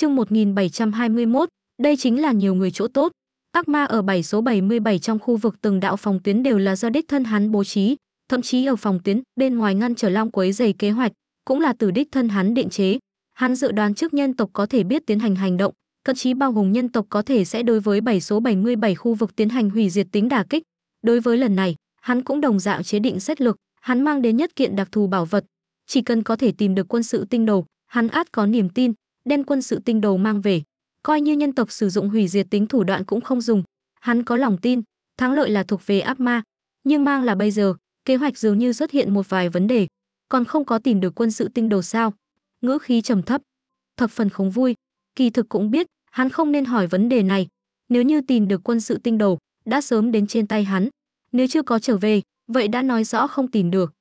chương 1721, đây chính là nhiều người chỗ tốt. Ác ma ở bảy số 77 trong khu vực từng đạo phòng tuyến đều là do đích thân hắn bố trí, thậm chí ở phòng tuyến bên ngoài ngăn trở long quấy dày kế hoạch, cũng là từ đích thân hắn định chế. Hắn dự đoán trước nhân tộc có thể biết tiến hành hành động, thậm chí bao gồm nhân tộc có thể sẽ đối với bảy số 77 khu vực tiến hành hủy diệt tính đả kích. Đối với lần này, hắn cũng đồng dạng chế định sách lực hắn mang đến nhất kiện đặc thù bảo vật, chỉ cần có thể tìm được quân sự tinh đầu hắn át có niềm tin đem quân sự tinh đồ mang về, coi như nhân tộc sử dụng hủy diệt tính thủ đoạn cũng không dùng. Hắn có lòng tin, thắng lợi là thuộc về áp ma, nhưng mang là bây giờ, kế hoạch dường như xuất hiện một vài vấn đề, còn không có tìm được quân sự tinh đồ sao? Ngữ khí trầm thấp, thập phần không vui, kỳ thực cũng biết, hắn không nên hỏi vấn đề này, nếu như tìm được quân sự tinh đồ, đã sớm đến trên tay hắn, nếu chưa có trở về, vậy đã nói rõ không tìm được.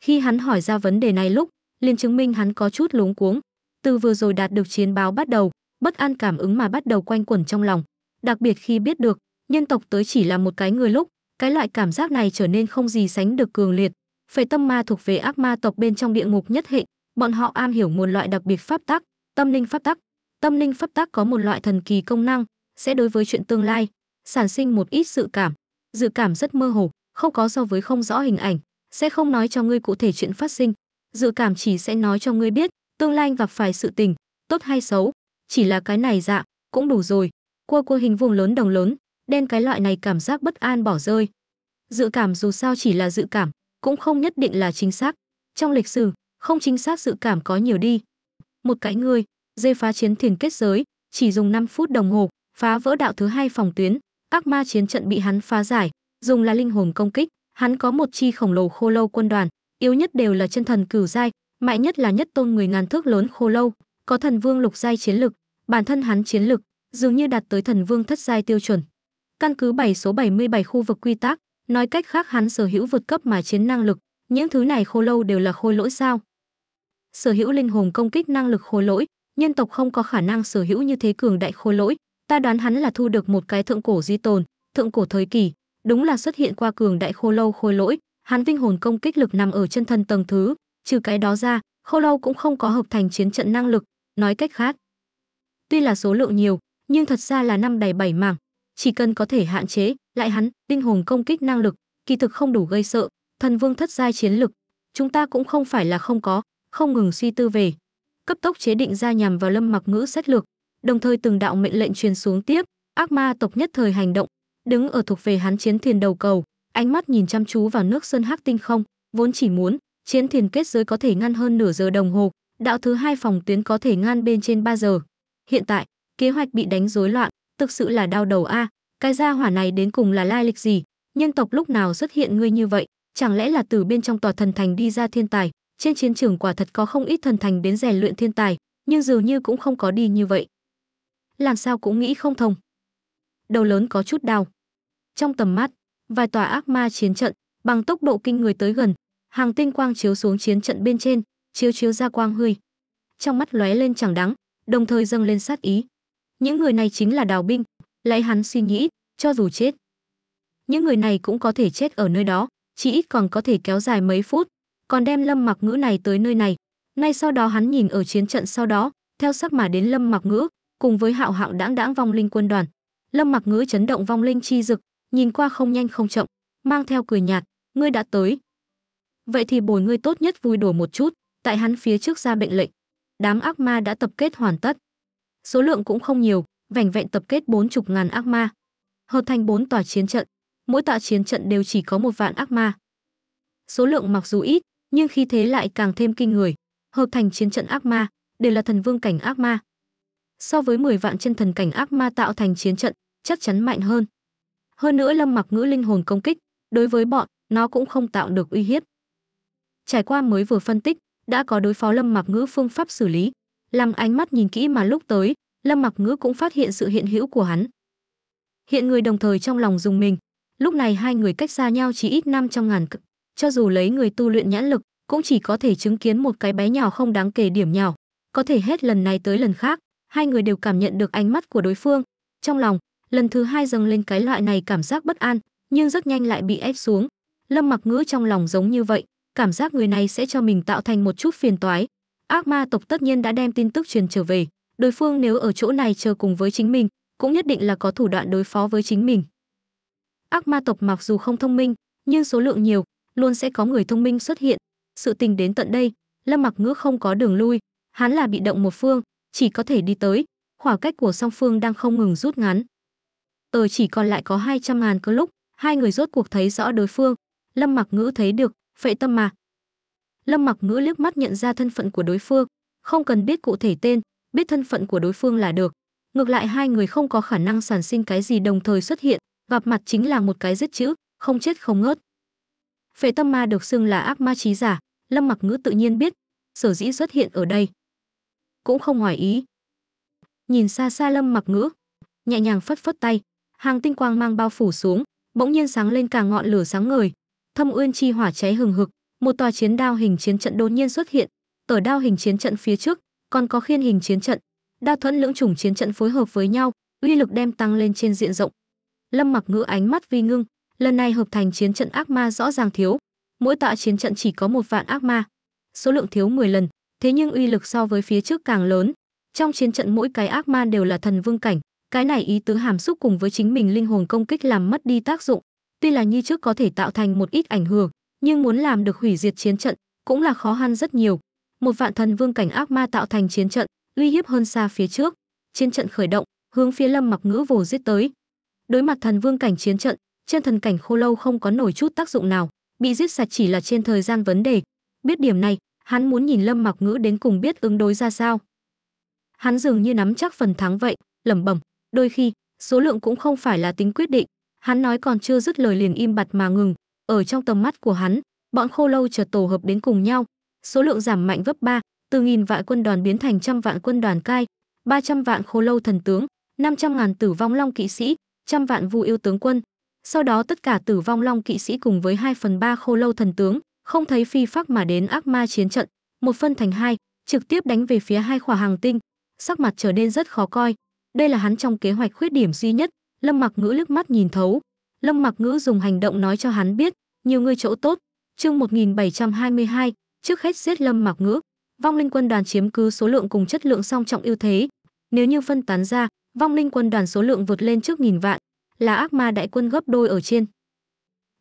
Khi hắn hỏi ra vấn đề này lúc, liền chứng minh hắn có chút lúng cuống. Từ vừa rồi đạt được chiến báo bắt đầu, bất an cảm ứng mà bắt đầu quanh quẩn trong lòng, đặc biệt khi biết được nhân tộc tới chỉ là một cái người lúc, cái loại cảm giác này trở nên không gì sánh được cường liệt. Phệ tâm ma thuộc về ác ma tộc bên trong địa ngục nhất hệ, bọn họ am hiểu một loại đặc biệt pháp tắc, tâm linh pháp tắc. Tâm linh pháp tắc có một loại thần kỳ công năng, sẽ đối với chuyện tương lai sản sinh một ít dự cảm. Dự cảm rất mơ hồ, không có so với không rõ hình ảnh, sẽ không nói cho ngươi cụ thể chuyện phát sinh. Dự cảm chỉ sẽ nói cho ngươi biết, Tương lai gặp phải sự tình, tốt hay xấu, chỉ là cái này dạ, cũng đủ rồi. Cua cua hình vuông lớn đồng lớn, đen cái loại này cảm giác bất an bỏ rơi. Dự cảm dù sao chỉ là dự cảm, cũng không nhất định là chính xác. Trong lịch sử, không chính xác dự cảm có nhiều đi. Một cái người, dê phá chiến thiền kết giới, chỉ dùng 5 phút đồng hồ, phá vỡ đạo thứ hai phòng tuyến, các ma chiến trận bị hắn phá giải, dùng là linh hồn công kích, hắn có một chi khổng lồ khô lâu quân đoàn, yếu nhất đều là chân thần cửu giai, mại nhất là nhất tôn người ngàn thước lớn khô lâu có thần vương lục giai chiến lực bản thân hắn chiến lực dường như đạt tới thần vương thất giai tiêu chuẩn căn cứ bảy số 77 khu vực quy tắc nói cách khác hắn sở hữu vượt cấp mà chiến năng lực những thứ này khô lâu đều là khôi lỗi sao sở hữu linh hồn công kích năng lực khôi lỗi nhân tộc không có khả năng sở hữu như thế cường đại khôi lỗi ta đoán hắn là thu được một cái thượng cổ di tồn thượng cổ thời kỳ đúng là xuất hiện qua cường đại khô lâu khôi lỗi hắn vinh hồn công kích lực nằm ở chân thân tầng thứ Trừ cái đó ra, khâu Lâu cũng không có hợp thành chiến trận năng lực, nói cách khác. Tuy là số lượng nhiều, nhưng thật ra là năm đầy bảy mảng, chỉ cần có thể hạn chế, lại hắn, linh hồn công kích năng lực, kỳ thực không đủ gây sợ, thần vương thất giai chiến lực, chúng ta cũng không phải là không có, không ngừng suy tư về. Cấp tốc chế định ra nhằm vào Lâm Mặc Ngữ sách lược, đồng thời từng đạo mệnh lệnh truyền xuống tiếp, ác ma tộc nhất thời hành động, đứng ở thuộc về hắn chiến thuyền đầu cầu, ánh mắt nhìn chăm chú vào nước sơn hắc tinh không, vốn chỉ muốn chiến thuyền kết giới có thể ngăn hơn nửa giờ đồng hồ, đạo thứ hai phòng tuyến có thể ngăn bên trên 3 giờ. Hiện tại, kế hoạch bị đánh rối loạn, thực sự là đau đầu a, à, cái gia hỏa này đến cùng là lai lịch gì, nhân tộc lúc nào xuất hiện ngươi như vậy, chẳng lẽ là từ bên trong tòa thần thành đi ra thiên tài, trên chiến trường quả thật có không ít thần thành đến rèn luyện thiên tài, nhưng dường như cũng không có đi như vậy. Làm sao cũng nghĩ không thông. Đầu lớn có chút đau. Trong tầm mắt, vài tòa ác ma chiến trận bằng tốc độ kinh người tới gần, hàng tinh quang chiếu xuống chiến trận bên trên chiếu chiếu ra quang huy trong mắt lóe lên chẳng đắng đồng thời dâng lên sát ý những người này chính là đào binh lấy hắn suy nghĩ cho dù chết những người này cũng có thể chết ở nơi đó chỉ ít còn có thể kéo dài mấy phút còn đem lâm mặc ngữ này tới nơi này ngay sau đó hắn nhìn ở chiến trận sau đó theo sắc mà đến lâm mặc ngữ cùng với hạo hạo đãng đãng vong linh quân đoàn lâm mặc ngữ chấn động vong linh chi dực nhìn qua không nhanh không chậm mang theo cười nhạt ngươi đã tới vậy thì bồi ngươi tốt nhất vui đùa một chút tại hắn phía trước ra bệnh lệnh đám ác ma đã tập kết hoàn tất số lượng cũng không nhiều vẻn vẹn tập kết bốn chục ngàn ác ma hợp thành bốn tòa chiến trận mỗi tòa chiến trận đều chỉ có một vạn ác ma số lượng mặc dù ít nhưng khi thế lại càng thêm kinh người hợp thành chiến trận ác ma đều là thần vương cảnh ác ma so với 10 vạn chân thần cảnh ác ma tạo thành chiến trận chắc chắn mạnh hơn hơn nữa lâm mặc ngữ linh hồn công kích đối với bọn nó cũng không tạo được uy hiếp Trải qua mới vừa phân tích, đã có đối phó Lâm Mặc Ngữ phương pháp xử lý. Làm ánh mắt nhìn kỹ mà lúc tới, Lâm Mặc Ngữ cũng phát hiện sự hiện hữu của hắn. Hiện người đồng thời trong lòng dùng mình, lúc này hai người cách xa nhau chỉ ít năm trong ngàn cực, cho dù lấy người tu luyện nhãn lực, cũng chỉ có thể chứng kiến một cái bé nhỏ không đáng kể điểm nhỏ, có thể hết lần này tới lần khác, hai người đều cảm nhận được ánh mắt của đối phương, trong lòng, lần thứ hai dâng lên cái loại này cảm giác bất an, nhưng rất nhanh lại bị ép xuống. Lâm Mặc Ngữ trong lòng giống như vậy, cảm giác người này sẽ cho mình tạo thành một chút phiền toái. Ác ma tộc tất nhiên đã đem tin tức truyền trở về, đối phương nếu ở chỗ này chờ cùng với chính mình, cũng nhất định là có thủ đoạn đối phó với chính mình. Ác ma tộc mặc dù không thông minh, nhưng số lượng nhiều, luôn sẽ có người thông minh xuất hiện. Sự tình đến tận đây, Lâm Mặc Ngữ không có đường lui, hắn là bị động một phương, chỉ có thể đi tới, khoảng cách của song phương đang không ngừng rút ngắn. Tờ chỉ còn lại có 200 ngàn cơ lúc, hai người rốt cuộc thấy rõ đối phương, Lâm Mặc Ngữ thấy được, Phệ tâm mà lâm mặc ngữ liếc mắt nhận ra thân phận của đối phương không cần biết cụ thể tên biết thân phận của đối phương là được ngược lại hai người không có khả năng sản sinh cái gì đồng thời xuất hiện gặp mặt chính là một cái giết chữ không chết không ngớt Phệ tâm ma được xưng là ác ma trí giả, Lâm Mặc Ngữ tự nhiên biết, sở dĩ xuất hiện ở đây. Cũng không ngoài ý. Nhìn xa xa Lâm Mặc Ngữ, nhẹ nhàng phất phất tay, hàng tinh quang mang bao phủ xuống, bỗng nhiên sáng lên cả ngọn lửa sáng ngời, Thâm Uyên chi hỏa cháy hừng hực, một tòa chiến đao hình chiến trận đột nhiên xuất hiện, ở đao hình chiến trận phía trước còn có khiên hình chiến trận, đao thuẫn lưỡng chủng chiến trận phối hợp với nhau, uy lực đem tăng lên trên diện rộng. Lâm Mặc Ngữ ánh mắt vi ngưng, lần này hợp thành chiến trận ác ma rõ ràng thiếu, mỗi tọa chiến trận chỉ có một vạn ác ma, số lượng thiếu 10 lần, thế nhưng uy lực so với phía trước càng lớn. Trong chiến trận mỗi cái ác ma đều là thần vương cảnh, cái này ý tứ hàm xúc cùng với chính mình linh hồn công kích làm mất đi tác dụng, Tuy là Nhi trước có thể tạo thành một ít ảnh hưởng, nhưng muốn làm được hủy diệt chiến trận cũng là khó khăn rất nhiều. Một vạn thần vương cảnh ác ma tạo thành chiến trận, uy hiếp hơn xa phía trước. Chiến trận khởi động, hướng phía Lâm Mặc Ngữ vồ giết tới. Đối mặt thần vương cảnh chiến trận, chân thần cảnh khô lâu không có nổi chút tác dụng nào, bị giết sạch chỉ là trên thời gian vấn đề. Biết điểm này, hắn muốn nhìn Lâm Mặc Ngữ đến cùng biết ứng đối ra sao. Hắn dường như nắm chắc phần thắng vậy, lẩm bẩm, đôi khi, số lượng cũng không phải là tính quyết định, Hắn nói còn chưa dứt lời liền im bặt mà ngừng, ở trong tầm mắt của hắn, bọn khô lâu chợt tổ hợp đến cùng nhau, số lượng giảm mạnh gấp 3, từ nghìn vạn quân đoàn biến thành trăm vạn quân đoàn cai, 300 vạn khô lâu thần tướng, 500 ngàn tử vong long kỵ sĩ, trăm vạn vu yêu tướng quân. Sau đó tất cả tử vong long kỵ sĩ cùng với 2 phần 3 khô lâu thần tướng, không thấy phi phác mà đến ác ma chiến trận, một phân thành hai, trực tiếp đánh về phía hai khỏa hàng tinh, sắc mặt trở nên rất khó coi. Đây là hắn trong kế hoạch khuyết điểm duy nhất, Lâm Mặc Ngữ liếc mắt nhìn thấu. Lâm Mặc Ngữ dùng hành động nói cho hắn biết, nhiều người chỗ tốt. Chương 1722, trước hết giết Lâm Mặc Ngữ. Vong linh quân đoàn chiếm cứ số lượng cùng chất lượng song trọng ưu thế. Nếu như phân tán ra, vong linh quân đoàn số lượng vượt lên trước nghìn vạn, là ác ma đại quân gấp đôi ở trên.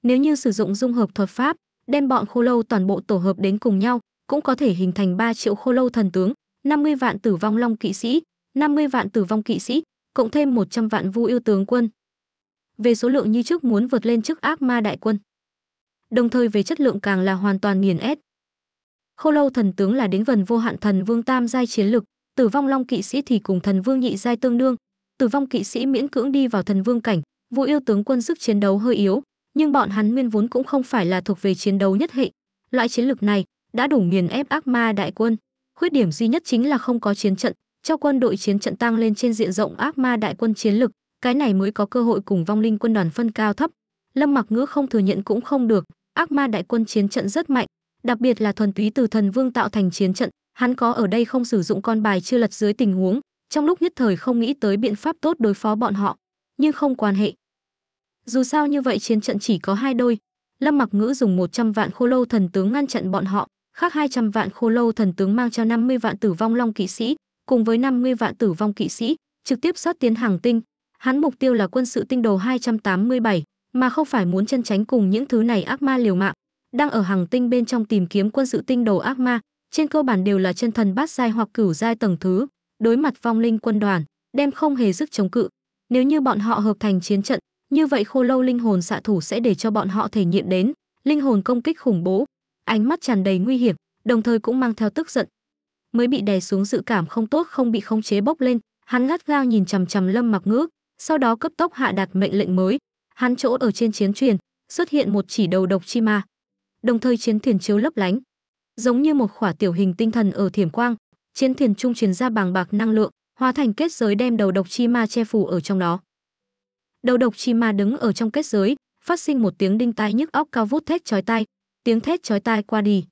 Nếu như sử dụng dung hợp thuật pháp, đem bọn khô lâu toàn bộ tổ hợp đến cùng nhau, cũng có thể hình thành 3 triệu khô lâu thần tướng, 50 vạn tử vong long kỵ sĩ, 50 vạn tử vong kỵ sĩ, cộng thêm 100 vạn vu yêu tướng quân. Về số lượng như trước muốn vượt lên trước ác ma đại quân. Đồng thời về chất lượng càng là hoàn toàn nghiền ép. Khô lâu thần tướng là đến gần vô hạn thần vương tam giai chiến lực, tử vong long kỵ sĩ thì cùng thần vương nhị giai tương đương, tử vong kỵ sĩ miễn cưỡng đi vào thần vương cảnh, vu yêu tướng quân sức chiến đấu hơi yếu, nhưng bọn hắn nguyên vốn cũng không phải là thuộc về chiến đấu nhất hệ. Loại chiến lực này đã đủ nghiền ép ác ma đại quân. Khuyết điểm duy nhất chính là không có chiến trận, cho quân đội chiến trận tăng lên trên diện rộng ác ma đại quân chiến lực, cái này mới có cơ hội cùng vong linh quân đoàn phân cao thấp. Lâm Mặc Ngữ không thừa nhận cũng không được, ác ma đại quân chiến trận rất mạnh, đặc biệt là thuần túy từ thần vương tạo thành chiến trận, hắn có ở đây không sử dụng con bài chưa lật dưới tình huống, trong lúc nhất thời không nghĩ tới biện pháp tốt đối phó bọn họ, nhưng không quan hệ. Dù sao như vậy chiến trận chỉ có hai đôi, Lâm Mặc Ngữ dùng 100 vạn khô lâu thần tướng ngăn chặn bọn họ, khác 200 vạn khô lâu thần tướng mang theo 50 vạn tử vong long kỵ sĩ, cùng với 50 vạn tử vong kỵ sĩ, trực tiếp sát tiến hàng tinh. Hắn mục tiêu là quân sự tinh đồ 287, mà không phải muốn chân tránh cùng những thứ này ác ma liều mạng. Đang ở hàng tinh bên trong tìm kiếm quân sự tinh đồ ác ma, trên cơ bản đều là chân thần bát giai hoặc cửu giai tầng thứ, đối mặt vong linh quân đoàn, đem không hề sức chống cự. Nếu như bọn họ hợp thành chiến trận, như vậy khô lâu linh hồn xạ thủ sẽ để cho bọn họ thể nghiệm đến linh hồn công kích khủng bố, ánh mắt tràn đầy nguy hiểm, đồng thời cũng mang theo tức giận, mới bị đè xuống dự cảm không tốt không bị khống chế bốc lên, hắn gắt gao nhìn chằm chằm Lâm Mặc Ngước, sau đó cấp tốc hạ đạt mệnh lệnh mới, hắn chỗ ở trên chiến truyền, xuất hiện một chỉ đầu độc chi ma. Đồng thời chiến thuyền chiếu lấp lánh, giống như một khỏa tiểu hình tinh thần ở thiểm quang, chiến thuyền trung truyền ra bàng bạc năng lượng, hóa thành kết giới đem đầu độc chi ma che phủ ở trong đó. Đầu độc chi ma đứng ở trong kết giới, phát sinh một tiếng đinh tai nhức óc cao vút thét chói tai, tiếng thét chói tai qua đi,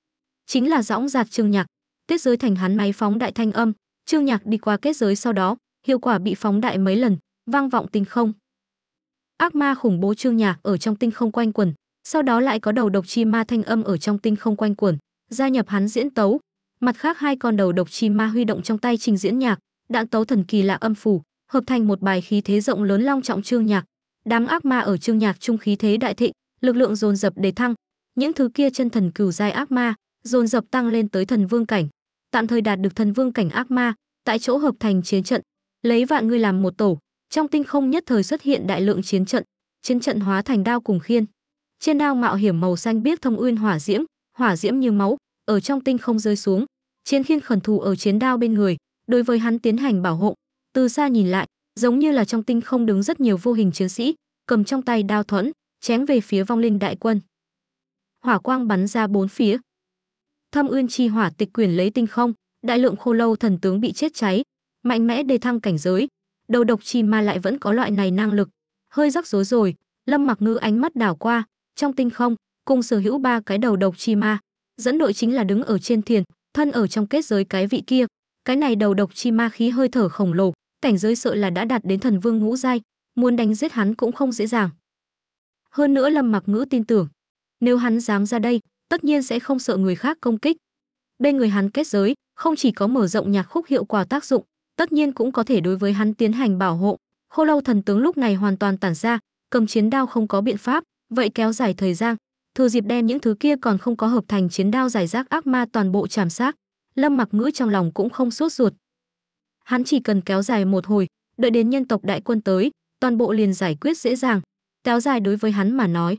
chính là dõng dạc Trương Nhạc kết giới thành hắn máy phóng đại thanh âm, Trương Nhạc đi qua kết giới sau đó, hiệu quả bị phóng đại mấy lần, vang vọng tinh không. Ác ma khủng bố Trương Nhạc ở trong tinh không quanh quẩn, sau đó lại có đầu độc chi ma thanh âm ở trong tinh không quanh quẩn, gia nhập hắn diễn tấu. Mặt khác hai con đầu độc chi ma huy động trong tay trình diễn nhạc, đạn tấu thần kỳ lạ âm phủ, hợp thành một bài khí thế rộng lớn long trọng Trương Nhạc. Đám ác ma ở Trương Nhạc trung khí thế đại thịnh, lực lượng dồn dập đề thăng, những thứ kia chân thần cửu giai ác ma, dồn dập tăng lên tới thần vương cảnh tạm thời đạt được thần vương cảnh ác ma tại chỗ hợp thành chiến trận lấy vạn ngươi làm một tổ trong tinh không nhất thời xuất hiện đại lượng chiến trận chiến trận hóa thành đao cùng khiên trên đao mạo hiểm màu xanh biếc thông uyên hỏa diễm hỏa diễm như máu ở trong tinh không rơi xuống chiến khiên khẩn thù ở chiến đao bên người đối với hắn tiến hành bảo hộ từ xa nhìn lại giống như là trong tinh không đứng rất nhiều vô hình chiến sĩ cầm trong tay đao thuẫn chém về phía vong linh đại quân hỏa quang bắn ra bốn phía Thâm Uyên chi hỏa tịch quyền lấy tinh không, đại lượng khô lâu thần tướng bị chết cháy, mạnh mẽ đề thăng cảnh giới. Đầu độc chi ma lại vẫn có loại này năng lực. Hơi rắc rối rồi, Lâm Mặc Ngư ánh mắt đảo qua, trong tinh không, cùng sở hữu ba cái đầu độc chi ma, dẫn đội chính là đứng ở trên thiền, thân ở trong kết giới cái vị kia. Cái này đầu độc chi ma khí hơi thở khổng lồ, cảnh giới sợ là đã đạt đến thần vương ngũ giai, muốn đánh giết hắn cũng không dễ dàng. Hơn nữa Lâm Mặc Ngữ tin tưởng, nếu hắn dám ra đây, tất nhiên sẽ không sợ người khác công kích. Bên người hắn kết giới, không chỉ có mở rộng nhạc khúc hiệu quả tác dụng, tất nhiên cũng có thể đối với hắn tiến hành bảo hộ. Khô lâu thần tướng lúc này hoàn toàn tản ra, cầm chiến đao không có biện pháp, vậy kéo dài thời gian. Thừa dịp đem những thứ kia còn không có hợp thành chiến đao giải rác ác ma toàn bộ chảm xác, Lâm Mặc Ngữ trong lòng cũng không sốt ruột. Hắn chỉ cần kéo dài một hồi, đợi đến nhân tộc đại quân tới, toàn bộ liền giải quyết dễ dàng. Kéo dài đối với hắn mà nói,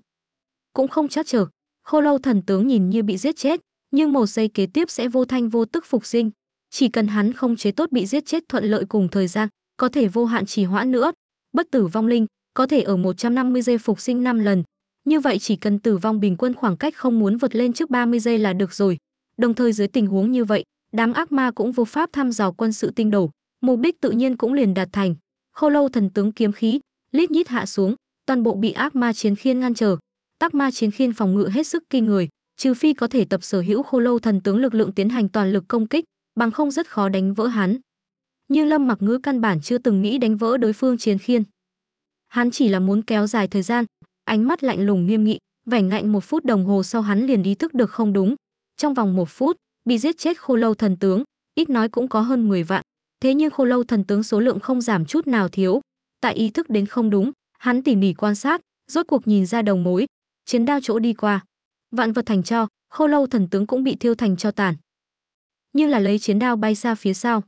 cũng không chắc chở khô lâu thần tướng nhìn như bị giết chết nhưng một giây kế tiếp sẽ vô thanh vô tức phục sinh chỉ cần hắn không chế tốt bị giết chết thuận lợi cùng thời gian có thể vô hạn trì hoãn nữa bất tử vong linh có thể ở 150 giây phục sinh 5 lần như vậy chỉ cần tử vong bình quân khoảng cách không muốn vượt lên trước 30 giây là được rồi đồng thời dưới tình huống như vậy đám ác ma cũng vô pháp thăm dò quân sự tinh đổ. mục đích tự nhiên cũng liền đạt thành khô lâu thần tướng kiếm khí lít nhít hạ xuống toàn bộ bị ác ma chiến khiên ngăn trở tác ma chiến khiên phòng ngự hết sức kinh người, trừ phi có thể tập sở hữu khô lâu thần tướng lực lượng tiến hành toàn lực công kích, bằng không rất khó đánh vỡ hắn. Nhưng Lâm Mặc Ngữ căn bản chưa từng nghĩ đánh vỡ đối phương chiến khiên. Hắn chỉ là muốn kéo dài thời gian, ánh mắt lạnh lùng nghiêm nghị, vẻ ngạnh một phút đồng hồ sau hắn liền ý thức được không đúng. Trong vòng một phút, bị giết chết khô lâu thần tướng, ít nói cũng có hơn 10 vạn. Thế nhưng khô lâu thần tướng số lượng không giảm chút nào thiếu. Tại ý thức đến không đúng, hắn tỉ mỉ quan sát, rốt cuộc nhìn ra đầu mối, chiến đao chỗ đi qua vạn vật thành cho khô lâu thần tướng cũng bị thiêu thành cho tàn như là lấy chiến đao bay xa phía sau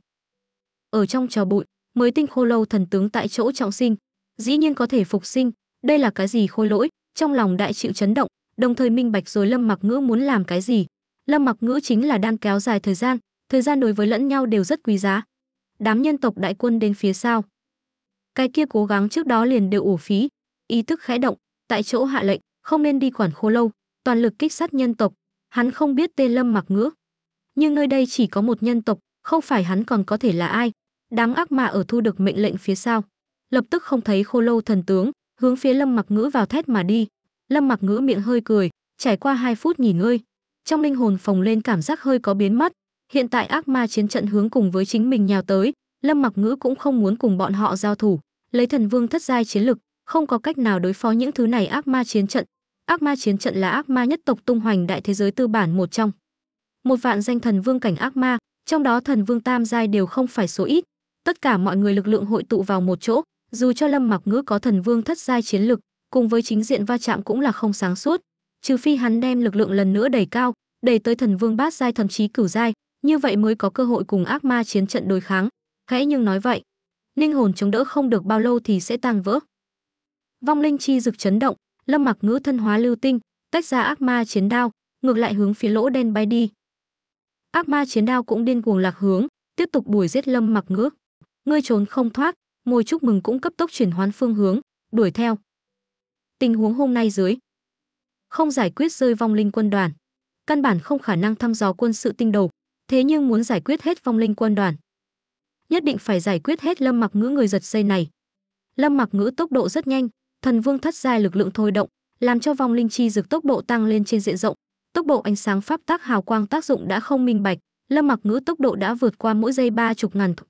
ở trong trò bụi mới tinh khô lâu thần tướng tại chỗ trọng sinh dĩ nhiên có thể phục sinh đây là cái gì khôi lỗi trong lòng đại chịu chấn động đồng thời minh bạch rồi lâm mặc ngữ muốn làm cái gì lâm mặc ngữ chính là đang kéo dài thời gian thời gian đối với lẫn nhau đều rất quý giá đám nhân tộc đại quân đến phía sau cái kia cố gắng trước đó liền đều ủ phí ý thức khẽ động tại chỗ hạ lệnh không nên đi quản khô lâu, toàn lực kích sát nhân tộc. Hắn không biết Tê Lâm mặc ngữ. Nhưng nơi đây chỉ có một nhân tộc, không phải hắn còn có thể là ai. đáng ác mà ở thu được mệnh lệnh phía sau. Lập tức không thấy khô lâu thần tướng, hướng phía Lâm mặc ngữ vào thét mà đi. Lâm mặc ngữ miệng hơi cười, trải qua hai phút nghỉ ngơi. Trong linh hồn phồng lên cảm giác hơi có biến mất. Hiện tại ác ma chiến trận hướng cùng với chính mình nhào tới, Lâm Mặc Ngữ cũng không muốn cùng bọn họ giao thủ, lấy thần vương thất giai chiến lực, không có cách nào đối phó những thứ này ác ma chiến trận, Ác ma chiến trận là ác ma nhất tộc tung hoành đại thế giới tư bản một trong. Một vạn danh thần vương cảnh ác ma, trong đó thần vương tam giai đều không phải số ít. Tất cả mọi người lực lượng hội tụ vào một chỗ, dù cho Lâm Mặc Ngữ có thần vương thất giai chiến lực, cùng với chính diện va chạm cũng là không sáng suốt, trừ phi hắn đem lực lượng lần nữa đẩy cao, đẩy tới thần vương bát giai thậm chí cửu giai, như vậy mới có cơ hội cùng ác ma chiến trận đối kháng. Khẽ nhưng nói vậy, linh hồn chống đỡ không được bao lâu thì sẽ tan vỡ. Vong linh chi rực chấn động, lâm mặc ngữ thân hóa lưu tinh tách ra ác ma chiến đao ngược lại hướng phía lỗ đen bay đi ác ma chiến đao cũng điên cuồng lạc hướng tiếp tục đuổi giết lâm mặc ngữ ngươi trốn không thoát môi chúc mừng cũng cấp tốc chuyển hoán phương hướng đuổi theo tình huống hôm nay dưới không giải quyết rơi vong linh quân đoàn căn bản không khả năng thăm dò quân sự tinh đầu thế nhưng muốn giải quyết hết vong linh quân đoàn nhất định phải giải quyết hết lâm mặc ngữ người giật dây này lâm mặc ngữ tốc độ rất nhanh thần vương thất giai lực lượng thôi động làm cho vong linh chi dược tốc độ tăng lên trên diện rộng tốc độ ánh sáng pháp tác hào quang tác dụng đã không minh bạch lâm mặc ngữ tốc độ đã vượt qua mỗi giây ba chục ngàn th-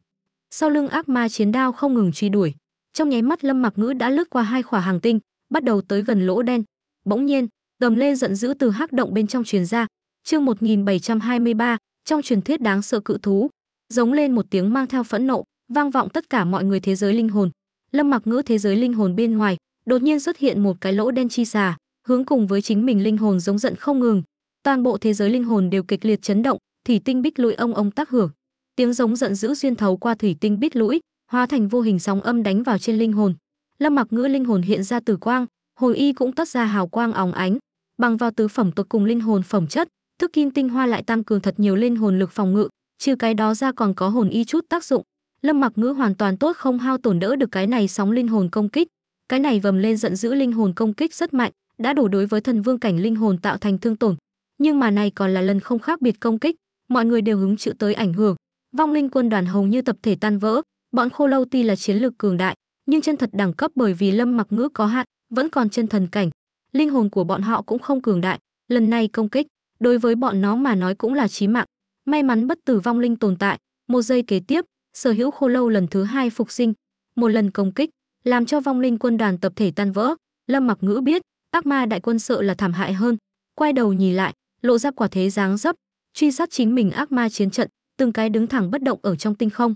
sau lưng ác ma chiến đao không ngừng truy đuổi trong nháy mắt lâm mặc ngữ đã lướt qua hai khỏa hàng tinh bắt đầu tới gần lỗ đen bỗng nhiên tầm lên giận dữ từ hắc động bên trong truyền ra chương 1723, trong truyền thuyết đáng sợ cự thú giống lên một tiếng mang theo phẫn nộ vang vọng tất cả mọi người thế giới linh hồn lâm mặc ngữ thế giới linh hồn bên ngoài đột nhiên xuất hiện một cái lỗ đen chi xà, hướng cùng với chính mình linh hồn giống giận không ngừng, toàn bộ thế giới linh hồn đều kịch liệt chấn động, thủy tinh bích lũi ông ông tác hưởng. Tiếng giống giận dữ xuyên thấu qua thủy tinh bích lũi, hóa thành vô hình sóng âm đánh vào trên linh hồn. Lâm Mặc Ngữ linh hồn hiện ra tử quang, hồi y cũng toát ra hào quang óng ánh, bằng vào tứ phẩm tột cùng linh hồn phẩm chất, thức kim tinh hoa lại tăng cường thật nhiều lên hồn lực phòng ngự, trừ cái đó ra còn có hồn y chút tác dụng. Lâm Mặc Ngữ hoàn toàn tốt không hao tổn đỡ được cái này sóng linh hồn công kích, cái này vầm lên giận dữ linh hồn công kích rất mạnh đã đủ đối với thần vương cảnh linh hồn tạo thành thương tổn nhưng mà này còn là lần không khác biệt công kích mọi người đều hứng chịu tới ảnh hưởng vong linh quân đoàn hầu như tập thể tan vỡ bọn khô lâu tuy là chiến lược cường đại nhưng chân thật đẳng cấp bởi vì lâm mặc ngữ có hạn vẫn còn chân thần cảnh linh hồn của bọn họ cũng không cường đại lần này công kích đối với bọn nó mà nói cũng là chí mạng may mắn bất tử vong linh tồn tại một giây kế tiếp sở hữu khô lâu lần thứ hai phục sinh một lần công kích làm cho vong linh quân đoàn tập thể tan vỡ. Lâm Mặc Ngữ biết, ác ma đại quân sợ là thảm hại hơn, quay đầu nhìn lại, lộ ra quả thế dáng dấp, truy sát chính mình ác ma chiến trận, từng cái đứng thẳng bất động ở trong tinh không.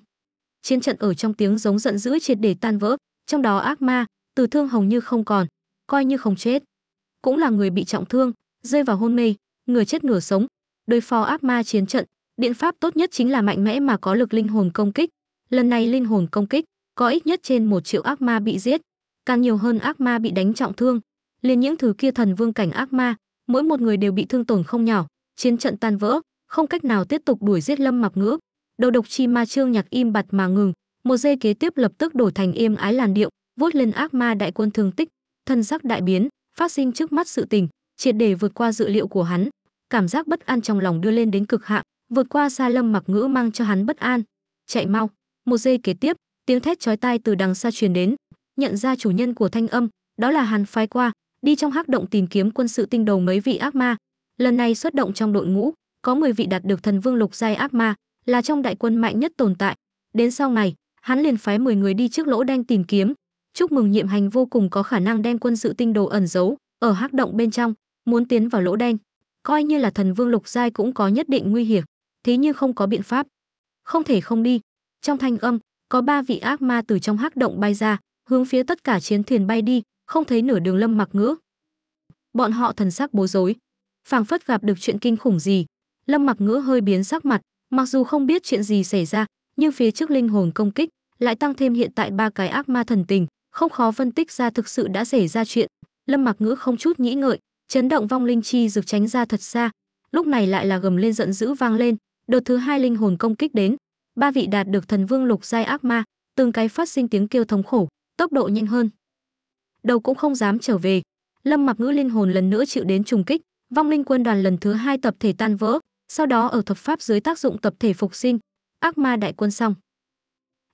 Chiến trận ở trong tiếng giống giận dữ triệt để tan vỡ, trong đó ác ma, từ thương hầu như không còn, coi như không chết. Cũng là người bị trọng thương, rơi vào hôn mê, người chết nửa sống. Đối phó ác ma chiến trận, biện pháp tốt nhất chính là mạnh mẽ mà có lực linh hồn công kích. Lần này linh hồn công kích có ít nhất trên một triệu ác ma bị giết, càng nhiều hơn ác ma bị đánh trọng thương. Liên những thứ kia thần vương cảnh ác ma, mỗi một người đều bị thương tổn không nhỏ, chiến trận tan vỡ, không cách nào tiếp tục đuổi giết Lâm Mặc Ngữ. Đầu độc chi ma trương nhạc im bặt mà ngừng, một dây kế tiếp lập tức đổi thành im ái làn điệu, vuốt lên ác ma đại quân thương tích, thân sắc đại biến, phát sinh trước mắt sự tình, triệt để vượt qua dự liệu của hắn, cảm giác bất an trong lòng đưa lên đến cực hạn, vượt qua xa Lâm Mặc Ngữ mang cho hắn bất an. Chạy mau, một dây kế tiếp, tiếng thét chói tai từ đằng xa truyền đến nhận ra chủ nhân của thanh âm đó là hàn phái qua đi trong hắc động tìm kiếm quân sự tinh đầu mấy vị ác ma lần này xuất động trong đội ngũ có 10 vị đạt được thần vương lục giai ác ma là trong đại quân mạnh nhất tồn tại đến sau này hắn liền phái 10 người đi trước lỗ đen tìm kiếm chúc mừng nhiệm hành vô cùng có khả năng đem quân sự tinh đồ ẩn giấu ở hắc động bên trong muốn tiến vào lỗ đen coi như là thần vương lục giai cũng có nhất định nguy hiểm thế nhưng không có biện pháp không thể không đi trong thanh âm có ba vị ác ma từ trong hắc động bay ra, hướng phía tất cả chiến thuyền bay đi, không thấy nửa đường Lâm Mặc Ngữ. Bọn họ thần sắc bối rối, phảng phất gặp được chuyện kinh khủng gì. Lâm Mặc Ngữ hơi biến sắc mặt, mặc dù không biết chuyện gì xảy ra, nhưng phía trước linh hồn công kích lại tăng thêm hiện tại ba cái ác ma thần tình, không khó phân tích ra thực sự đã xảy ra chuyện. Lâm Mặc Ngữ không chút nghĩ ngợi, chấn động vong linh chi rực tránh ra thật xa. Lúc này lại là gầm lên giận dữ vang lên, đợt thứ hai linh hồn công kích đến, ba vị đạt được thần vương lục giai ác ma, từng cái phát sinh tiếng kêu thống khổ, tốc độ nhanh hơn. Đầu cũng không dám trở về, Lâm Mặc Ngữ linh hồn lần nữa chịu đến trùng kích, vong linh quân đoàn lần thứ hai tập thể tan vỡ, sau đó ở thập pháp dưới tác dụng tập thể phục sinh, ác ma đại quân xong.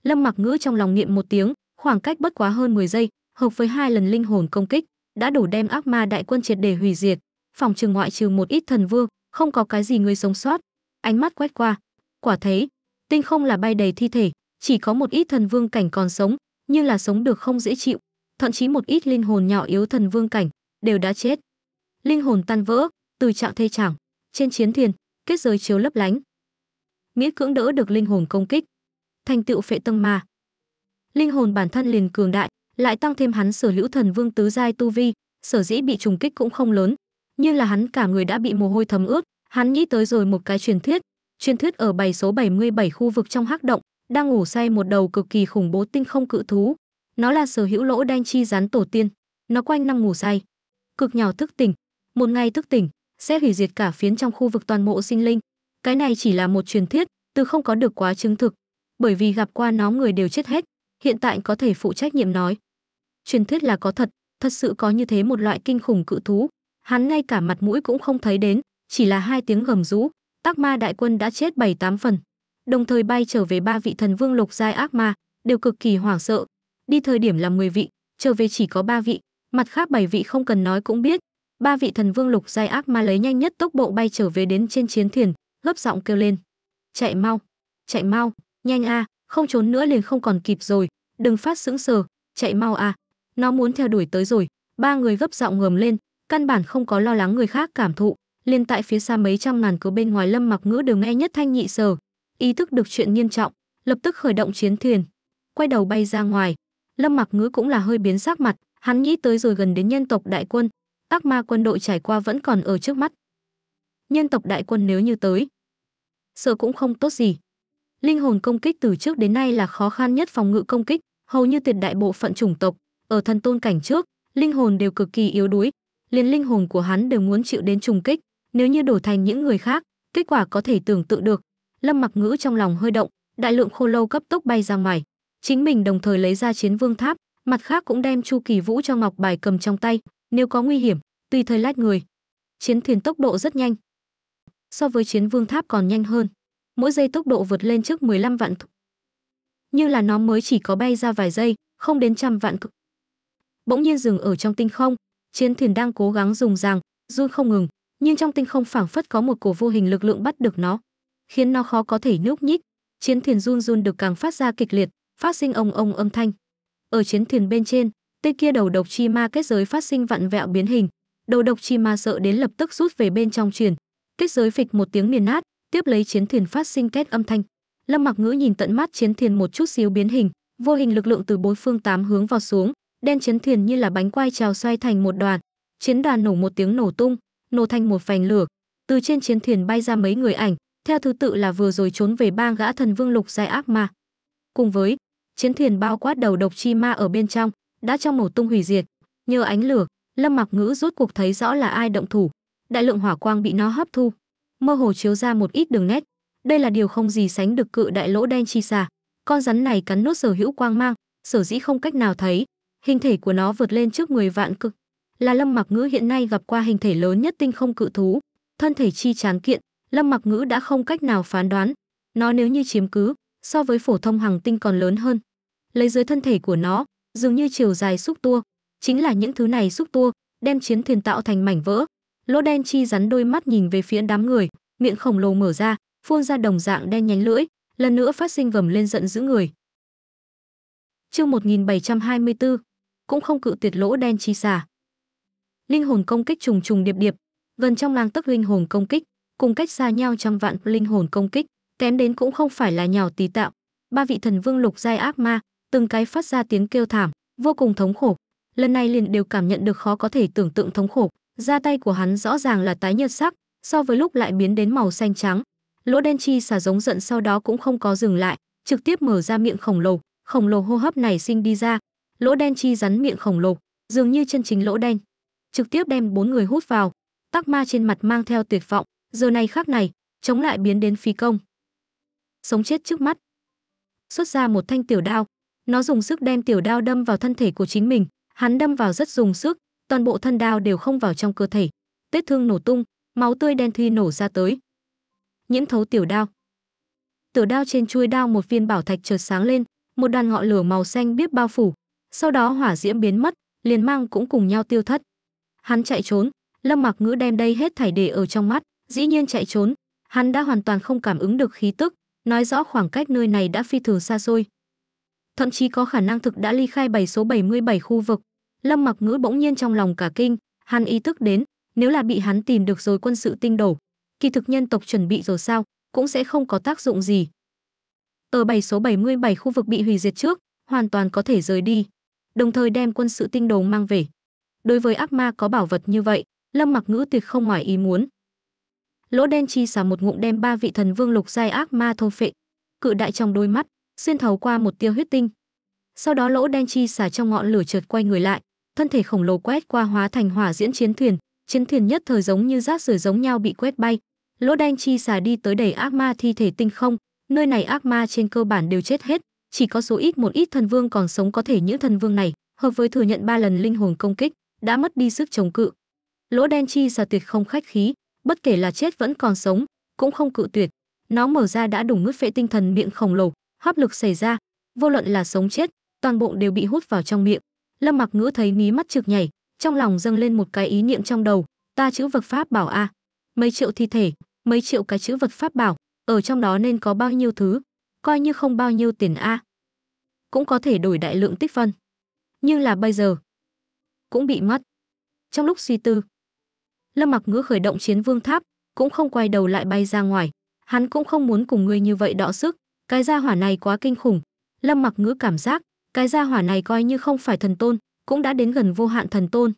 Lâm Mặc Ngữ trong lòng niệm một tiếng, khoảng cách bất quá hơn 10 giây, hợp với hai lần linh hồn công kích, đã đủ đem ác ma đại quân triệt để hủy diệt, phòng trường ngoại trừ một ít thần vương, không có cái gì người sống sót. Ánh mắt quét qua, quả thấy, tinh không là bay đầy thi thể, chỉ có một ít thần vương cảnh còn sống, nhưng là sống được không dễ chịu, thậm chí một ít linh hồn nhỏ yếu thần vương cảnh đều đã chết. Linh hồn tan vỡ, từ trạng thê chẳng, trên chiến thuyền, kết giới chiếu lấp lánh. miễn cưỡng đỡ được linh hồn công kích, thành tựu phệ tâm ma. Linh hồn bản thân liền cường đại, lại tăng thêm hắn sở hữu thần vương tứ giai tu vi, sở dĩ bị trùng kích cũng không lớn, nhưng là hắn cả người đã bị mồ hôi thấm ướt, hắn nghĩ tới rồi một cái truyền thuyết, Truyền thuyết ở bảy số 77 khu vực trong hắc động, đang ngủ say một đầu cực kỳ khủng bố tinh không cự thú. Nó là sở hữu lỗ đanh chi rắn tổ tiên. Nó quanh năm ngủ say, cực nhỏ thức tỉnh. Một ngày thức tỉnh, sẽ hủy diệt cả phiến trong khu vực toàn bộ sinh linh. Cái này chỉ là một truyền thuyết, từ không có được quá chứng thực. Bởi vì gặp qua nó người đều chết hết, hiện tại có thể phụ trách nhiệm nói. Truyền thuyết là có thật, thật sự có như thế một loại kinh khủng cự thú. Hắn ngay cả mặt mũi cũng không thấy đến, chỉ là hai tiếng gầm rú, Tác ma đại quân đã chết bảy tám phần. Đồng thời bay trở về ba vị thần vương lục giai ác ma, đều cực kỳ hoảng sợ. Đi thời điểm là 10 vị, trở về chỉ có ba vị, mặt khác bảy vị không cần nói cũng biết. Ba vị thần vương lục giai ác ma lấy nhanh nhất tốc bộ bay trở về đến trên chiến thuyền, gấp giọng kêu lên: "Chạy mau, chạy mau, nhanh a, à, không trốn nữa liền không còn kịp rồi, đừng phát sững sờ, chạy mau a, à. nó muốn theo đuổi tới rồi." Ba người gấp giọng ngầm lên, căn bản không có lo lắng người khác cảm thụ, liên tại phía xa mấy trăm ngàn cứ bên ngoài lâm mặc ngữ đều nghe nhất thanh nhị sở ý thức được chuyện nghiêm trọng lập tức khởi động chiến thuyền quay đầu bay ra ngoài lâm mặc ngữ cũng là hơi biến sắc mặt hắn nghĩ tới rồi gần đến nhân tộc đại quân ác ma quân đội trải qua vẫn còn ở trước mắt nhân tộc đại quân nếu như tới sợ cũng không tốt gì linh hồn công kích từ trước đến nay là khó khăn nhất phòng ngự công kích hầu như tuyệt đại bộ phận chủng tộc ở thần tôn cảnh trước linh hồn đều cực kỳ yếu đuối liền linh hồn của hắn đều muốn chịu đến trùng kích nếu như đổ thành những người khác, kết quả có thể tưởng tượng được. Lâm Mặc Ngữ trong lòng hơi động, đại lượng khô lâu cấp tốc bay ra ngoài. Chính mình đồng thời lấy ra chiến vương tháp, mặt khác cũng đem Chu Kỳ Vũ cho ngọc bài cầm trong tay, nếu có nguy hiểm, tùy thời lách người. Chiến thuyền tốc độ rất nhanh. So với chiến vương tháp còn nhanh hơn, mỗi giây tốc độ vượt lên trước 15 vạn thục. Nhưng là nó mới chỉ có bay ra vài giây, không đến trăm vạn cực. Bỗng nhiên dừng ở trong tinh không, chiến thuyền đang cố gắng dùng rằng, run không ngừng, nhưng trong tinh không phảng phất có một cổ vô hình lực lượng bắt được nó khiến nó khó có thể nhúc nhích chiến thuyền run run được càng phát ra kịch liệt phát sinh ông ông âm thanh ở chiến thuyền bên trên tên kia đầu độc chi ma kết giới phát sinh vặn vẹo biến hình đầu độc chi ma sợ đến lập tức rút về bên trong truyền kết giới phịch một tiếng miền nát tiếp lấy chiến thuyền phát sinh kết âm thanh lâm mặc ngữ nhìn tận mắt chiến thuyền một chút xíu biến hình vô hình lực lượng từ bốn phương tám hướng vào xuống đen chiến thuyền như là bánh quay trào xoay thành một đoàn chiến đoàn nổ một tiếng nổ tung nổ thành một phành lửa từ trên chiến thuyền bay ra mấy người ảnh theo thứ tự là vừa rồi trốn về bang gã thần vương lục giai ác ma cùng với chiến thuyền bao quát đầu độc chi ma ở bên trong đã trong nổ tung hủy diệt nhờ ánh lửa lâm mặc ngữ rốt cuộc thấy rõ là ai động thủ đại lượng hỏa quang bị nó hấp thu mơ hồ chiếu ra một ít đường nét đây là điều không gì sánh được cự đại lỗ đen chi xà con rắn này cắn nốt sở hữu quang mang sở dĩ không cách nào thấy hình thể của nó vượt lên trước người vạn cực là Lâm Mặc Ngữ hiện nay gặp qua hình thể lớn nhất tinh không cự thú, thân thể chi tráng kiện, Lâm Mặc Ngữ đã không cách nào phán đoán, nó nếu như chiếm cứ, so với phổ thông hàng tinh còn lớn hơn. Lấy dưới thân thể của nó, dường như chiều dài xúc tua, chính là những thứ này xúc tua, đem chiến thuyền tạo thành mảnh vỡ. Lỗ đen chi rắn đôi mắt nhìn về phía đám người, miệng khổng lồ mở ra, phun ra đồng dạng đen nhánh lưỡi, lần nữa phát sinh gầm lên giận dữ người. Chương 1724, cũng không cự tuyệt lỗ đen chi xà linh hồn công kích trùng trùng điệp điệp, gần trong làng tức linh hồn công kích, cùng cách xa nhau trăm vạn linh hồn công kích, kém đến cũng không phải là nhỏ tí tạo. Ba vị thần vương lục giai ác ma, từng cái phát ra tiếng kêu thảm, vô cùng thống khổ. Lần này liền đều cảm nhận được khó có thể tưởng tượng thống khổ, ra tay của hắn rõ ràng là tái nhợt sắc, so với lúc lại biến đến màu xanh trắng. Lỗ đen chi xả giống giận sau đó cũng không có dừng lại, trực tiếp mở ra miệng khổng lồ, khổng lồ hô hấp này sinh đi ra. Lỗ đen chi rắn miệng khổng lồ, dường như chân chính lỗ đen, trực tiếp đem bốn người hút vào tắc ma trên mặt mang theo tuyệt vọng giờ này khác này chống lại biến đến phi công sống chết trước mắt xuất ra một thanh tiểu đao nó dùng sức đem tiểu đao đâm vào thân thể của chính mình hắn đâm vào rất dùng sức toàn bộ thân đao đều không vào trong cơ thể vết thương nổ tung máu tươi đen thui nổ ra tới nhiễm thấu tiểu đao tiểu đao trên chuôi đao một viên bảo thạch chợt sáng lên một đàn ngọn lửa màu xanh biết bao phủ sau đó hỏa diễm biến mất liền mang cũng cùng nhau tiêu thất hắn chạy trốn lâm mặc ngữ đem đây hết thảy để ở trong mắt dĩ nhiên chạy trốn hắn đã hoàn toàn không cảm ứng được khí tức nói rõ khoảng cách nơi này đã phi thường xa xôi thậm chí có khả năng thực đã ly khai bảy số 77 khu vực lâm mặc ngữ bỗng nhiên trong lòng cả kinh hắn ý thức đến nếu là bị hắn tìm được rồi quân sự tinh đổ kỳ thực nhân tộc chuẩn bị rồi sao cũng sẽ không có tác dụng gì tờ bảy số 77 khu vực bị hủy diệt trước hoàn toàn có thể rời đi đồng thời đem quân sự tinh đồ mang về đối với ác ma có bảo vật như vậy lâm mặc ngữ tuyệt không ngoài ý muốn lỗ đen chi xả một ngụm đem ba vị thần vương lục giai ác ma thô phệ cự đại trong đôi mắt xuyên thấu qua một tia huyết tinh sau đó lỗ đen chi xả trong ngọn lửa trượt quay người lại thân thể khổng lồ quét qua hóa thành hỏa diễn chiến thuyền chiến thuyền nhất thời giống như rác rưởi giống nhau bị quét bay lỗ đen chi xả đi tới đầy ác ma thi thể tinh không nơi này ác ma trên cơ bản đều chết hết chỉ có số ít một ít thần vương còn sống có thể những thần vương này hợp với thừa nhận ba lần linh hồn công kích đã mất đi sức chống cự. Lỗ đen chi xà tuyệt không khách khí, bất kể là chết vẫn còn sống, cũng không cự tuyệt. Nó mở ra đã đủ nuốt phệ tinh thần miệng khổng lồ, hấp lực xảy ra, vô luận là sống chết, toàn bộ đều bị hút vào trong miệng. Lâm Mặc Ngữ thấy mí mắt trực nhảy, trong lòng dâng lên một cái ý niệm trong đầu, ta chữ vật pháp bảo a, mấy triệu thi thể, mấy triệu cái chữ vật pháp bảo, ở trong đó nên có bao nhiêu thứ, coi như không bao nhiêu tiền a. Cũng có thể đổi đại lượng tích phân. Nhưng là bây giờ, cũng bị mất. Trong lúc suy tư, Lâm Mặc Ngữ khởi động chiến vương tháp, cũng không quay đầu lại bay ra ngoài. Hắn cũng không muốn cùng ngươi như vậy đọ sức, cái gia hỏa này quá kinh khủng. Lâm Mặc Ngữ cảm giác, cái gia hỏa này coi như không phải thần tôn, cũng đã đến gần vô hạn thần tôn.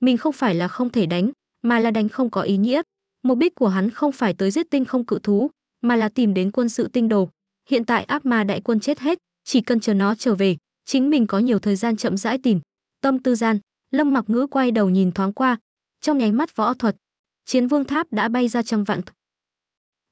Mình không phải là không thể đánh, mà là đánh không có ý nghĩa. Mục đích của hắn không phải tới giết tinh không cự thú, mà là tìm đến quân sự tinh đồ. Hiện tại áp ma đại quân chết hết, chỉ cần chờ nó trở về, chính mình có nhiều thời gian chậm rãi tìm. Tâm tư gian, Lâm Mặc Ngữ quay đầu nhìn thoáng qua, trong nháy mắt võ thuật, Chiến Vương Tháp đã bay ra trăm vạn.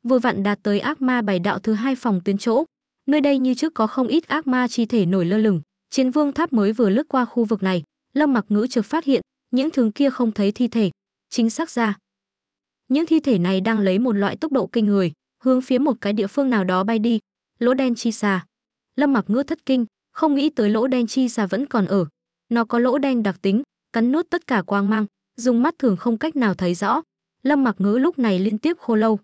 Vừa vặn đạt tới ác ma bảy đạo thứ hai phòng tuyến chỗ, nơi đây như trước có không ít ác ma chi thể nổi lơ lửng, Chiến Vương Tháp mới vừa lướt qua khu vực này, Lâm Mặc Ngữ chợt phát hiện, những thứ kia không thấy thi thể, chính xác ra. Những thi thể này đang lấy một loại tốc độ kinh người, hướng phía một cái địa phương nào đó bay đi, lỗ đen chi xà. Lâm Mặc Ngữ thất kinh, không nghĩ tới lỗ đen chi xà vẫn còn ở. Nó có lỗ đen đặc tính, cắn nuốt tất cả quang mang, dùng mắt thường không cách nào thấy rõ. Lâm Mặc Ngữ lúc này liên tiếp khô lâu.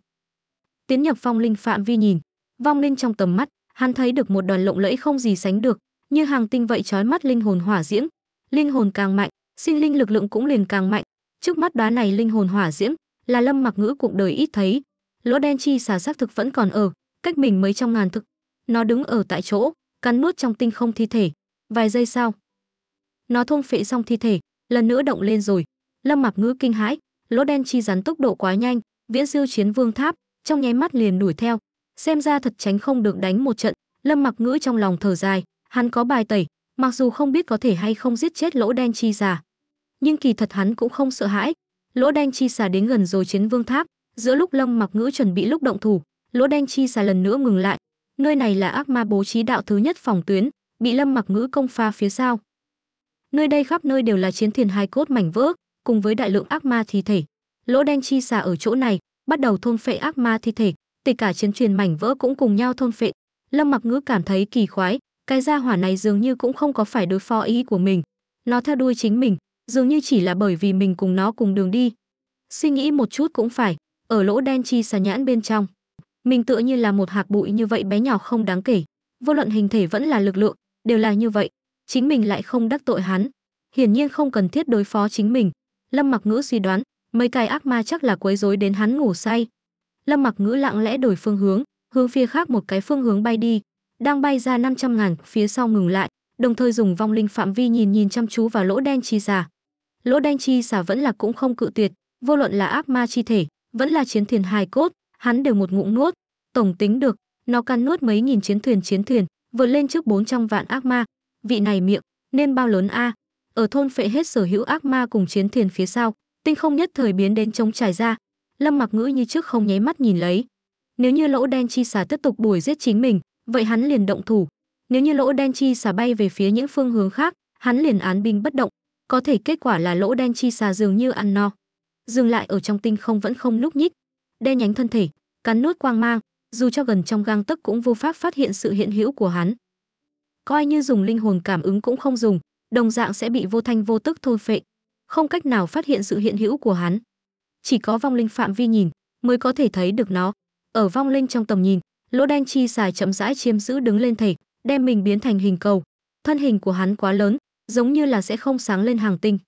Tiến nhập phong linh phạm vi nhìn, vong linh trong tầm mắt, hắn thấy được một đoàn lộng lẫy không gì sánh được, như hàng tinh vậy chói mắt linh hồn hỏa diễm. Linh hồn càng mạnh, sinh linh lực lượng cũng liền càng mạnh. Trước mắt đóa này linh hồn hỏa diễm là Lâm Mặc Ngữ cuộc đời ít thấy. Lỗ đen chi xà xác thực vẫn còn ở, cách mình mấy trong ngàn thực. Nó đứng ở tại chỗ, cắn nuốt trong tinh không thi thể. Vài giây sau, nó thôn phệ xong thi thể, lần nữa động lên rồi lâm mạc ngữ kinh hãi lỗ đen chi rắn tốc độ quá nhanh viễn siêu chiến vương tháp trong nháy mắt liền đuổi theo xem ra thật tránh không được đánh một trận lâm mặc ngữ trong lòng thở dài hắn có bài tẩy mặc dù không biết có thể hay không giết chết lỗ đen chi giả nhưng kỳ thật hắn cũng không sợ hãi lỗ đen chi xà đến gần rồi chiến vương tháp giữa lúc lâm mặc ngữ chuẩn bị lúc động thủ lỗ đen chi xà lần nữa ngừng lại nơi này là ác ma bố trí đạo thứ nhất phòng tuyến bị lâm mặc ngữ công pha phía sau Nơi đây khắp nơi đều là chiến thuyền hai cốt mảnh vỡ, cùng với đại lượng ác ma thi thể. Lỗ đen chi xà ở chỗ này, bắt đầu thôn phệ ác ma thi thể, kể cả chiến thuyền mảnh vỡ cũng cùng nhau thôn phệ. Lâm Mặc Ngữ cảm thấy kỳ khoái, cái gia hỏa này dường như cũng không có phải đối phó ý của mình. Nó theo đuôi chính mình, dường như chỉ là bởi vì mình cùng nó cùng đường đi. Suy nghĩ một chút cũng phải, ở lỗ đen chi xà nhãn bên trong, mình tựa như là một hạt bụi như vậy bé nhỏ không đáng kể, vô luận hình thể vẫn là lực lượng, đều là như vậy, chính mình lại không đắc tội hắn hiển nhiên không cần thiết đối phó chính mình lâm mặc ngữ suy đoán mấy cái ác ma chắc là quấy rối đến hắn ngủ say lâm mặc ngữ lặng lẽ đổi phương hướng hướng phía khác một cái phương hướng bay đi đang bay ra 500 ngàn phía sau ngừng lại đồng thời dùng vong linh phạm vi nhìn nhìn chăm chú vào lỗ đen chi giả lỗ đen chi giả vẫn là cũng không cự tuyệt vô luận là ác ma chi thể vẫn là chiến thuyền hài cốt hắn đều một ngụm nuốt tổng tính được nó can nuốt mấy nghìn chiến thuyền chiến thuyền vượt lên trước 400 vạn ác ma vị này miệng nên bao lớn a ở thôn phệ hết sở hữu ác ma cùng chiến thuyền phía sau tinh không nhất thời biến đến chống trải ra lâm mặc ngữ như trước không nháy mắt nhìn lấy nếu như lỗ đen chi xà tiếp tục đuổi giết chính mình vậy hắn liền động thủ nếu như lỗ đen chi xà bay về phía những phương hướng khác hắn liền án binh bất động có thể kết quả là lỗ đen chi xà dường như ăn no dừng lại ở trong tinh không vẫn không lúc nhích đen nhánh thân thể cắn nuốt quang mang dù cho gần trong gang tức cũng vô pháp phát hiện sự hiện hữu của hắn coi như dùng linh hồn cảm ứng cũng không dùng, đồng dạng sẽ bị vô thanh vô tức thôi phệ, không cách nào phát hiện sự hiện hữu của hắn. Chỉ có vong linh phạm vi nhìn mới có thể thấy được nó. Ở vong linh trong tầm nhìn, lỗ đen chi xài chậm rãi chiếm giữ đứng lên thể, đem mình biến thành hình cầu. Thân hình của hắn quá lớn, giống như là sẽ không sáng lên hàng tinh.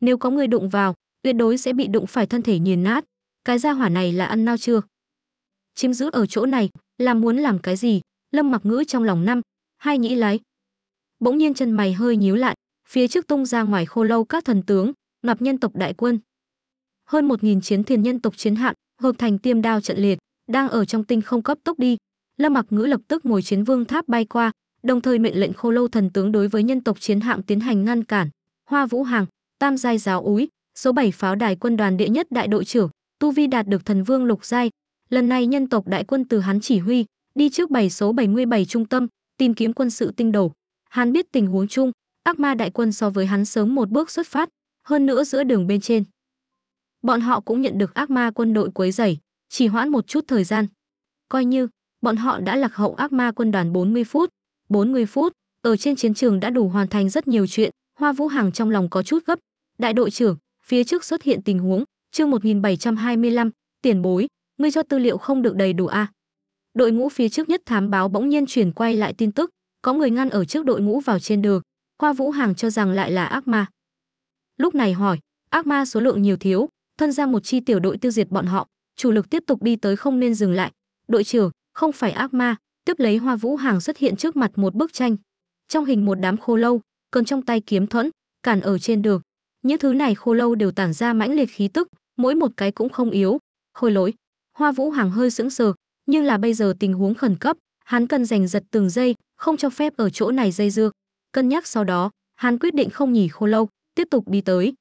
Nếu có người đụng vào, tuyệt đối sẽ bị đụng phải thân thể nghiền nát. Cái gia hỏa này là ăn nao chưa? Chiếm giữ ở chỗ này, là muốn làm cái gì? Lâm Mặc Ngữ trong lòng năm, hai nhĩ lái bỗng nhiên chân mày hơi nhíu lại phía trước tung ra ngoài khô lâu các thần tướng nạp nhân tộc đại quân hơn một nghìn chiến thiền nhân tộc chiến hạm hợp thành tiêm đao trận liệt đang ở trong tinh không cấp tốc đi lâm mặc ngữ lập tức ngồi chiến vương tháp bay qua đồng thời mệnh lệnh khô lâu thần tướng đối với nhân tộc chiến hạng tiến hành ngăn cản hoa vũ hàng tam giai giáo úy số 7 pháo đài quân đoàn địa nhất đại đội trưởng tu vi đạt được thần vương lục giai lần này nhân tộc đại quân từ hắn chỉ huy đi trước bảy số 77 trung tâm tìm kiếm quân sự tinh đầu Hắn biết tình huống chung, ác ma đại quân so với hắn sớm một bước xuất phát, hơn nữa giữa đường bên trên. Bọn họ cũng nhận được ác ma quân đội quấy rầy, chỉ hoãn một chút thời gian. Coi như, bọn họ đã lạc hậu ác ma quân đoàn 40 phút. 40 phút, ở trên chiến trường đã đủ hoàn thành rất nhiều chuyện, Hoa Vũ hàng trong lòng có chút gấp. Đại đội trưởng, phía trước xuất hiện tình huống, chương 1725, tiền bối, ngươi cho tư liệu không được đầy đủ a. À đội ngũ phía trước nhất thám báo bỗng nhiên chuyển quay lại tin tức có người ngăn ở trước đội ngũ vào trên đường hoa vũ hàng cho rằng lại là ác ma lúc này hỏi ác ma số lượng nhiều thiếu thân ra một chi tiểu đội tiêu diệt bọn họ chủ lực tiếp tục đi tới không nên dừng lại đội trưởng không phải ác ma tiếp lấy hoa vũ hàng xuất hiện trước mặt một bức tranh trong hình một đám khô lâu còn trong tay kiếm thuẫn cản ở trên đường những thứ này khô lâu đều tản ra mãnh liệt khí tức mỗi một cái cũng không yếu khôi lỗi hoa vũ hàng hơi sững sờ nhưng là bây giờ tình huống khẩn cấp, hắn cần giành giật từng giây, không cho phép ở chỗ này dây dưa. Cân nhắc sau đó, hắn quyết định không nhỉ khô lâu, tiếp tục đi tới.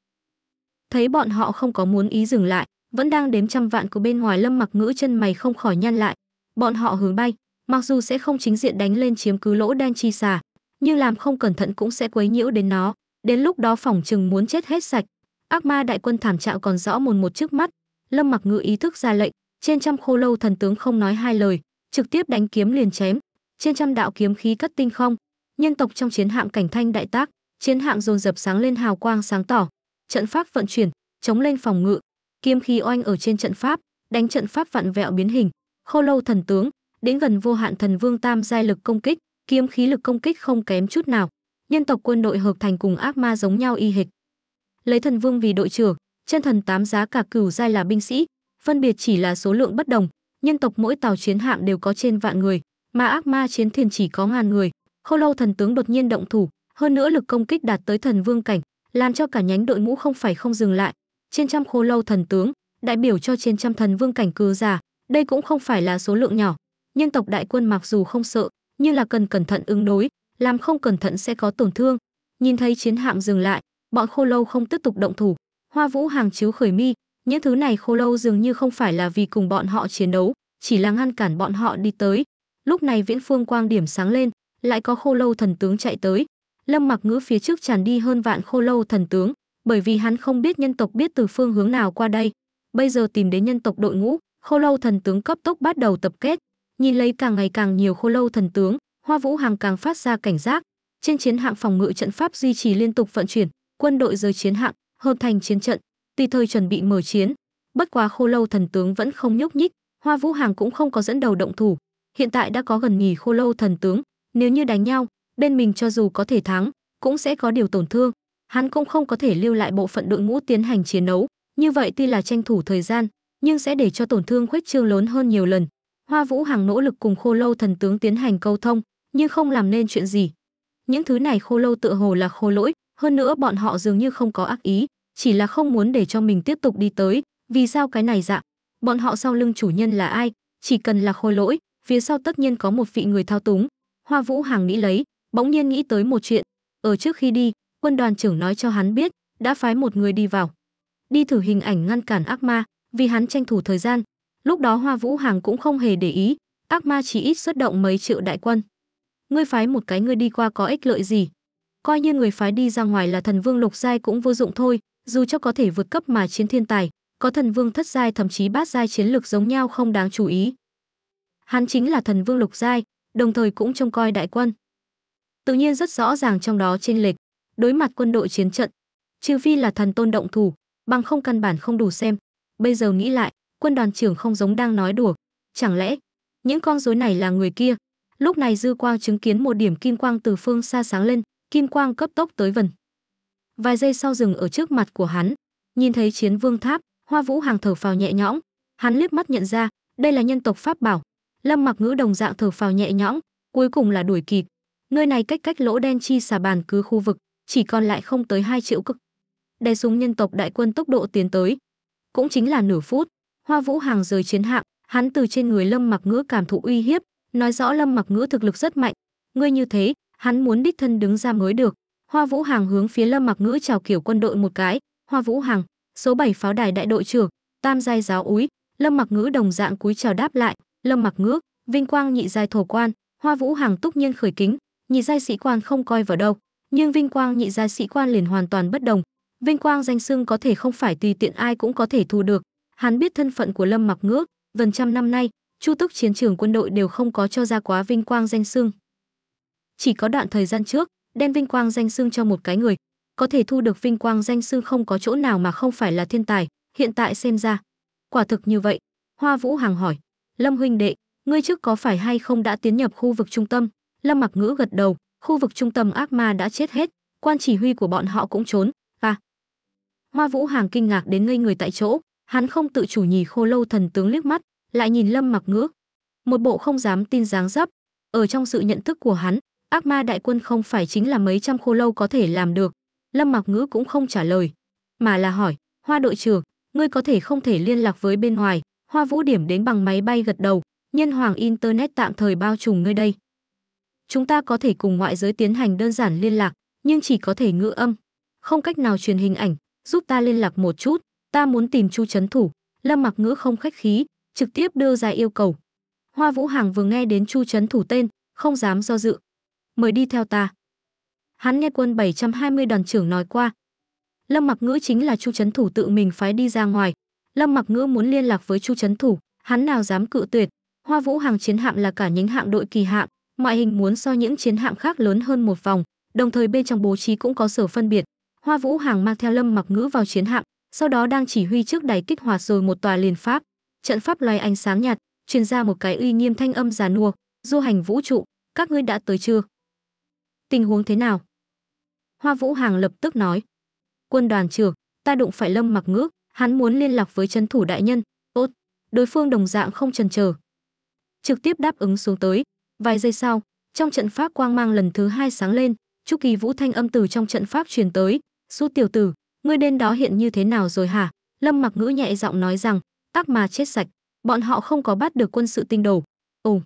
Thấy bọn họ không có muốn ý dừng lại, vẫn đang đếm trăm vạn của bên ngoài lâm mặc ngữ chân mày không khỏi nhăn lại. Bọn họ hướng bay, mặc dù sẽ không chính diện đánh lên chiếm cứ lỗ đen chi xà, nhưng làm không cẩn thận cũng sẽ quấy nhiễu đến nó. Đến lúc đó phòng chừng muốn chết hết sạch. Ác ma đại quân thảm trạng còn rõ mồn một trước mắt. Lâm mặc ngữ ý thức ra lệnh, trên trăm khô lâu thần tướng không nói hai lời, trực tiếp đánh kiếm liền chém, trên trăm đạo kiếm khí cất tinh không, nhân tộc trong chiến hạng cảnh thanh đại tác, chiến hạng dồn dập sáng lên hào quang sáng tỏ, trận pháp vận chuyển, chống lên phòng ngự, kiếm khí oanh ở trên trận pháp, đánh trận pháp vặn vẹo biến hình, khô lâu thần tướng, đến gần vô hạn thần vương tam giai lực công kích, kiếm khí lực công kích không kém chút nào. Nhân tộc quân đội hợp thành cùng ác ma giống nhau y hệt. Lấy thần vương vì đội trưởng, chân thần tám giá cả cửu giai là binh sĩ, phân biệt chỉ là số lượng bất đồng, nhân tộc mỗi tàu chiến hạm đều có trên vạn người, mà ác ma chiến thuyền chỉ có ngàn người. Khâu Lâu thần tướng đột nhiên động thủ, hơn nữa lực công kích đạt tới thần vương cảnh, làm cho cả nhánh đội ngũ không phải không dừng lại. Trên trăm khô Lâu thần tướng, đại biểu cho trên trăm thần vương cảnh cư giả, đây cũng không phải là số lượng nhỏ. Nhân tộc đại quân mặc dù không sợ, nhưng là cần cẩn thận ứng đối, làm không cẩn thận sẽ có tổn thương. Nhìn thấy chiến hạm dừng lại, bọn Khô Lâu không tiếp tục động thủ. Hoa Vũ hàng chiếu khởi mi, những thứ này khô lâu dường như không phải là vì cùng bọn họ chiến đấu, chỉ là ngăn cản bọn họ đi tới. Lúc này viễn phương quang điểm sáng lên, lại có khô lâu thần tướng chạy tới. Lâm mặc ngữ phía trước tràn đi hơn vạn khô lâu thần tướng, bởi vì hắn không biết nhân tộc biết từ phương hướng nào qua đây. Bây giờ tìm đến nhân tộc đội ngũ, khô lâu thần tướng cấp tốc bắt đầu tập kết. Nhìn lấy càng ngày càng nhiều khô lâu thần tướng, hoa vũ hàng càng phát ra cảnh giác. Trên chiến hạng phòng ngự trận pháp duy trì liên tục vận chuyển, quân đội rời chiến hạng, hợp thành chiến trận, tuy thời chuẩn bị mở chiến bất quá khô lâu thần tướng vẫn không nhúc nhích hoa vũ hàng cũng không có dẫn đầu động thủ hiện tại đã có gần nghỉ khô lâu thần tướng nếu như đánh nhau bên mình cho dù có thể thắng cũng sẽ có điều tổn thương hắn cũng không có thể lưu lại bộ phận đội ngũ tiến hành chiến đấu như vậy tuy là tranh thủ thời gian nhưng sẽ để cho tổn thương khuếch trương lớn hơn nhiều lần hoa vũ hàng nỗ lực cùng khô lâu thần tướng tiến hành câu thông nhưng không làm nên chuyện gì những thứ này khô lâu tựa hồ là khô lỗi hơn nữa bọn họ dường như không có ác ý chỉ là không muốn để cho mình tiếp tục đi tới, vì sao cái này dạ Bọn họ sau lưng chủ nhân là ai? Chỉ cần là khôi lỗi, phía sau tất nhiên có một vị người thao túng. Hoa Vũ Hàng nghĩ lấy, bỗng nhiên nghĩ tới một chuyện. Ở trước khi đi, quân đoàn trưởng nói cho hắn biết, đã phái một người đi vào. Đi thử hình ảnh ngăn cản ác ma, vì hắn tranh thủ thời gian. Lúc đó Hoa Vũ Hàng cũng không hề để ý, ác ma chỉ ít xuất động mấy triệu đại quân. Ngươi phái một cái ngươi đi qua có ích lợi gì? Coi như người phái đi ra ngoài là thần vương lục giai cũng vô dụng thôi, dù cho có thể vượt cấp mà chiến thiên tài, có thần vương thất giai thậm chí bát giai chiến lực giống nhau không đáng chú ý. Hắn chính là thần vương lục giai, đồng thời cũng trông coi đại quân. Tự nhiên rất rõ ràng trong đó chênh lệch, đối mặt quân đội chiến trận, trừ phi là thần tôn động thủ, bằng không căn bản không đủ xem. Bây giờ nghĩ lại, quân đoàn trưởng không giống đang nói đùa, chẳng lẽ những con rối này là người kia? Lúc này dư quang chứng kiến một điểm kim quang từ phương xa sáng lên, kim quang cấp tốc tới gần vài giây sau dừng ở trước mặt của hắn. Nhìn thấy chiến vương tháp, Hoa Vũ Hàng thở phào nhẹ nhõm, hắn liếc mắt nhận ra, đây là nhân tộc pháp bảo. Lâm Mặc Ngữ đồng dạng thở phào nhẹ nhõm, cuối cùng là đuổi kịp. Nơi này cách cách lỗ đen chi xà bàn cứ khu vực, chỉ còn lại không tới 2 triệu cực. Đè súng nhân tộc đại quân tốc độ tiến tới, cũng chính là nửa phút, Hoa Vũ Hàng rời chiến hạm, hắn từ trên người Lâm Mặc Ngữ cảm thụ uy hiếp, nói rõ Lâm Mặc Ngữ thực lực rất mạnh, ngươi như thế, hắn muốn đích thân đứng ra mới được. Hoa Vũ Hàng hướng phía Lâm Mặc Ngữ chào kiểu quân đội một cái, "Hoa Vũ Hàng, số 7 pháo đài đại đội trưởng, Tam giai giáo úy." Lâm Mặc Ngữ đồng dạng cúi chào đáp lại, "Lâm Mặc Ngữ, vinh quang nhị giai thổ quan." Hoa Vũ Hàng túc nhiên khởi kính, nhị giai sĩ quan không coi vào đâu, nhưng vinh quang nhị giai sĩ quan liền hoàn toàn bất đồng. Vinh quang danh xưng có thể không phải tùy tiện ai cũng có thể thu được. Hắn biết thân phận của Lâm Mặc Ngữ, gần trăm năm nay, chu túc chiến trường quân đội đều không có cho ra quá vinh quang danh xưng. Chỉ có đoạn thời gian trước, đem vinh quang danh xưng cho một cái người có thể thu được vinh quang danh xưng không có chỗ nào mà không phải là thiên tài hiện tại xem ra quả thực như vậy hoa vũ Hằng hỏi lâm huynh đệ ngươi trước có phải hay không đã tiến nhập khu vực trung tâm lâm mặc ngữ gật đầu khu vực trung tâm ác ma đã chết hết quan chỉ huy của bọn họ cũng trốn à hoa vũ Hằng kinh ngạc đến ngây người tại chỗ hắn không tự chủ nhì khô lâu thần tướng liếc mắt lại nhìn lâm mặc ngữ một bộ không dám tin dáng dấp ở trong sự nhận thức của hắn ác ma đại quân không phải chính là mấy trăm khô lâu có thể làm được lâm mặc ngữ cũng không trả lời mà là hỏi hoa đội trưởng ngươi có thể không thể liên lạc với bên ngoài hoa vũ điểm đến bằng máy bay gật đầu nhân hoàng internet tạm thời bao trùm ngươi đây chúng ta có thể cùng ngoại giới tiến hành đơn giản liên lạc nhưng chỉ có thể ngữ âm không cách nào truyền hình ảnh giúp ta liên lạc một chút ta muốn tìm chu trấn thủ lâm mặc ngữ không khách khí trực tiếp đưa ra yêu cầu hoa vũ hàng vừa nghe đến chu trấn thủ tên không dám do dự mời đi theo ta. Hắn nghe quân 720 đoàn trưởng nói qua. Lâm Mặc Ngữ chính là Chu Trấn Thủ tự mình phái đi ra ngoài. Lâm Mặc Ngữ muốn liên lạc với Chu Trấn Thủ, hắn nào dám cự tuyệt. Hoa Vũ hàng chiến hạm là cả những hạm đội kỳ hạm, ngoại hình muốn so những chiến hạm khác lớn hơn một vòng, đồng thời bên trong bố trí cũng có sở phân biệt. Hoa Vũ hàng mang theo Lâm Mặc Ngữ vào chiến hạm, sau đó đang chỉ huy trước đài kích hoạt rồi một tòa liền pháp, trận pháp loài ánh sáng nhạt, truyền ra một cái uy nghiêm thanh âm già nua, du hành vũ trụ, các ngươi đã tới chưa? Tình huống thế nào? Hoa Vũ Hàng lập tức nói. Quân đoàn trưởng, ta đụng phải Lâm Mặc Ngữ, hắn muốn liên lạc với trấn thủ đại nhân. Tốt, đối phương đồng dạng không chần chờ. Trực tiếp đáp ứng xuống tới, vài giây sau, trong trận pháp quang mang lần thứ hai sáng lên, chu Kỳ Vũ thanh âm từ trong trận pháp truyền tới, su tiểu tử, ngươi đến đó hiện như thế nào rồi hả?" Lâm Mặc Ngữ nhẹ giọng nói rằng, "Tắc mà chết sạch, bọn họ không có bắt được quân sự tinh đồ." Ồ,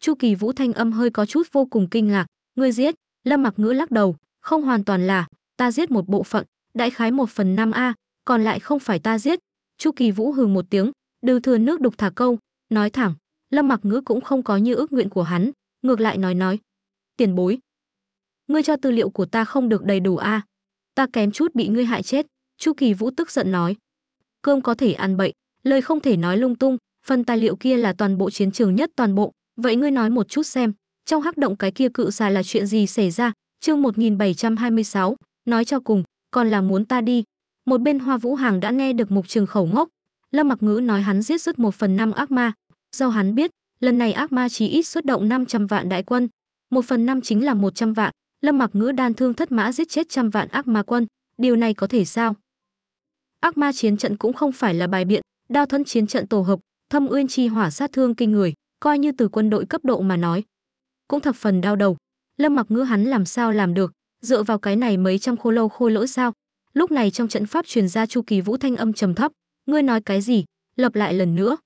Chu Kỳ Vũ thanh âm hơi có chút vô cùng kinh ngạc, "Ngươi giết?" Lâm Mặc Ngữ lắc đầu, không hoàn toàn là, ta giết một bộ phận, đại khái một phần năm a, còn lại không phải ta giết. Chu Kỳ Vũ hừ một tiếng, đưa thừa nước đục thả câu, nói thẳng, Lâm Mặc Ngữ cũng không có như ước nguyện của hắn, ngược lại nói nói, tiền bối, ngươi cho tư liệu của ta không được đầy đủ a, ta kém chút bị ngươi hại chết. Chu Kỳ Vũ tức giận nói, cơm có thể ăn bậy, lời không thể nói lung tung, phần tài liệu kia là toàn bộ chiến trường nhất toàn bộ, vậy ngươi nói một chút xem, trong hắc động cái kia cự xà là chuyện gì xảy ra chương 1726, nói cho cùng còn là muốn ta đi một bên hoa vũ hàng đã nghe được mục trường khẩu ngốc lâm mặc ngữ nói hắn giết dứt một phần năm ác ma do hắn biết lần này ác ma chỉ ít xuất động 500 vạn đại quân một phần năm chính là 100 vạn lâm mặc ngữ đan thương thất mã giết chết trăm vạn ác ma quân điều này có thể sao ác ma chiến trận cũng không phải là bài biện đao thân chiến trận tổ hợp thâm uyên chi hỏa sát thương kinh người coi như từ quân đội cấp độ mà nói cũng thập phần đau đầu lâm mặc ngữ hắn làm sao làm được dựa vào cái này mấy trăm khô lâu khôi lỗi sao lúc này trong trận pháp truyền ra chu kỳ vũ thanh âm trầm thấp ngươi nói cái gì lặp lại lần nữa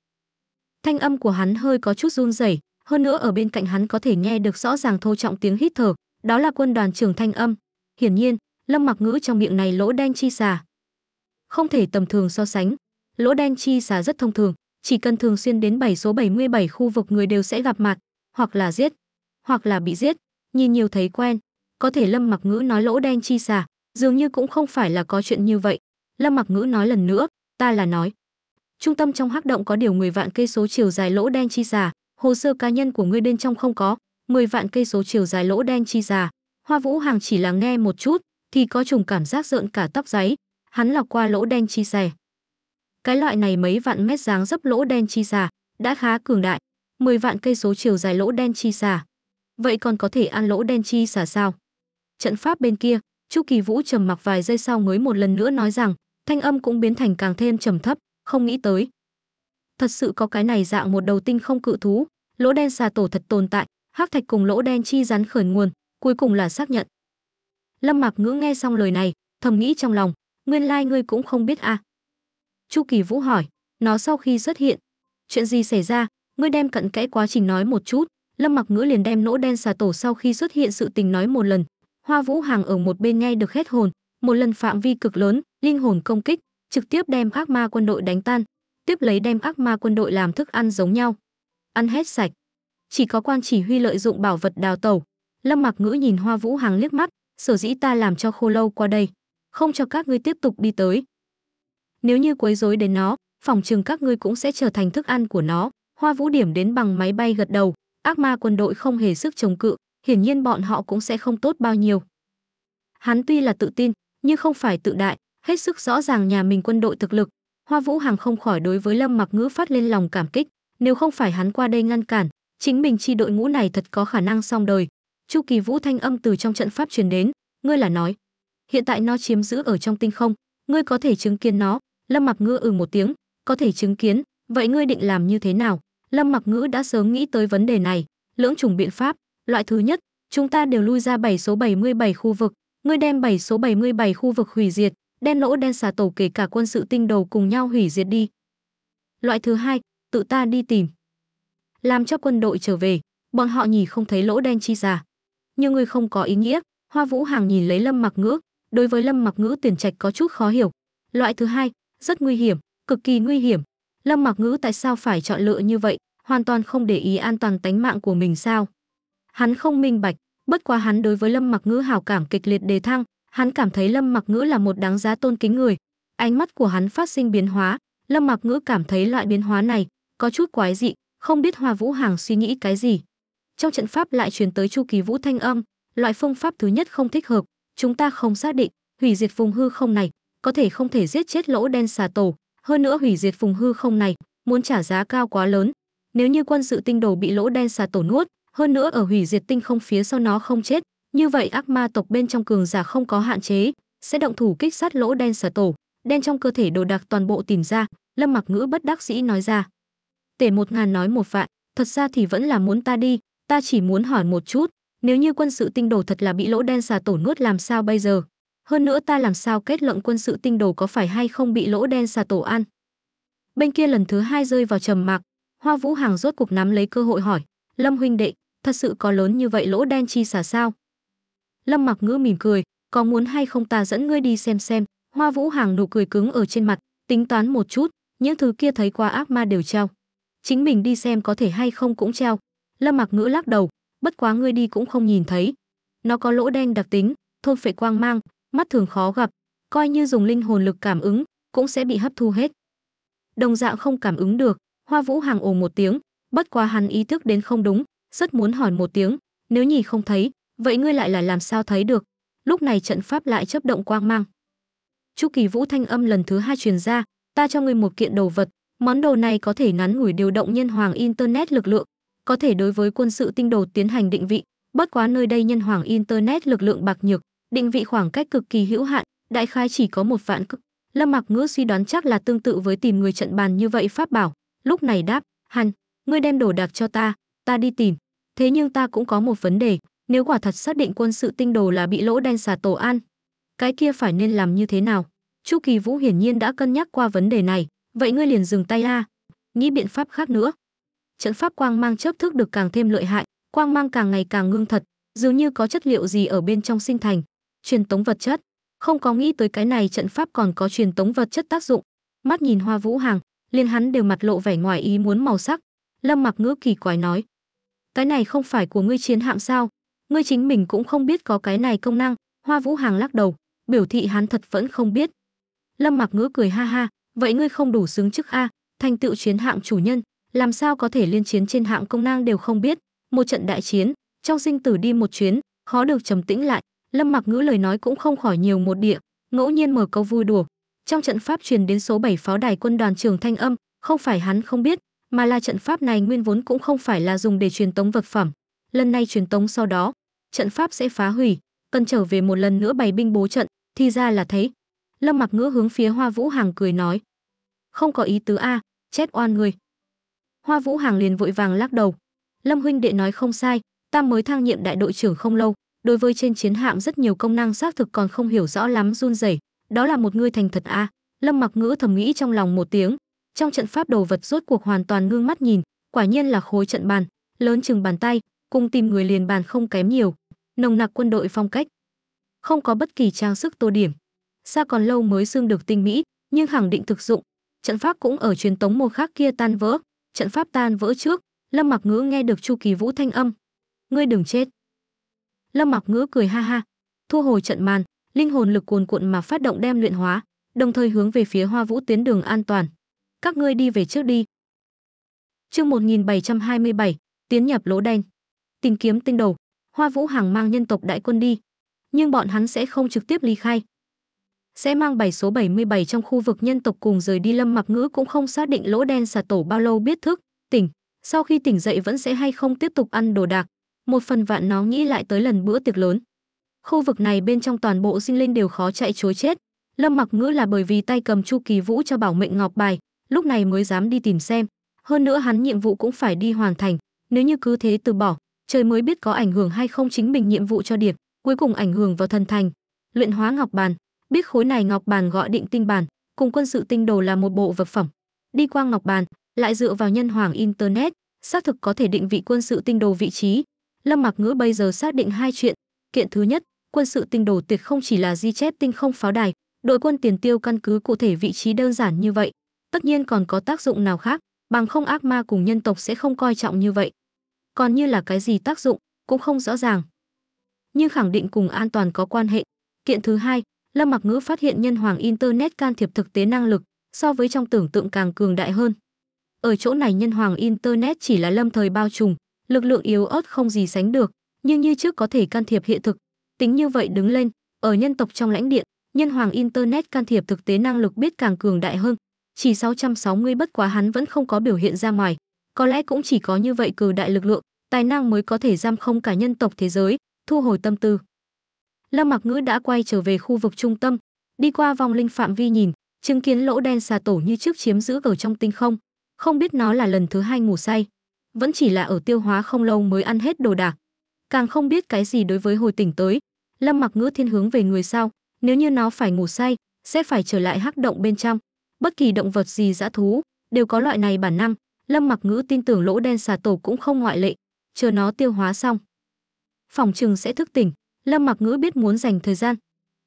thanh âm của hắn hơi có chút run rẩy hơn nữa ở bên cạnh hắn có thể nghe được rõ ràng thô trọng tiếng hít thở đó là quân đoàn trưởng thanh âm hiển nhiên lâm mặc ngữ trong miệng này lỗ đen chi xà không thể tầm thường so sánh lỗ đen chi xà rất thông thường chỉ cần thường xuyên đến 7 số 77 khu vực người đều sẽ gặp mặt hoặc là giết hoặc là bị giết, nhìn nhiều thấy quen. Có thể Lâm Mặc Ngữ nói lỗ đen chi xà, dường như cũng không phải là có chuyện như vậy. Lâm Mặc Ngữ nói lần nữa, ta là nói. Trung tâm trong hắc động có điều 10 vạn cây số chiều dài lỗ đen chi xà, hồ sơ cá nhân của ngươi bên trong không có, 10 vạn cây số chiều dài lỗ đen chi xà. Hoa Vũ Hàng chỉ là nghe một chút thì có trùng cảm giác rợn cả tóc giấy hắn lọc qua lỗ đen chi xà. Cái loại này mấy vạn mét dáng dấp lỗ đen chi xà, đã khá cường đại, 10 vạn cây số chiều dài lỗ đen chi xà, vậy còn có thể ăn lỗ đen chi xả sao trận pháp bên kia chu kỳ vũ trầm mặc vài giây sau mới một lần nữa nói rằng thanh âm cũng biến thành càng thêm trầm thấp không nghĩ tới thật sự có cái này dạng một đầu tinh không cự thú lỗ đen xà tổ thật tồn tại hắc thạch cùng lỗ đen chi rắn khởi nguồn cuối cùng là xác nhận lâm mạc ngữ nghe xong lời này thầm nghĩ trong lòng nguyên lai ngươi cũng không biết à chu kỳ vũ hỏi nó sau khi xuất hiện chuyện gì xảy ra ngươi đem cận kẽ quá trình nói một chút lâm mặc ngữ liền đem nỗ đen xà tổ sau khi xuất hiện sự tình nói một lần hoa vũ hàng ở một bên nghe được hết hồn một lần phạm vi cực lớn linh hồn công kích trực tiếp đem ác ma quân đội đánh tan tiếp lấy đem ác ma quân đội làm thức ăn giống nhau ăn hết sạch chỉ có quan chỉ huy lợi dụng bảo vật đào tẩu lâm mặc ngữ nhìn hoa vũ hàng liếc mắt sở dĩ ta làm cho khô lâu qua đây không cho các ngươi tiếp tục đi tới nếu như quấy rối đến nó phòng trường các ngươi cũng sẽ trở thành thức ăn của nó hoa vũ điểm đến bằng máy bay gật đầu ác ma quân đội không hề sức chống cự, hiển nhiên bọn họ cũng sẽ không tốt bao nhiêu. Hắn tuy là tự tin, nhưng không phải tự đại, hết sức rõ ràng nhà mình quân đội thực lực. Hoa Vũ Hàm không khỏi đối với Lâm Mặc Ngữ phát lên lòng cảm kích, nếu không phải hắn qua đây ngăn cản, chính mình chi đội ngũ này thật có khả năng xong đời. Chu Kỳ Vũ thanh âm từ trong trận pháp truyền đến, ngươi là nói, hiện tại nó chiếm giữ ở trong tinh không, ngươi có thể chứng kiến nó. Lâm Mặc Ngữ ừ một tiếng, có thể chứng kiến, vậy ngươi định làm như thế nào? Lâm Mặc Ngữ đã sớm nghĩ tới vấn đề này, lưỡng chủng biện pháp, loại thứ nhất, chúng ta đều lui ra 7 số 77 khu vực, ngươi đem 7 số 77 khu vực hủy diệt, đen lỗ đen xà tổ kể cả quân sự tinh đầu cùng nhau hủy diệt đi. Loại thứ hai, tự ta đi tìm. Làm cho quân đội trở về, bọn họ nhìn không thấy lỗ đen chi giả. Nhưng ngươi không có ý nghĩa, Hoa Vũ Hàng nhìn lấy Lâm Mặc Ngữ, đối với Lâm Mặc Ngữ tiền trạch có chút khó hiểu. Loại thứ hai, rất nguy hiểm, cực kỳ nguy hiểm, Lâm Mặc Ngữ tại sao phải chọn lựa như vậy, hoàn toàn không để ý an toàn tánh mạng của mình sao? Hắn không minh bạch, bất quá hắn đối với Lâm Mặc Ngữ hào cảm kịch liệt đề thăng, hắn cảm thấy Lâm Mặc Ngữ là một đáng giá tôn kính người. Ánh mắt của hắn phát sinh biến hóa, Lâm Mặc Ngữ cảm thấy loại biến hóa này có chút quái dị, không biết Hoa Vũ Hàng suy nghĩ cái gì. Trong trận pháp lại truyền tới Chu Kỳ Vũ thanh âm, loại phương pháp thứ nhất không thích hợp, chúng ta không xác định, hủy diệt vùng hư không này, có thể không thể giết chết lỗ đen xà tổ, hơn nữa hủy diệt vùng hư không này, muốn trả giá cao quá lớn. Nếu như quân sự tinh đồ bị lỗ đen xà tổ nuốt, hơn nữa ở hủy diệt tinh không phía sau nó không chết, như vậy ác ma tộc bên trong cường giả không có hạn chế, sẽ động thủ kích sát lỗ đen xà tổ, đen trong cơ thể đồ đạc toàn bộ tìm ra, Lâm Mặc Ngữ bất đắc dĩ nói ra. Tể một ngàn nói một vạn, thật ra thì vẫn là muốn ta đi, ta chỉ muốn hỏi một chút, nếu như quân sự tinh đồ thật là bị lỗ đen xà tổ nuốt làm sao bây giờ? Hơn nữa ta làm sao kết luận quân sự tinh đồ có phải hay không bị lỗ đen xà tổ ăn? Bên kia lần thứ hai rơi vào trầm mặc, Hoa Vũ Hàng rốt cục nắm lấy cơ hội hỏi, Lâm huynh đệ, thật sự có lớn như vậy lỗ đen chi xả sao? Lâm mặc ngữ mỉm cười, có muốn hay không ta dẫn ngươi đi xem xem, Hoa Vũ Hàng nụ cười cứng ở trên mặt, tính toán một chút, những thứ kia thấy qua ác ma đều treo. Chính mình đi xem có thể hay không cũng treo. Lâm mặc ngữ lắc đầu, bất quá ngươi đi cũng không nhìn thấy. Nó có lỗ đen đặc tính, thôn phệ quang mang, mắt thường khó gặp, coi như dùng linh hồn lực cảm ứng, cũng sẽ bị hấp thu hết. Đồng dạng không cảm ứng được, Hoa Vũ hàng ồ một tiếng, bất quá hắn ý thức đến không đúng, rất muốn hỏi một tiếng, nếu nhỉ không thấy, vậy ngươi lại là làm sao thấy được? Lúc này trận pháp lại chớp động quang mang. Chu Kỳ Vũ thanh âm lần thứ hai truyền ra, ta cho ngươi một kiện đồ vật, món đồ này có thể ngắn ngủi điều động nhân hoàng internet lực lượng, có thể đối với quân sự tinh đồ tiến hành định vị, bất quá nơi đây nhân hoàng internet lực lượng bạc nhược, định vị khoảng cách cực kỳ hữu hạn đại khái chỉ có một vạn cực lâm mặc ngữ suy đoán chắc là tương tự với tìm người trận bàn như vậy pháp bảo lúc này đáp hàn ngươi đem đồ đạc cho ta ta đi tìm thế nhưng ta cũng có một vấn đề nếu quả thật xác định quân sự tinh đồ là bị lỗ đen xà tổ an cái kia phải nên làm như thế nào chu kỳ vũ hiển nhiên đã cân nhắc qua vấn đề này vậy ngươi liền dừng tay a nghĩ biện pháp khác nữa trận pháp quang mang chớp thức được càng thêm lợi hại quang mang càng ngày càng ngưng thật dường như có chất liệu gì ở bên trong sinh thành truyền tống vật chất không có nghĩ tới cái này trận pháp còn có truyền tống vật chất tác dụng mắt nhìn hoa vũ hàng liền hắn đều mặt lộ vẻ ngoài ý muốn màu sắc lâm mặc ngữ kỳ quái nói cái này không phải của ngươi chiến hạm sao ngươi chính mình cũng không biết có cái này công năng hoa vũ hàng lắc đầu biểu thị hắn thật vẫn không biết lâm mặc ngữ cười ha ha vậy ngươi không đủ xứng chức a thành tựu chiến hạm chủ nhân làm sao có thể liên chiến trên hạng công năng đều không biết một trận đại chiến trong sinh tử đi một chuyến khó được trầm tĩnh lại Lâm Mặc Ngữ lời nói cũng không khỏi nhiều một địa, ngẫu nhiên mở câu vui đùa. Trong trận pháp truyền đến số 7 pháo đài quân đoàn trưởng thanh âm, không phải hắn không biết, mà là trận pháp này nguyên vốn cũng không phải là dùng để truyền tống vật phẩm. Lần này truyền tống sau đó, trận pháp sẽ phá hủy, cần trở về một lần nữa bày binh bố trận, thì ra là thấy Lâm Mặc Ngữ hướng phía Hoa Vũ Hàng cười nói: "Không có ý tứ a, à, chết oan người." Hoa Vũ Hàng liền vội vàng lắc đầu. Lâm huynh đệ nói không sai, ta mới thăng nhiệm đại đội trưởng không lâu, đối với trên chiến hạm rất nhiều công năng xác thực còn không hiểu rõ lắm run rẩy đó là một ngươi thành thật a à. lâm mặc ngữ thầm nghĩ trong lòng một tiếng trong trận pháp đồ vật rốt cuộc hoàn toàn ngưng mắt nhìn quả nhiên là khối trận bàn lớn chừng bàn tay cùng tìm người liền bàn không kém nhiều nồng nặc quân đội phong cách không có bất kỳ trang sức tô điểm xa còn lâu mới xương được tinh mỹ nhưng khẳng định thực dụng trận pháp cũng ở truyền tống môn khác kia tan vỡ trận pháp tan vỡ trước lâm mặc ngữ nghe được chu kỳ vũ thanh âm ngươi đừng chết Lâm Mặc Ngữ cười ha ha, thu hồi trận màn, linh hồn lực cuồn cuộn mà phát động đem luyện hóa, đồng thời hướng về phía Hoa Vũ tuyến đường an toàn. Các ngươi đi về trước đi. Chương 1727, tiến nhập lỗ đen. Tìm kiếm tinh đầu, Hoa Vũ hàng mang nhân tộc đại quân đi, nhưng bọn hắn sẽ không trực tiếp ly khai. Sẽ mang bảy số 77 trong khu vực nhân tộc cùng rời đi Lâm Mặc Ngữ cũng không xác định lỗ đen xà tổ bao lâu biết thức, tỉnh, sau khi tỉnh dậy vẫn sẽ hay không tiếp tục ăn đồ đạc, một phần vạn nó nghĩ lại tới lần bữa tiệc lớn. Khu vực này bên trong toàn bộ sinh linh đều khó chạy chối chết. Lâm Mặc Ngữ là bởi vì tay cầm Chu Kỳ Vũ cho bảo mệnh ngọc bài, lúc này mới dám đi tìm xem. Hơn nữa hắn nhiệm vụ cũng phải đi hoàn thành, nếu như cứ thế từ bỏ, trời mới biết có ảnh hưởng hay không chính mình nhiệm vụ cho điệp, cuối cùng ảnh hưởng vào thần thành. Luyện hóa ngọc bàn, biết khối này ngọc bàn gọi định tinh bàn, cùng quân sự tinh đồ là một bộ vật phẩm. Đi qua ngọc bàn, lại dựa vào nhân hoàng internet, xác thực có thể định vị quân sự tinh đồ vị trí, Lâm Mặc Ngữ bây giờ xác định hai chuyện. Kiện thứ nhất, quân sự tinh đồ tuyệt không chỉ là di chép tinh không pháo đài, đội quân tiền tiêu căn cứ cụ thể vị trí đơn giản như vậy, tất nhiên còn có tác dụng nào khác, bằng không ác ma cùng nhân tộc sẽ không coi trọng như vậy. Còn như là cái gì tác dụng, cũng không rõ ràng. Nhưng khẳng định cùng an toàn có quan hệ. Kiện thứ hai, Lâm Mặc Ngữ phát hiện nhân hoàng Internet can thiệp thực tế năng lực so với trong tưởng tượng càng cường đại hơn. Ở chỗ này nhân hoàng Internet chỉ là lâm thời bao trùm, lực lượng yếu ớt không gì sánh được, nhưng như trước có thể can thiệp hiện thực. Tính như vậy đứng lên, ở nhân tộc trong lãnh điện, nhân hoàng Internet can thiệp thực tế năng lực biết càng cường đại hơn. Chỉ 660 bất quá hắn vẫn không có biểu hiện ra ngoài. Có lẽ cũng chỉ có như vậy cử đại lực lượng, tài năng mới có thể giam không cả nhân tộc thế giới, thu hồi tâm tư. Lâm Mặc Ngữ đã quay trở về khu vực trung tâm, đi qua vòng linh phạm vi nhìn, chứng kiến lỗ đen xà tổ như trước chiếm giữ ở trong tinh không, không biết nó là lần thứ hai ngủ say vẫn chỉ là ở tiêu hóa không lâu mới ăn hết đồ đạc. Càng không biết cái gì đối với hồi tỉnh tới, Lâm Mặc Ngữ thiên hướng về người sao, nếu như nó phải ngủ say, sẽ phải trở lại hắc động bên trong. Bất kỳ động vật gì dã thú đều có loại này bản năng, Lâm Mặc Ngữ tin tưởng lỗ đen xà tổ cũng không ngoại lệ, chờ nó tiêu hóa xong. Phòng trừng sẽ thức tỉnh, Lâm Mặc Ngữ biết muốn dành thời gian,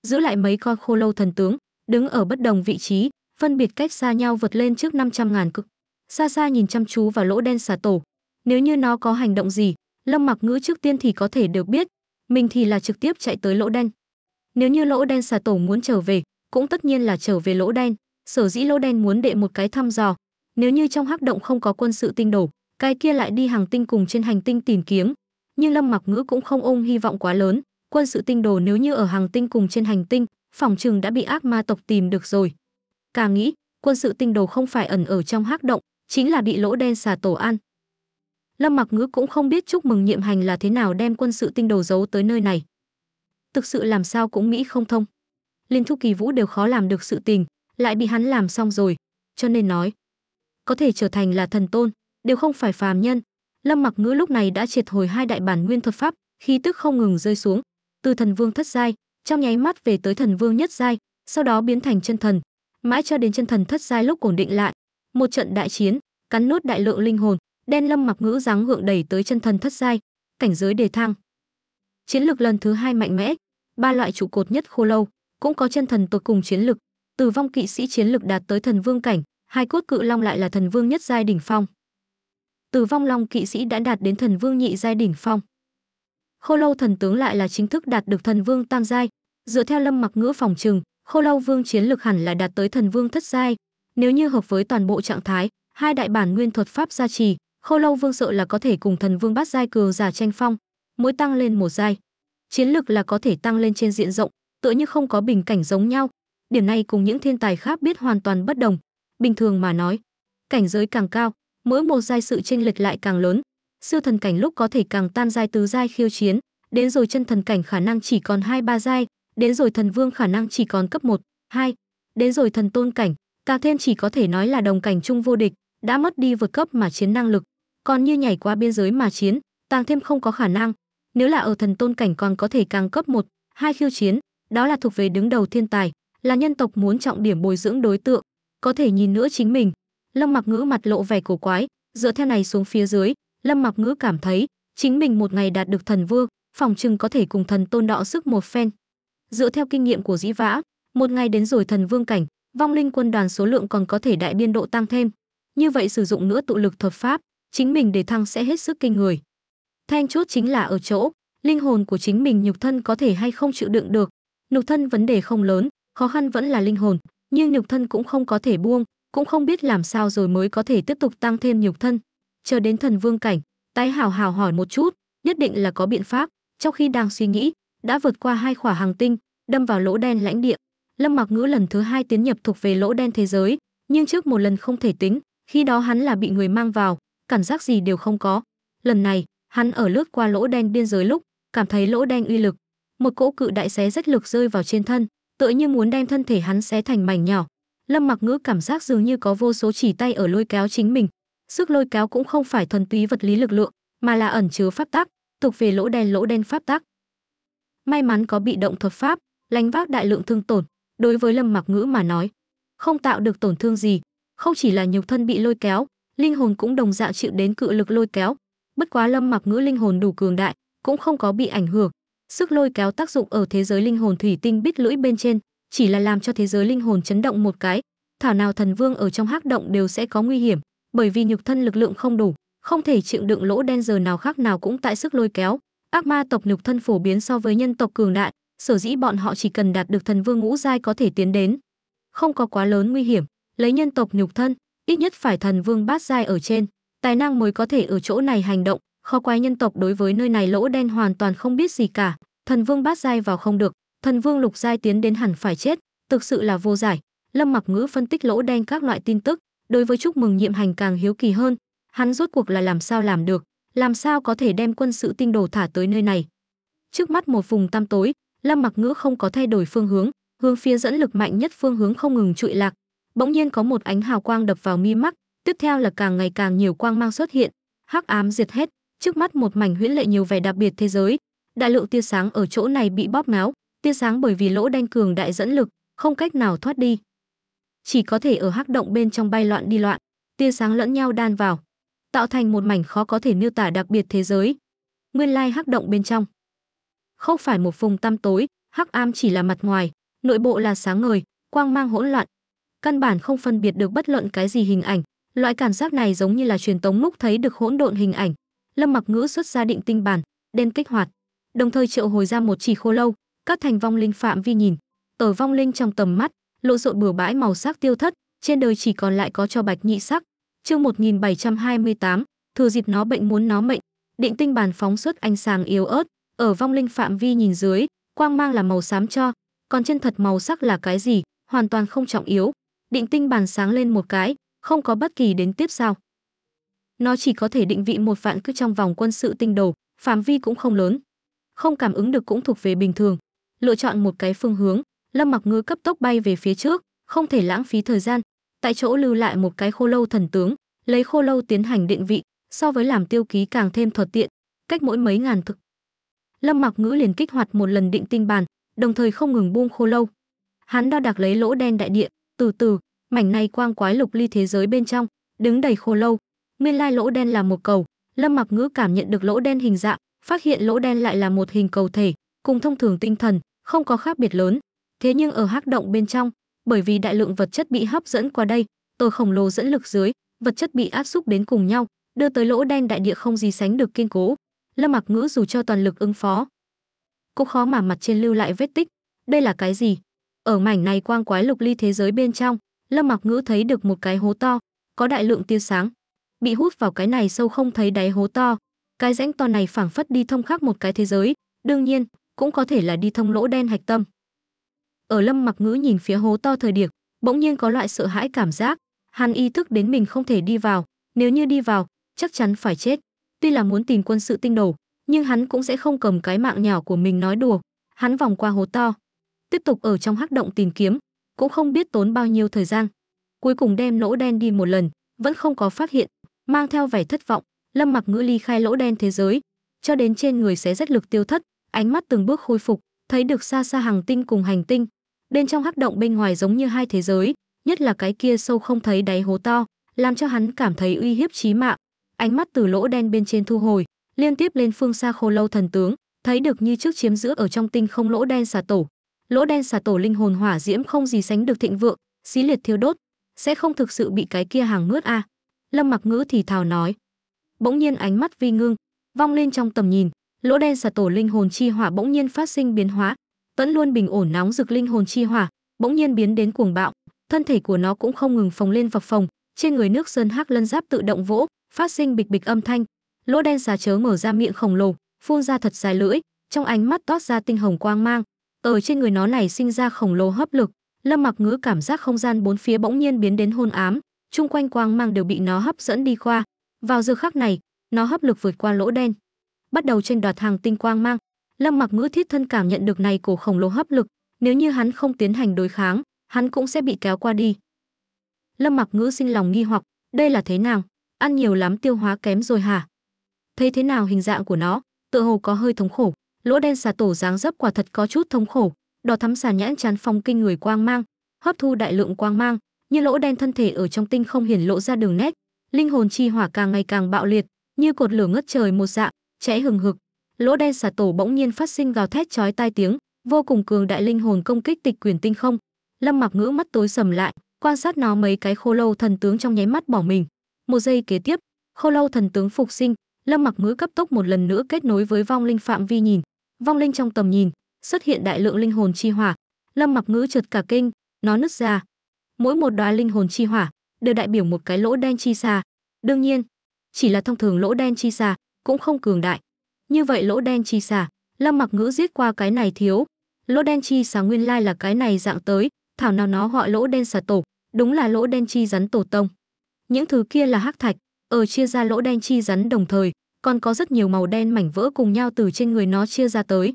giữ lại mấy con khô lâu thần tướng, đứng ở bất đồng vị trí, phân biệt cách xa nhau vượt lên trước 500 ngàn cực. Xa xa nhìn chăm chú vào lỗ đen xà tổ, nếu như nó có hành động gì, Lâm Mặc Ngữ trước tiên thì có thể được biết, mình thì là trực tiếp chạy tới lỗ đen. Nếu như lỗ đen xà tổ muốn trở về, cũng tất nhiên là trở về lỗ đen, sở dĩ lỗ đen muốn đệ một cái thăm dò. Nếu như trong hắc động không có quân sự tinh đổ, cái kia lại đi hàng tinh cùng trên hành tinh tìm kiếm. Nhưng Lâm Mặc Ngữ cũng không ôm hy vọng quá lớn, quân sự tinh đồ nếu như ở hàng tinh cùng trên hành tinh, phòng trường đã bị ác ma tộc tìm được rồi. Càng nghĩ, quân sự tinh đồ không phải ẩn ở trong hắc động, chính là bị lỗ đen xà tổ ăn. Lâm Mặc Ngữ cũng không biết chúc mừng nhiệm hành là thế nào đem quân sự tinh đầu giấu tới nơi này. Thực sự làm sao cũng nghĩ không thông. Liên Thu Kỳ Vũ đều khó làm được sự tình, lại bị hắn làm xong rồi, cho nên nói, có thể trở thành là thần tôn, đều không phải phàm nhân. Lâm Mặc Ngữ lúc này đã triệt hồi hai đại bản nguyên thuật pháp, khí tức không ngừng rơi xuống, từ thần vương thất giai, trong nháy mắt về tới thần vương nhất giai, sau đó biến thành chân thần, mãi cho đến chân thần thất giai lúc ổn định lại, một trận đại chiến, cắn nuốt đại lượng linh hồn, đen lâm mặc ngữ dáng gượng đầy tới chân thần thất giai cảnh giới đề thăng chiến lược lần thứ hai mạnh mẽ ba loại trụ cột nhất khô lâu cũng có chân thần tột cùng chiến lực tử vong kỵ sĩ chiến lực đạt tới thần vương cảnh hai cốt cự long lại là thần vương nhất giai đỉnh phong tử vong long kỵ sĩ đã đạt đến thần vương nhị giai đỉnh phong khô lâu thần tướng lại là chính thức đạt được thần vương tam giai dựa theo lâm mặc ngữ phòng trừng khô lâu vương chiến lực hẳn là đạt tới thần vương thất giai nếu như hợp với toàn bộ trạng thái hai đại bản nguyên thuật pháp gia trì Khâu Lâu Vương sợ là có thể cùng thần vương bát giai cường giả tranh phong, mỗi tăng lên một giai, chiến lực là có thể tăng lên trên diện rộng, tựa như không có bình cảnh giống nhau. Điểm này cùng những thiên tài khác biết hoàn toàn bất đồng. Bình thường mà nói, cảnh giới càng cao, mỗi một giai sự chênh lệch lại càng lớn. Siêu thần cảnh lúc có thể càng tan giai tứ giai khiêu chiến, đến rồi chân thần cảnh khả năng chỉ còn hai ba giai, đến rồi thần vương khả năng chỉ còn cấp 1, 2, đến rồi thần tôn cảnh, càng thêm chỉ có thể nói là đồng cảnh chung vô địch, đã mất đi vượt cấp mà chiến năng lực còn như nhảy qua biên giới mà chiến tăng thêm không có khả năng nếu là ở thần tôn cảnh còn có thể càng cấp một hai khiêu chiến đó là thuộc về đứng đầu thiên tài là nhân tộc muốn trọng điểm bồi dưỡng đối tượng có thể nhìn nữa chính mình lâm mặc ngữ mặt lộ vẻ cổ quái dựa theo này xuống phía dưới lâm mặc ngữ cảm thấy chính mình một ngày đạt được thần vương phòng chừng có thể cùng thần tôn đọ sức một phen dựa theo kinh nghiệm của dĩ vã một ngày đến rồi thần vương cảnh vong linh quân đoàn số lượng còn có thể đại biên độ tăng thêm như vậy sử dụng nữa tụ lực thuật pháp chính mình để thăng sẽ hết sức kinh người. Then chốt chính là ở chỗ, linh hồn của chính mình nhục thân có thể hay không chịu đựng được. Nhục thân vấn đề không lớn, khó khăn vẫn là linh hồn, nhưng nhục thân cũng không có thể buông, cũng không biết làm sao rồi mới có thể tiếp tục tăng thêm nhục thân. Chờ đến thần vương cảnh, tái hào hào hỏi một chút, nhất định là có biện pháp. Trong khi đang suy nghĩ, đã vượt qua hai khỏa hàng tinh, đâm vào lỗ đen lãnh địa. Lâm Mặc Ngữ lần thứ hai tiến nhập thuộc về lỗ đen thế giới, nhưng trước một lần không thể tính, khi đó hắn là bị người mang vào, cảm giác gì đều không có. Lần này, hắn ở lướt qua lỗ đen biên giới lúc, cảm thấy lỗ đen uy lực, một cỗ cự đại xé rách lực rơi vào trên thân, tựa như muốn đem thân thể hắn xé thành mảnh nhỏ. Lâm Mặc Ngữ cảm giác dường như có vô số chỉ tay ở lôi kéo chính mình, sức lôi kéo cũng không phải thuần túy vật lý lực lượng, mà là ẩn chứa pháp tắc, thuộc về lỗ đen lỗ đen pháp tắc. May mắn có bị động thuật pháp, lánh vác đại lượng thương tổn, đối với Lâm Mặc Ngữ mà nói, không tạo được tổn thương gì, không chỉ là nhục thân bị lôi kéo, linh hồn cũng đồng dạng chịu đến cự lực lôi kéo. Bất quá Lâm Mặc ngữ linh hồn đủ cường đại, cũng không có bị ảnh hưởng. Sức lôi kéo tác dụng ở thế giới linh hồn thủy tinh bít lưỡi bên trên, chỉ là làm cho thế giới linh hồn chấn động một cái. Thảo nào thần vương ở trong hắc động đều sẽ có nguy hiểm, bởi vì nhục thân lực lượng không đủ, không thể chịu đựng lỗ đen giờ nào khác nào cũng tại sức lôi kéo. Ác ma tộc nhục thân phổ biến so với nhân tộc cường đại, sở dĩ bọn họ chỉ cần đạt được thần vương ngũ giai có thể tiến đến, không có quá lớn nguy hiểm. Lấy nhân tộc nhục thân, ít nhất phải thần vương bát giai ở trên, tài năng mới có thể ở chỗ này hành động, kho quái nhân tộc đối với nơi này lỗ đen hoàn toàn không biết gì cả, thần vương bát giai vào không được, thần vương lục giai tiến đến hẳn phải chết, thực sự là vô giải. Lâm Mặc Ngữ phân tích lỗ đen các loại tin tức, đối với chúc mừng nhiệm hành càng hiếu kỳ hơn, hắn rốt cuộc là làm sao làm được, làm sao có thể đem quân sự tinh đồ thả tới nơi này. Trước mắt một vùng tam tối, Lâm Mặc Ngữ không có thay đổi phương hướng, hướng phía dẫn lực mạnh nhất phương hướng không ngừng trụi lạc, bỗng nhiên có một ánh hào quang đập vào mi mắt, tiếp theo là càng ngày càng nhiều quang mang xuất hiện, hắc ám diệt hết, trước mắt một mảnh huyễn lệ nhiều vẻ đặc biệt thế giới. Đại lượng tia sáng ở chỗ này bị bóp ngáo, tia sáng bởi vì lỗ đen cường đại dẫn lực, không cách nào thoát đi. Chỉ có thể ở hắc động bên trong bay loạn đi loạn, tia sáng lẫn nhau đan vào, tạo thành một mảnh khó có thể miêu tả đặc biệt thế giới. Nguyên lai hắc động bên trong, không phải một vùng tăm tối, hắc ám chỉ là mặt ngoài, nội bộ là sáng ngời, quang mang hỗn loạn, căn bản không phân biệt được bất luận cái gì hình ảnh loại cảm giác này giống như là truyền tống múc thấy được hỗn độn hình ảnh lâm mặc ngữ xuất ra định tinh bản đen kích hoạt đồng thời triệu hồi ra một chỉ khô lâu các thành vong linh phạm vi nhìn tờ vong linh trong tầm mắt lộ rộn bừa bãi màu sắc tiêu thất trên đời chỉ còn lại có cho bạch nhị sắc chương 1728, thừa dịp nó bệnh muốn nó mệnh định tinh bản phóng xuất ánh sáng yếu ớt ở vong linh phạm vi nhìn dưới quang mang là màu xám cho còn chân thật màu sắc là cái gì hoàn toàn không trọng yếu định tinh bàn sáng lên một cái, không có bất kỳ đến tiếp sao. Nó chỉ có thể định vị một vạn cứ trong vòng quân sự tinh đồ, phạm vi cũng không lớn. Không cảm ứng được cũng thuộc về bình thường. Lựa chọn một cái phương hướng, Lâm Mặc Ngư cấp tốc bay về phía trước, không thể lãng phí thời gian. Tại chỗ lưu lại một cái khô lâu thần tướng, lấy khô lâu tiến hành định vị, so với làm tiêu ký càng thêm thuận tiện, cách mỗi mấy ngàn thực. Lâm Mặc Ngữ liền kích hoạt một lần định tinh bàn, đồng thời không ngừng buông khô lâu. Hắn đo đạc lấy lỗ đen đại địa, từ từ mảnh này quang quái lục ly thế giới bên trong đứng đầy khô lâu nguyên lai lỗ đen là một cầu lâm mặc ngữ cảm nhận được lỗ đen hình dạng phát hiện lỗ đen lại là một hình cầu thể cùng thông thường tinh thần không có khác biệt lớn thế nhưng ở hắc động bên trong bởi vì đại lượng vật chất bị hấp dẫn qua đây tôi khổng lồ dẫn lực dưới vật chất bị áp xúc đến cùng nhau đưa tới lỗ đen đại địa không gì sánh được kiên cố lâm mặc ngữ dù cho toàn lực ứng phó cũng khó mà mặt trên lưu lại vết tích đây là cái gì ở mảnh này quang quái lục ly thế giới bên trong, Lâm Mặc Ngữ thấy được một cái hố to, có đại lượng tia sáng, bị hút vào cái này sâu không thấy đáy hố to. Cái rãnh to này phảng phất đi thông khác một cái thế giới, đương nhiên, cũng có thể là đi thông lỗ đen hạch tâm. Ở Lâm Mặc Ngữ nhìn phía hố to thời điểm, bỗng nhiên có loại sợ hãi cảm giác, hàn y thức đến mình không thể đi vào, nếu như đi vào, chắc chắn phải chết. Tuy là muốn tìm quân sự tinh đồ, nhưng hắn cũng sẽ không cầm cái mạng nhỏ của mình nói đùa. Hắn vòng qua hố to, tiếp tục ở trong hắc động tìm kiếm, cũng không biết tốn bao nhiêu thời gian. Cuối cùng đem lỗ đen đi một lần, vẫn không có phát hiện, mang theo vẻ thất vọng, Lâm Mặc Ngữ ly khai lỗ đen thế giới, cho đến trên người xé rách lực tiêu thất, ánh mắt từng bước khôi phục, thấy được xa xa hàng tinh cùng hành tinh. Bên trong hắc động bên ngoài giống như hai thế giới, nhất là cái kia sâu không thấy đáy hố to, làm cho hắn cảm thấy uy hiếp chí mạng. Ánh mắt từ lỗ đen bên trên thu hồi, liên tiếp lên phương xa khô lâu thần tướng, thấy được như trước chiếm giữa ở trong tinh không lỗ đen xà tổ, lỗ đen xà tổ linh hồn hỏa diễm không gì sánh được thịnh vượng xí liệt thiêu đốt sẽ không thực sự bị cái kia hàng nuốt a à. lâm mặc ngữ thì thào nói bỗng nhiên ánh mắt vi ngưng vong lên trong tầm nhìn lỗ đen xà tổ linh hồn chi hỏa bỗng nhiên phát sinh biến hóa vẫn luôn bình ổn nóng rực linh hồn chi hỏa bỗng nhiên biến đến cuồng bạo thân thể của nó cũng không ngừng phồng lên phập phòng trên người nước sơn hắc lân giáp tự động vỗ phát sinh bịch bịch âm thanh lỗ đen xà chớ mở ra miệng khổng lồ phun ra thật dài lưỡi trong ánh mắt toát ra tinh hồng quang mang ở trên người nó này sinh ra khổng lồ hấp lực, Lâm Mặc Ngữ cảm giác không gian bốn phía bỗng nhiên biến đến hôn ám, chung quanh quang mang đều bị nó hấp dẫn đi qua. Vào giờ khắc này, nó hấp lực vượt qua lỗ đen, bắt đầu trên đoạt hàng tinh quang mang. Lâm Mặc Ngữ thiết thân cảm nhận được này cổ khổng lồ hấp lực, nếu như hắn không tiến hành đối kháng, hắn cũng sẽ bị kéo qua đi. Lâm Mặc Ngữ sinh lòng nghi hoặc, đây là thế nào? Ăn nhiều lắm tiêu hóa kém rồi hả? Thấy thế nào hình dạng của nó, tựa hồ có hơi thống khổ lỗ đen xà tổ dáng dấp quả thật có chút thống khổ đỏ thắm xà nhãn chán phong kinh người quang mang hấp thu đại lượng quang mang như lỗ đen thân thể ở trong tinh không hiển lộ ra đường nét linh hồn chi hỏa càng ngày càng bạo liệt như cột lửa ngất trời một dạng cháy hừng hực lỗ đen xà tổ bỗng nhiên phát sinh gào thét chói tai tiếng vô cùng cường đại linh hồn công kích tịch quyền tinh không lâm mặc ngữ mắt tối sầm lại quan sát nó mấy cái khô lâu thần tướng trong nháy mắt bỏ mình một giây kế tiếp khô lâu thần tướng phục sinh lâm mặc ngữ cấp tốc một lần nữa kết nối với vong linh phạm vi nhìn vong linh trong tầm nhìn, xuất hiện đại lượng linh hồn chi hỏa, Lâm Mặc Ngữ trượt cả kinh, nó nứt ra. Mỗi một đóa linh hồn chi hỏa đều đại biểu một cái lỗ đen chi xa. Đương nhiên, chỉ là thông thường lỗ đen chi xa cũng không cường đại. Như vậy lỗ đen chi xa, Lâm Mặc Ngữ giết qua cái này thiếu, lỗ đen chi xà nguyên lai là cái này dạng tới, thảo nào nó gọi lỗ đen xà tổ, đúng là lỗ đen chi rắn tổ tông. Những thứ kia là hắc thạch, ở chia ra lỗ đen chi rắn đồng thời, còn có rất nhiều màu đen mảnh vỡ cùng nhau từ trên người nó chia ra tới.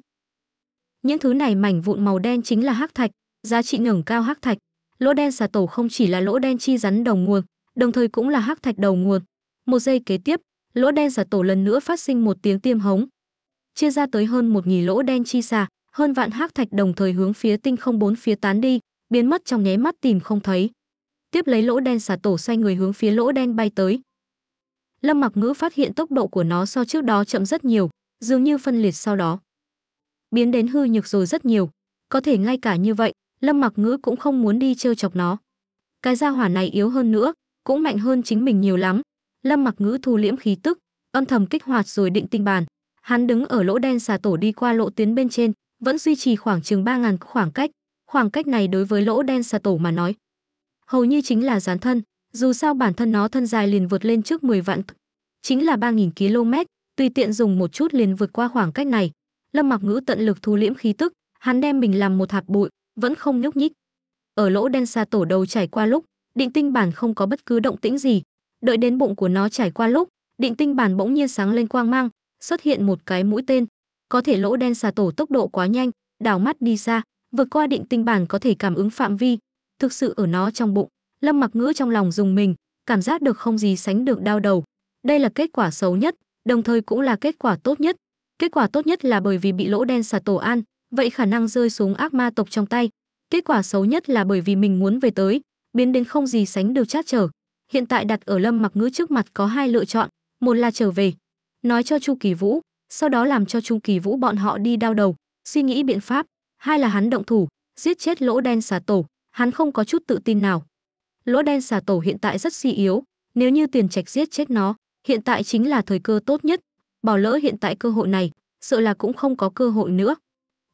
Những thứ này mảnh vụn màu đen chính là hắc thạch, giá trị ngẩng cao hắc thạch. Lỗ đen xà tổ không chỉ là lỗ đen chi rắn đầu nguồn, đồng thời cũng là hắc thạch đầu nguồn. Một giây kế tiếp, lỗ đen xà tổ lần nữa phát sinh một tiếng tiêm hống. Chia ra tới hơn một nghìn lỗ đen chi xà, hơn vạn hắc thạch đồng thời hướng phía tinh không bốn phía tán đi, biến mất trong nháy mắt tìm không thấy. Tiếp lấy lỗ đen xà tổ xoay người hướng phía lỗ đen bay tới, Lâm Mặc Ngữ phát hiện tốc độ của nó so trước đó chậm rất nhiều, dường như phân liệt sau đó. Biến đến hư nhược rồi rất nhiều, có thể ngay cả như vậy, Lâm Mặc Ngữ cũng không muốn đi trêu chọc nó. Cái gia hỏa này yếu hơn nữa, cũng mạnh hơn chính mình nhiều lắm. Lâm Mặc Ngữ thu liễm khí tức, âm thầm kích hoạt rồi định tinh bàn. Hắn đứng ở lỗ đen xà tổ đi qua lộ tuyến bên trên, vẫn duy trì khoảng chừng 3000 khoảng cách. Khoảng cách này đối với lỗ đen xà tổ mà nói, hầu như chính là gián thân. Dù sao bản thân nó thân dài liền vượt lên trước 10 vạn, chính là 3.000 km, tùy tiện dùng một chút liền vượt qua khoảng cách này. Lâm Mặc Ngữ tận lực thu liễm khí tức, hắn đem mình làm một hạt bụi, vẫn không nhúc nhích. Ở lỗ đen xa tổ đầu trải qua lúc, định tinh bản không có bất cứ động tĩnh gì. Đợi đến bụng của nó trải qua lúc, định tinh bản bỗng nhiên sáng lên quang mang, xuất hiện một cái mũi tên. Có thể lỗ đen xà tổ tốc độ quá nhanh, đảo mắt đi xa, vượt qua định tinh bản có thể cảm ứng phạm vi, thực sự ở nó trong bụng. Lâm Mặc Ngữ trong lòng dùng mình, cảm giác được không gì sánh được đau đầu. Đây là kết quả xấu nhất, đồng thời cũng là kết quả tốt nhất. Kết quả tốt nhất là bởi vì bị lỗ đen xả tổ an, vậy khả năng rơi xuống ác ma tộc trong tay. Kết quả xấu nhất là bởi vì mình muốn về tới, biến đến không gì sánh được chát trở. Hiện tại đặt ở Lâm Mặc Ngữ trước mặt có hai lựa chọn, một là trở về, nói cho Chu Kỳ Vũ, sau đó làm cho Chu Kỳ Vũ bọn họ đi đau đầu, suy nghĩ biện pháp, hai là hắn động thủ, giết chết lỗ đen xà tổ, hắn không có chút tự tin nào lỗ đen xà tổ hiện tại rất suy yếu nếu như tiền trạch giết chết nó hiện tại chính là thời cơ tốt nhất bỏ lỡ hiện tại cơ hội này sợ là cũng không có cơ hội nữa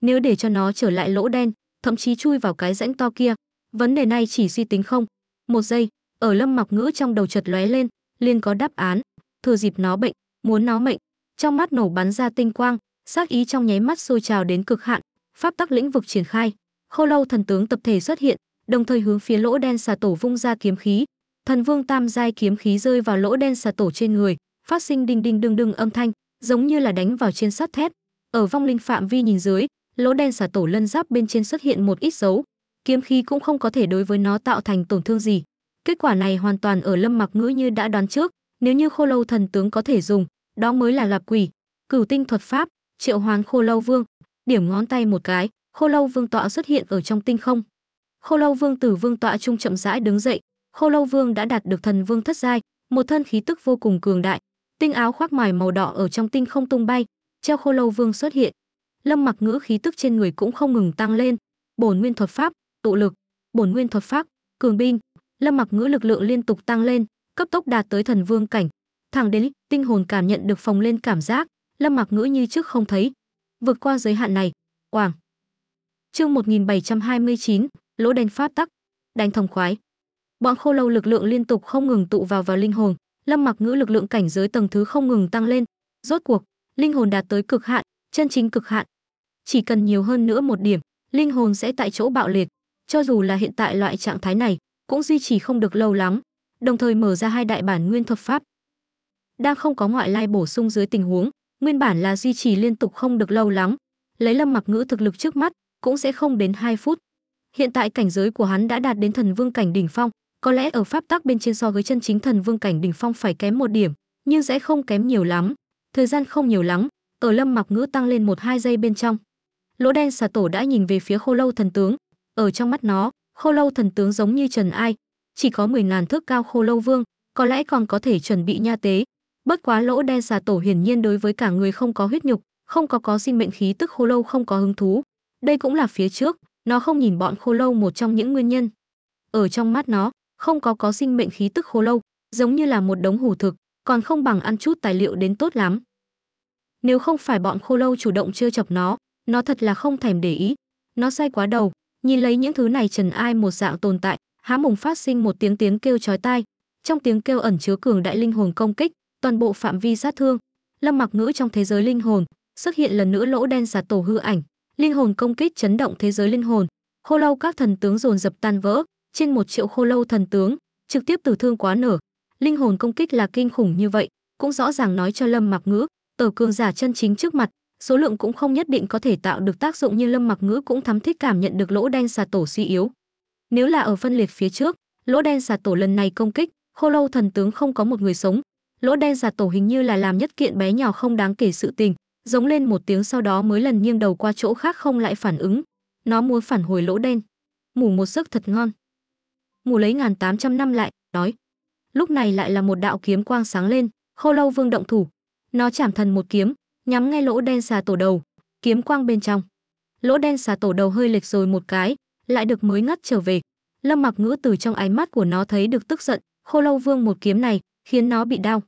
nếu để cho nó trở lại lỗ đen thậm chí chui vào cái rãnh to kia vấn đề này chỉ suy tính không một giây ở lâm mặc ngữ trong đầu chợt lóe lên liền có đáp án thừa dịp nó bệnh muốn nó mệnh trong mắt nổ bắn ra tinh quang sát ý trong nháy mắt sôi trào đến cực hạn pháp tắc lĩnh vực triển khai khô lâu thần tướng tập thể xuất hiện đồng thời hướng phía lỗ đen xà tổ vung ra kiếm khí. Thần vương tam giai kiếm khí rơi vào lỗ đen xà tổ trên người, phát sinh đinh đinh đương đương âm thanh, giống như là đánh vào trên sắt thép. Ở vong linh phạm vi nhìn dưới, lỗ đen xà tổ lân giáp bên trên xuất hiện một ít dấu, kiếm khí cũng không có thể đối với nó tạo thành tổn thương gì. Kết quả này hoàn toàn ở Lâm Mặc Ngữ như đã đoán trước, nếu như Khô Lâu thần tướng có thể dùng, đó mới là lạp quỷ. Cửu tinh thuật pháp, Triệu Hoán Khô Lâu Vương, điểm ngón tay một cái, Khô Lâu Vương tọa xuất hiện ở trong tinh không, Khô Lâu Vương từ Vương tọa trung chậm rãi đứng dậy, Khô Lâu Vương đã đạt được thần vương thất giai, một thân khí tức vô cùng cường đại, tinh áo khoác mài màu đỏ ở trong tinh không tung bay, treo Khô Lâu Vương xuất hiện. Lâm Mặc Ngữ khí tức trên người cũng không ngừng tăng lên, Bổn Nguyên thuật pháp, tụ lực, Bổn Nguyên thuật pháp, cường binh, Lâm Mặc Ngữ lực lượng liên tục tăng lên, cấp tốc đạt tới thần vương cảnh. Thẳng đến tinh hồn cảm nhận được phòng lên cảm giác, Lâm Mặc Ngữ như trước không thấy, vượt qua giới hạn này. Oảng. Chương 1729, lỗ đánh pháp tắc, đánh thông khoái. Bọn khô lâu lực lượng liên tục không ngừng tụ vào vào linh hồn, Lâm Mặc Ngữ lực lượng cảnh giới tầng thứ không ngừng tăng lên, rốt cuộc, linh hồn đạt tới cực hạn, chân chính cực hạn. Chỉ cần nhiều hơn nữa một điểm, linh hồn sẽ tại chỗ bạo liệt, cho dù là hiện tại loại trạng thái này, cũng duy trì không được lâu lắm, đồng thời mở ra hai đại bản nguyên thuật pháp. Đang không có ngoại lai bổ sung dưới tình huống, nguyên bản là duy trì liên tục không được lâu lắm, lấy Lâm Mặc Ngữ thực lực trước mắt, cũng sẽ không đến 2 phút, hiện tại cảnh giới của hắn đã đạt đến thần vương cảnh đỉnh phong có lẽ ở pháp tắc bên trên so với chân chính thần vương cảnh đỉnh phong phải kém một điểm nhưng sẽ không kém nhiều lắm thời gian không nhiều lắm ở lâm mặc ngữ tăng lên một hai giây bên trong lỗ đen xà tổ đã nhìn về phía khô lâu thần tướng ở trong mắt nó khô lâu thần tướng giống như trần ai chỉ có 10 ngàn thước cao khô lâu vương có lẽ còn có thể chuẩn bị nha tế bất quá lỗ đen xà tổ hiển nhiên đối với cả người không có huyết nhục không có có sinh mệnh khí tức khô lâu không có hứng thú đây cũng là phía trước nó không nhìn bọn khô lâu một trong những nguyên nhân. Ở trong mắt nó, không có có sinh mệnh khí tức khô lâu, giống như là một đống hủ thực, còn không bằng ăn chút tài liệu đến tốt lắm. Nếu không phải bọn khô lâu chủ động chưa chọc nó, nó thật là không thèm để ý. Nó say quá đầu, nhìn lấy những thứ này trần ai một dạng tồn tại, há mùng phát sinh một tiếng tiếng kêu chói tai. Trong tiếng kêu ẩn chứa cường đại linh hồn công kích, toàn bộ phạm vi sát thương. Lâm Mặc Ngữ trong thế giới linh hồn, xuất hiện lần nữa lỗ đen giả tổ hư ảnh, Linh hồn công kích chấn động thế giới linh hồn, khô lâu các thần tướng dồn dập tan vỡ, trên một triệu khô lâu thần tướng, trực tiếp tử thương quá nở. Linh hồn công kích là kinh khủng như vậy, cũng rõ ràng nói cho Lâm Mặc Ngữ, tờ cường giả chân chính trước mặt, số lượng cũng không nhất định có thể tạo được tác dụng như Lâm Mặc Ngữ cũng thắm thích cảm nhận được lỗ đen xà tổ suy yếu. Nếu là ở phân liệt phía trước, lỗ đen xà tổ lần này công kích, khô lâu thần tướng không có một người sống. Lỗ đen xà tổ hình như là làm nhất kiện bé nhỏ không đáng kể sự tình, giống lên một tiếng sau đó mới lần nghiêng đầu qua chỗ khác không lại phản ứng. Nó muốn phản hồi lỗ đen. Mù một giấc thật ngon. Mù lấy ngàn tám trăm năm lại, đói Lúc này lại là một đạo kiếm quang sáng lên, khô lâu vương động thủ. Nó chảm thần một kiếm, nhắm ngay lỗ đen xà tổ đầu, kiếm quang bên trong. Lỗ đen xà tổ đầu hơi lệch rồi một cái, lại được mới ngắt trở về. Lâm mặc ngữ từ trong ánh mắt của nó thấy được tức giận, khô lâu vương một kiếm này, khiến nó bị đau.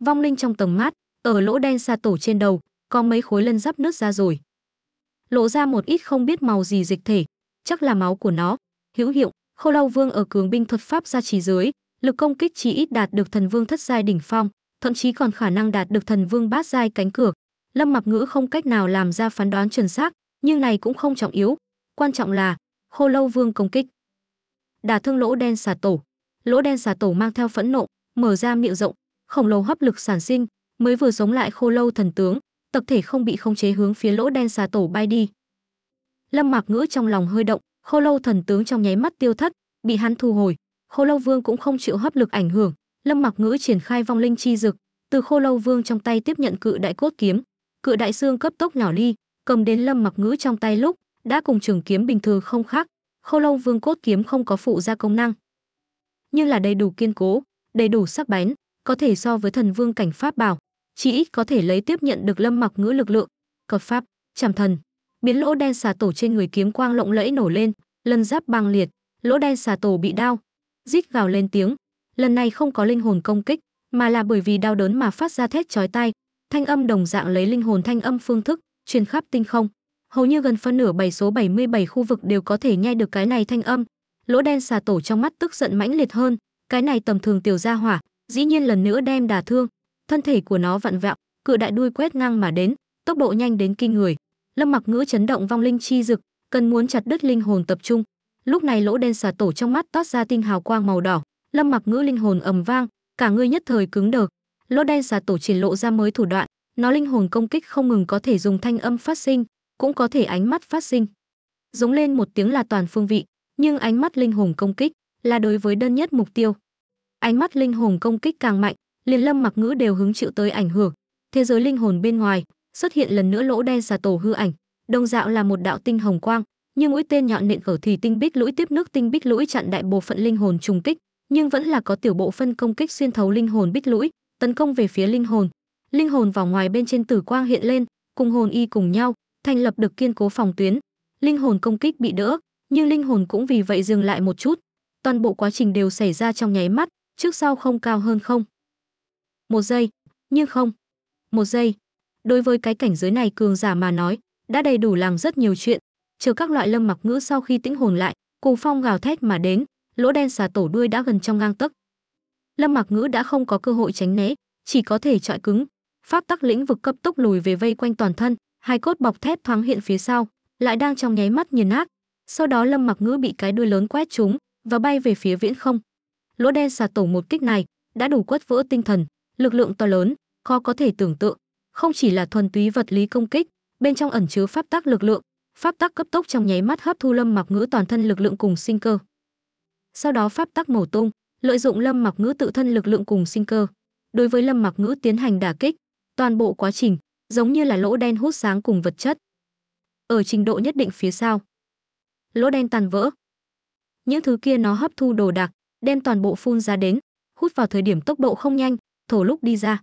Vong linh trong tầm mát, ở lỗ đen xa tổ trên đầu, có mấy khối lân giáp nứt ra rồi. Lộ ra một ít không biết màu gì dịch thể, chắc là máu của nó. Hữu hiệu, Khô Lâu Vương ở cường binh thuật pháp ra trì dưới, lực công kích chỉ ít đạt được thần vương thất giai đỉnh phong, thậm chí còn khả năng đạt được thần vương bát giai cánh cửa. Lâm Mặc Ngữ không cách nào làm ra phán đoán chuẩn xác, nhưng này cũng không trọng yếu, quan trọng là Khô Lâu Vương công kích. Đả thương lỗ đen xà tổ, lỗ đen xà tổ mang theo phẫn nộ, mở ra miệng rộng, khổng lồ hấp lực sản sinh, mới vừa giống lại khô lâu thần tướng, tập thể không bị khống chế hướng phía lỗ đen xà tổ bay đi. Lâm Mạc Ngữ trong lòng hơi động, khô lâu thần tướng trong nháy mắt tiêu thất, bị hắn thu hồi. Khô lâu vương cũng không chịu hấp lực ảnh hưởng, Lâm Mạc Ngữ triển khai vong linh chi dực, từ khô lâu vương trong tay tiếp nhận cự đại cốt kiếm, cự đại xương cấp tốc nhỏ ly, cầm đến Lâm mặc Ngữ trong tay lúc đã cùng trường kiếm bình thường không khác. Khô lâu vương cốt kiếm không có phụ gia công năng, nhưng là đầy đủ kiên cố, đầy đủ sắc bén, có thể so với thần vương cảnh pháp bảo, chỉ ít có thể lấy tiếp nhận được lâm mặc ngữ lực lượng cột pháp chằm thần biến lỗ đen xà tổ trên người kiếm quang lộng lẫy nổ lên lần giáp băng liệt lỗ đen xà tổ bị đau rít gào lên tiếng lần này không có linh hồn công kích mà là bởi vì đau đớn mà phát ra thét chói tai thanh âm đồng dạng lấy linh hồn thanh âm phương thức truyền khắp tinh không hầu như gần phân nửa bảy số 77 khu vực đều có thể nghe được cái này thanh âm lỗ đen xà tổ trong mắt tức giận mãnh liệt hơn cái này tầm thường tiểu gia hỏa dĩ nhiên lần nữa đem đả thương thân thể của nó vặn vẹo cự đại đuôi quét ngang mà đến tốc độ nhanh đến kinh người lâm mặc ngữ chấn động vong linh chi dực cần muốn chặt đứt linh hồn tập trung lúc này lỗ đen xà tổ trong mắt toát ra tinh hào quang màu đỏ lâm mặc ngữ linh hồn ầm vang cả người nhất thời cứng đờ lỗ đen xà tổ triển lộ ra mới thủ đoạn nó linh hồn công kích không ngừng có thể dùng thanh âm phát sinh cũng có thể ánh mắt phát sinh giống lên một tiếng là toàn phương vị nhưng ánh mắt linh hồn công kích là đối với đơn nhất mục tiêu ánh mắt linh hồn công kích càng mạnh liền lâm mặc ngữ đều hứng chịu tới ảnh hưởng thế giới linh hồn bên ngoài xuất hiện lần nữa lỗ đen xà tổ hư ảnh đồng dạo là một đạo tinh hồng quang như mũi tên nhọn nện cở thì tinh bích lũi tiếp nước tinh bích lũi chặn đại bộ phận linh hồn trùng kích nhưng vẫn là có tiểu bộ phân công kích xuyên thấu linh hồn bích lũi tấn công về phía linh hồn linh hồn vào ngoài bên trên tử quang hiện lên cùng hồn y cùng nhau thành lập được kiên cố phòng tuyến linh hồn công kích bị đỡ nhưng linh hồn cũng vì vậy dừng lại một chút toàn bộ quá trình đều xảy ra trong nháy mắt trước sau không cao hơn không một giây, nhưng không. Một giây. Đối với cái cảnh giới này cường giả mà nói, đã đầy đủ làm rất nhiều chuyện. Chờ các loại lâm mặc ngữ sau khi tĩnh hồn lại, cùng phong gào thét mà đến, lỗ đen xà tổ đuôi đã gần trong ngang tấc. Lâm mặc ngữ đã không có cơ hội tránh né, chỉ có thể trọi cứng. Pháp tắc lĩnh vực cấp tốc lùi về vây quanh toàn thân, hai cốt bọc thép thoáng hiện phía sau, lại đang trong nháy mắt nhìn nát. Sau đó Lâm Mặc Ngữ bị cái đuôi lớn quét chúng và bay về phía viễn không. Lỗ đen xà tổ một kích này đã đủ quất vỡ tinh thần lực lượng to lớn, khó có thể tưởng tượng, không chỉ là thuần túy vật lý công kích, bên trong ẩn chứa pháp tắc lực lượng, pháp tắc cấp tốc trong nháy mắt hấp thu Lâm Mặc Ngữ toàn thân lực lượng cùng sinh cơ. Sau đó pháp tắc mổ tung, lợi dụng Lâm Mặc Ngữ tự thân lực lượng cùng sinh cơ, đối với Lâm Mặc Ngữ tiến hành đả kích, toàn bộ quá trình giống như là lỗ đen hút sáng cùng vật chất. Ở trình độ nhất định phía sau, lỗ đen tàn vỡ. Những thứ kia nó hấp thu đồ đạc, đem toàn bộ phun ra đến, hút vào thời điểm tốc độ không nhanh, thổ lúc đi ra.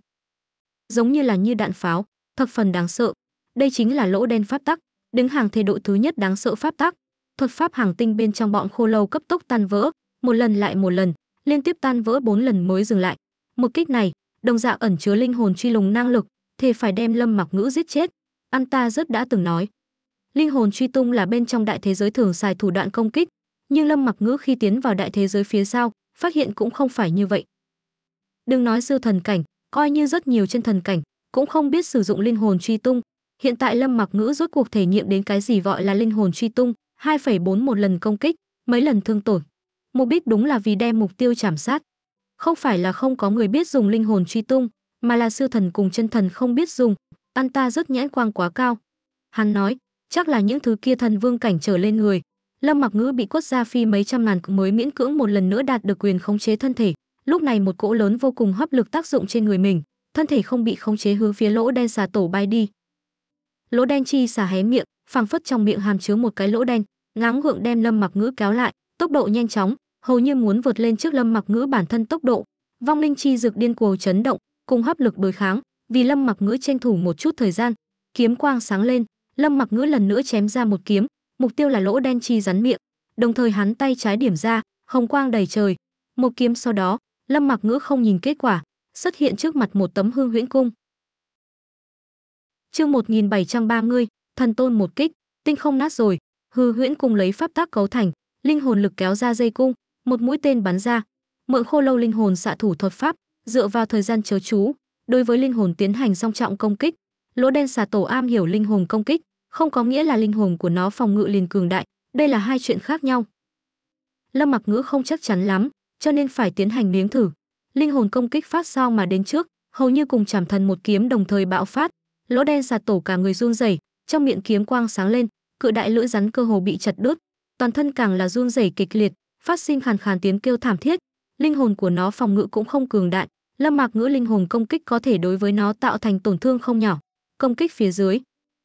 Giống như là như đạn pháo, thập phần đáng sợ. Đây chính là lỗ đen pháp tắc, đứng hàng thế độ thứ nhất đáng sợ pháp tắc. Thuật pháp hàng tinh bên trong bọn khô lâu cấp tốc tan vỡ, một lần lại một lần, liên tiếp tan vỡ bốn lần mới dừng lại. Một kích này, đồng dạng ẩn chứa linh hồn truy lùng năng lực, thì phải đem Lâm Mặc Ngữ giết chết. anh ta rất đã từng nói, linh hồn truy tung là bên trong đại thế giới thường xài thủ đoạn công kích, nhưng Lâm Mặc Ngữ khi tiến vào đại thế giới phía sau, phát hiện cũng không phải như vậy đừng nói siêu thần cảnh coi như rất nhiều chân thần cảnh cũng không biết sử dụng linh hồn truy tung hiện tại lâm mặc ngữ rốt cuộc thể nghiệm đến cái gì gọi là linh hồn truy tung 2,4 một lần công kích mấy lần thương tổn mục đích đúng là vì đem mục tiêu chảm sát không phải là không có người biết dùng linh hồn truy tung mà là siêu thần cùng chân thần không biết dùng ăn ta rất nhãn quang quá cao hắn nói chắc là những thứ kia thần vương cảnh trở lên người lâm mặc ngữ bị quất ra phi mấy trăm ngàn mới miễn cưỡng một lần nữa đạt được quyền khống chế thân thể lúc này một cỗ lớn vô cùng hấp lực tác dụng trên người mình thân thể không bị khống chế hướng phía lỗ đen xà tổ bay đi lỗ đen chi xà hé miệng phẳng phất trong miệng hàm chứa một cái lỗ đen ngáng gượng đem lâm mặc ngữ kéo lại tốc độ nhanh chóng hầu như muốn vượt lên trước lâm mặc ngữ bản thân tốc độ vong linh chi dược điên cuồng chấn động cùng hấp lực đối kháng vì lâm mặc ngữ tranh thủ một chút thời gian kiếm quang sáng lên lâm mặc ngữ lần nữa chém ra một kiếm mục tiêu là lỗ đen chi rắn miệng đồng thời hắn tay trái điểm ra hồng quang đầy trời một kiếm sau đó Lâm Mặc Ngữ không nhìn kết quả, xuất hiện trước mặt một tấm hương huyễn cung. Chương 1730, thần tôn một kích, tinh không nát rồi, hư huyễn cung lấy pháp tác cấu thành, linh hồn lực kéo ra dây cung, một mũi tên bắn ra. Mượn khô lâu linh hồn xạ thủ thuật pháp, dựa vào thời gian chớ chú, đối với linh hồn tiến hành song trọng công kích. Lỗ đen xà tổ am hiểu linh hồn công kích, không có nghĩa là linh hồn của nó phòng ngự liền cường đại, đây là hai chuyện khác nhau. Lâm Mặc Ngữ không chắc chắn lắm, cho nên phải tiến hành miếng thử. Linh hồn công kích phát sao mà đến trước, hầu như cùng chảm thần một kiếm đồng thời bạo phát, lỗ đen xà tổ cả người run rẩy, trong miệng kiếm quang sáng lên, cự đại lưỡi rắn cơ hồ bị chặt đứt, toàn thân càng là run rẩy kịch liệt, phát sinh khàn khàn tiếng kêu thảm thiết, linh hồn của nó phòng ngự cũng không cường đại, Lâm mặc Ngữ linh hồn công kích có thể đối với nó tạo thành tổn thương không nhỏ. Công kích phía dưới,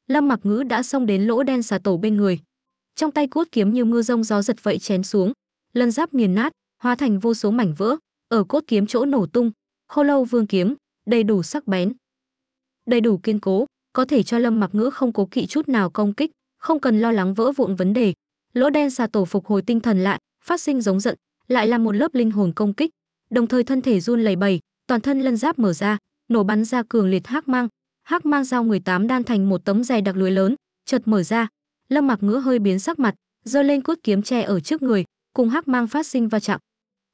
Lâm mặc Ngữ đã xông đến lỗ đen xà tổ bên người. Trong tay cốt kiếm như mưa rông gió giật vậy chén xuống, lân giáp nghiền nát, hóa thành vô số mảnh vỡ, ở cốt kiếm chỗ nổ tung, khô lâu vương kiếm, đầy đủ sắc bén, đầy đủ kiên cố, có thể cho Lâm Mặc Ngữ không cố kỵ chút nào công kích, không cần lo lắng vỡ vụn vấn đề. Lỗ đen xà tổ phục hồi tinh thần lại, phát sinh giống giận, lại là một lớp linh hồn công kích, đồng thời thân thể run lẩy bẩy, toàn thân lân giáp mở ra, nổ bắn ra cường liệt hắc mang, hắc mang dao giao tám đan thành một tấm dày đặc lưới lớn, chợt mở ra. Lâm Mặc Ngữ hơi biến sắc mặt, giơ lên cốt kiếm tre ở trước người, cùng hắc mang phát sinh va chạm.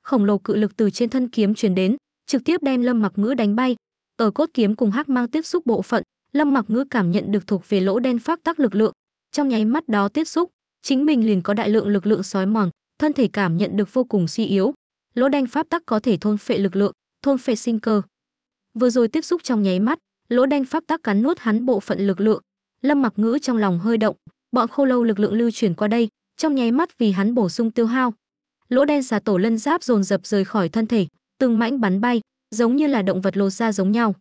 Khổng lồ cự lực từ trên thân kiếm truyền đến, trực tiếp đem Lâm Mặc Ngữ đánh bay. Ở cốt kiếm cùng hắc mang tiếp xúc bộ phận, Lâm Mặc Ngữ cảm nhận được thuộc về lỗ đen phát tác lực lượng, trong nháy mắt đó tiếp xúc, chính mình liền có đại lượng lực lượng sói mòn, thân thể cảm nhận được vô cùng suy yếu. Lỗ đen pháp tắc có thể thôn phệ lực lượng, thôn phệ sinh cơ. Vừa rồi tiếp xúc trong nháy mắt, lỗ đen pháp tắc cắn nuốt hắn bộ phận lực lượng. Lâm Mặc Ngữ trong lòng hơi động, bọn khô lâu lực lượng lưu chuyển qua đây, trong nháy mắt vì hắn bổ sung tiêu hao, lỗ đen xà tổ lân giáp dồn dập rời khỏi thân thể, từng mãnh bắn bay, giống như là động vật lột ra giống nhau.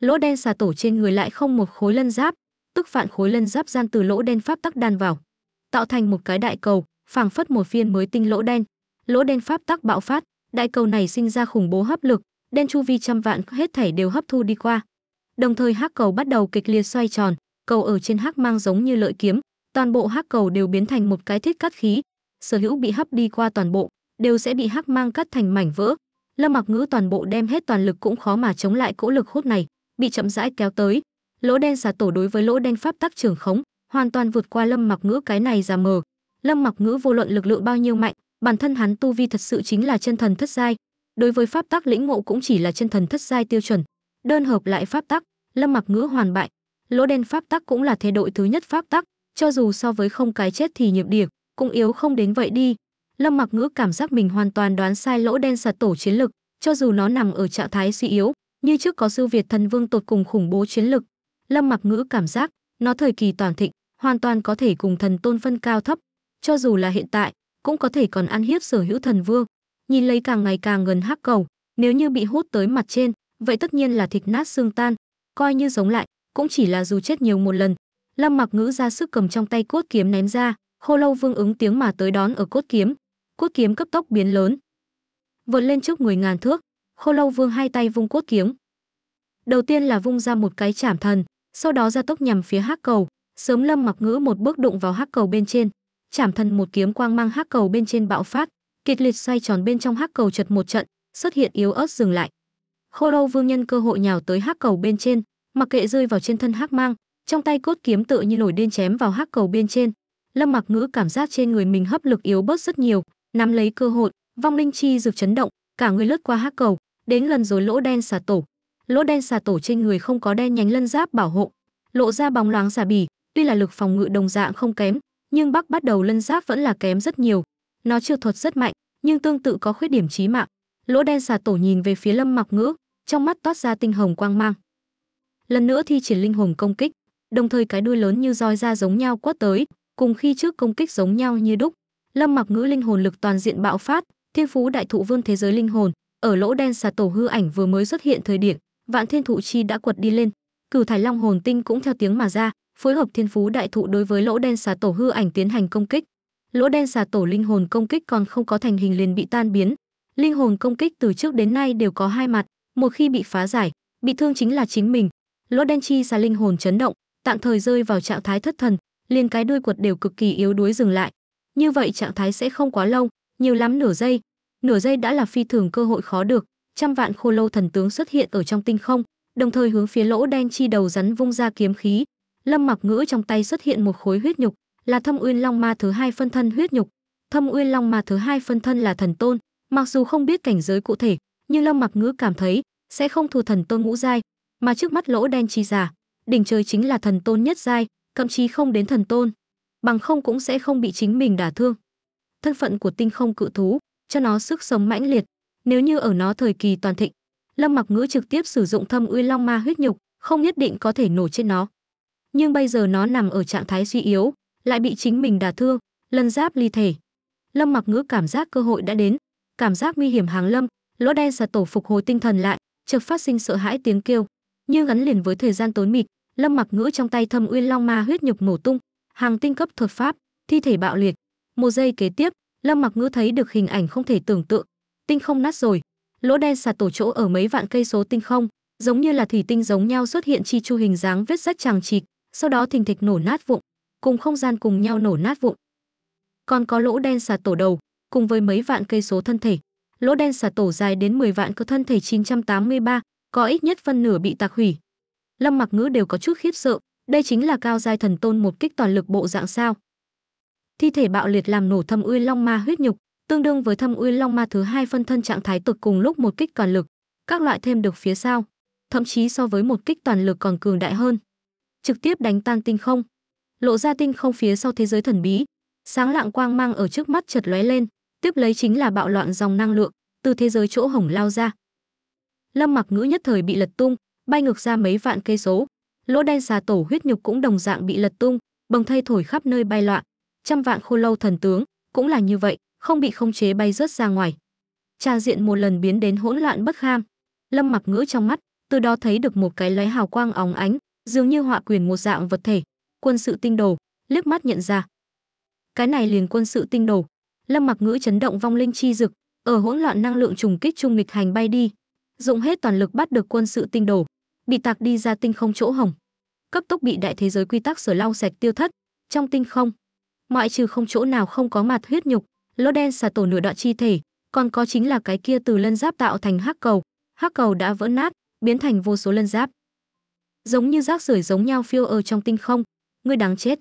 Lỗ đen xà tổ trên người lại không một khối lân giáp, tức phạn khối lân giáp gian từ lỗ đen pháp tắc đan vào, tạo thành một cái đại cầu, phảng phất một phiên mới tinh lỗ đen. Lỗ đen pháp tắc bạo phát, đại cầu này sinh ra khủng bố hấp lực, đen chu vi trăm vạn hết thảy đều hấp thu đi qua. Đồng thời hắc cầu bắt đầu kịch liệt xoay tròn, cầu ở trên hắc mang giống như lợi kiếm, toàn bộ hắc cầu đều biến thành một cái thiết cắt khí, sở hữu bị hấp đi qua toàn bộ, đều sẽ bị hắc mang cắt thành mảnh vỡ. Lâm Mặc Ngữ toàn bộ đem hết toàn lực cũng khó mà chống lại cỗ lực hút này, bị chậm rãi kéo tới. Lỗ đen xà tổ đối với lỗ đen pháp tắc trường khống, hoàn toàn vượt qua Lâm Mặc Ngữ cái này giả mờ. Lâm Mặc Ngữ vô luận lực lượng bao nhiêu mạnh, bản thân hắn tu vi thật sự chính là chân thần thất giai. Đối với pháp tắc lĩnh ngộ cũng chỉ là chân thần thất giai tiêu chuẩn. Đơn hợp lại pháp tắc, Lâm Mặc Ngữ hoàn bại. Lỗ đen pháp tắc cũng là thế đội thứ nhất pháp tắc, cho dù so với không cái chết thì nhược điểm, cũng yếu không đến vậy đi. Lâm Mặc Ngữ cảm giác mình hoàn toàn đoán sai lỗ đen sạt tổ chiến lực, cho dù nó nằm ở trạng thái suy yếu, như trước có sư Việt thần vương tột cùng khủng bố chiến lực. Lâm Mặc Ngữ cảm giác, nó thời kỳ toàn thịnh, hoàn toàn có thể cùng thần tôn phân cao thấp, cho dù là hiện tại, cũng có thể còn ăn hiếp sở hữu thần vương. Nhìn lấy càng ngày càng gần hắc cầu, nếu như bị hút tới mặt trên, vậy tất nhiên là thịt nát xương tan, coi như giống lại, cũng chỉ là dù chết nhiều một lần. Lâm Mặc Ngữ ra sức cầm trong tay cốt kiếm ném ra, Khô lâu vương ứng tiếng mà tới đón ở cốt kiếm, cốt kiếm cấp tốc biến lớn. Vượt lên trước người ngàn thước, khô lâu vương hai tay vung cốt kiếm. Đầu tiên là vung ra một cái chảm thần, sau đó ra tốc nhằm phía hắc cầu, sớm lâm mặc ngữ một bước đụng vào hắc cầu bên trên. Chảm thần một kiếm quang mang hắc cầu bên trên bạo phát, kịch liệt xoay tròn bên trong hắc cầu chật một trận, xuất hiện yếu ớt dừng lại. Khô lâu vương nhân cơ hội nhào tới hắc cầu bên trên, mặc kệ rơi vào trên thân hắc mang, trong tay cốt kiếm tự như nổi điên chém vào hắc cầu bên trên, lâm mặc ngữ cảm giác trên người mình hấp lực yếu bớt rất nhiều nắm lấy cơ hội vong linh chi dược chấn động cả người lướt qua hắc cầu đến gần rồi lỗ đen xà tổ lỗ đen xà tổ trên người không có đen nhánh lân giáp bảo hộ lộ ra bóng loáng giả bì, tuy là lực phòng ngự đồng dạng không kém nhưng bắc bắt đầu lân giáp vẫn là kém rất nhiều nó chưa thuật rất mạnh nhưng tương tự có khuyết điểm chí mạng lỗ đen xà tổ nhìn về phía lâm mặc ngữ trong mắt toát ra tinh hồng quang mang lần nữa thi triển linh hồn công kích đồng thời cái đuôi lớn như roi ra giống nhau quất tới cùng khi trước công kích giống nhau như đúc. Lâm Mặc Ngữ linh hồn lực toàn diện bạo phát, Thiên Phú Đại Thụ Vương thế giới linh hồn, ở lỗ đen xà tổ hư ảnh vừa mới xuất hiện thời điểm, Vạn Thiên Thụ chi đã quật đi lên, Cửu Thải Long hồn tinh cũng theo tiếng mà ra, phối hợp Thiên Phú Đại Thụ đối với lỗ đen xà tổ hư ảnh tiến hành công kích. Lỗ đen xà tổ linh hồn công kích còn không có thành hình liền bị tan biến. Linh hồn công kích từ trước đến nay đều có hai mặt, một khi bị phá giải, bị thương chính là chính mình. Lỗ đen chi xà linh hồn chấn động, tạm thời rơi vào trạng thái thất thần, liền cái đuôi quật đều cực kỳ yếu đuối dừng lại. Như vậy trạng thái sẽ không quá lâu, nhiều lắm nửa giây. Nửa giây đã là phi thường cơ hội khó được, trăm vạn khô lâu thần tướng xuất hiện ở trong tinh không, đồng thời hướng phía lỗ đen chi đầu rắn vung ra kiếm khí. Lâm Mặc Ngữ trong tay xuất hiện một khối huyết nhục, là Thâm Uyên Long Ma thứ hai phân thân huyết nhục. Thâm Uyên Long Ma thứ hai phân thân là thần tôn, mặc dù không biết cảnh giới cụ thể, nhưng Lâm Mặc Ngữ cảm thấy sẽ không thua thần tôn ngũ giai, mà trước mắt lỗ đen chi giả, đỉnh trời chính là thần tôn nhất giai, thậm chí không đến thần tôn, bằng không cũng sẽ không bị chính mình đả thương. Thân phận của tinh không cự thú cho nó sức sống mãnh liệt, nếu như ở nó thời kỳ toàn thịnh, Lâm Mặc Ngữ trực tiếp sử dụng Thâm Uy Long Ma huyết nhục, không nhất định có thể nổ trên nó. Nhưng bây giờ nó nằm ở trạng thái suy yếu, lại bị chính mình đả thương, lần giáp ly thể. Lâm Mặc Ngữ cảm giác cơ hội đã đến, cảm giác nguy hiểm hàng lâm, lỗ đen xà tổ phục hồi tinh thần lại, chợt phát sinh sợ hãi tiếng kêu, như gắn liền với thời gian tối mịt, Lâm Mặc Ngữ trong tay Thâm Uyên Long Ma huyết nhục nổ tung, hàng tinh cấp thuật pháp, thi thể bạo liệt. Một giây kế tiếp, Lâm Mặc Ngữ thấy được hình ảnh không thể tưởng tượng. Tinh không nát rồi, lỗ đen sạt tổ chỗ ở mấy vạn cây số tinh không, giống như là thủy tinh giống nhau xuất hiện chi chu hình dáng vết rách chằng chịt, sau đó thình thịch nổ nát vụn, cùng không gian cùng nhau nổ nát vụn. Còn có lỗ đen sạt tổ đầu, cùng với mấy vạn cây số thân thể. Lỗ đen sạt tổ dài đến 10 vạn cơ thân thể 983, có ít nhất phân nửa bị tạc hủy, Lâm Mặc Ngữ đều có chút khiếp sợ, đây chính là cao giai thần tôn một kích toàn lực bộ dạng sao? Thi thể bạo liệt làm nổ thâm uy long ma huyết nhục, tương đương với thâm uy long ma thứ hai phân thân trạng thái tột cùng lúc một kích toàn lực, các loại thêm được phía sau, thậm chí so với một kích toàn lực còn cường đại hơn. Trực tiếp đánh tan tinh không, lộ ra tinh không phía sau thế giới thần bí, sáng lạng quang mang ở trước mắt chợt lóe lên, tiếp lấy chính là bạo loạn dòng năng lượng từ thế giới chỗ hổng lao ra. Lâm Mặc Ngữ nhất thời bị lật tung, bay ngược ra mấy vạn cây số. Lỗ đen xà tổ huyết nhục cũng đồng dạng bị lật tung, bồng thây thổi khắp nơi bay loạn. Trăm vạn khô lâu thần tướng cũng là như vậy, không bị không chế bay rớt ra ngoài. tra diện một lần biến đến hỗn loạn bất kham. Lâm Mặc ngữ trong mắt, từ đó thấy được một cái lóe hào quang óng ánh, dường như họa quyền một dạng vật thể. Quân sự tinh đồ, liếc mắt nhận ra. Cái này liền quân sự tinh đồ. Lâm Mặc ngữ chấn động vong linh chi dực, ở hỗn loạn năng lượng trùng kích trung nghịch hành bay đi, dụng hết toàn lực bắt được quân sự tinh đồ bị tạc đi ra tinh không chỗ hồng cấp tốc bị đại thế giới quy tắc sửa lau sạch tiêu thất trong tinh không ngoại trừ không chỗ nào không có mặt huyết nhục lỗ đen xà tổ nửa đoạn chi thể còn có chính là cái kia từ lân giáp tạo thành hắc cầu hắc cầu đã vỡ nát biến thành vô số lân giáp giống như rác rưởi giống nhau phiêu ở trong tinh không ngươi đáng chết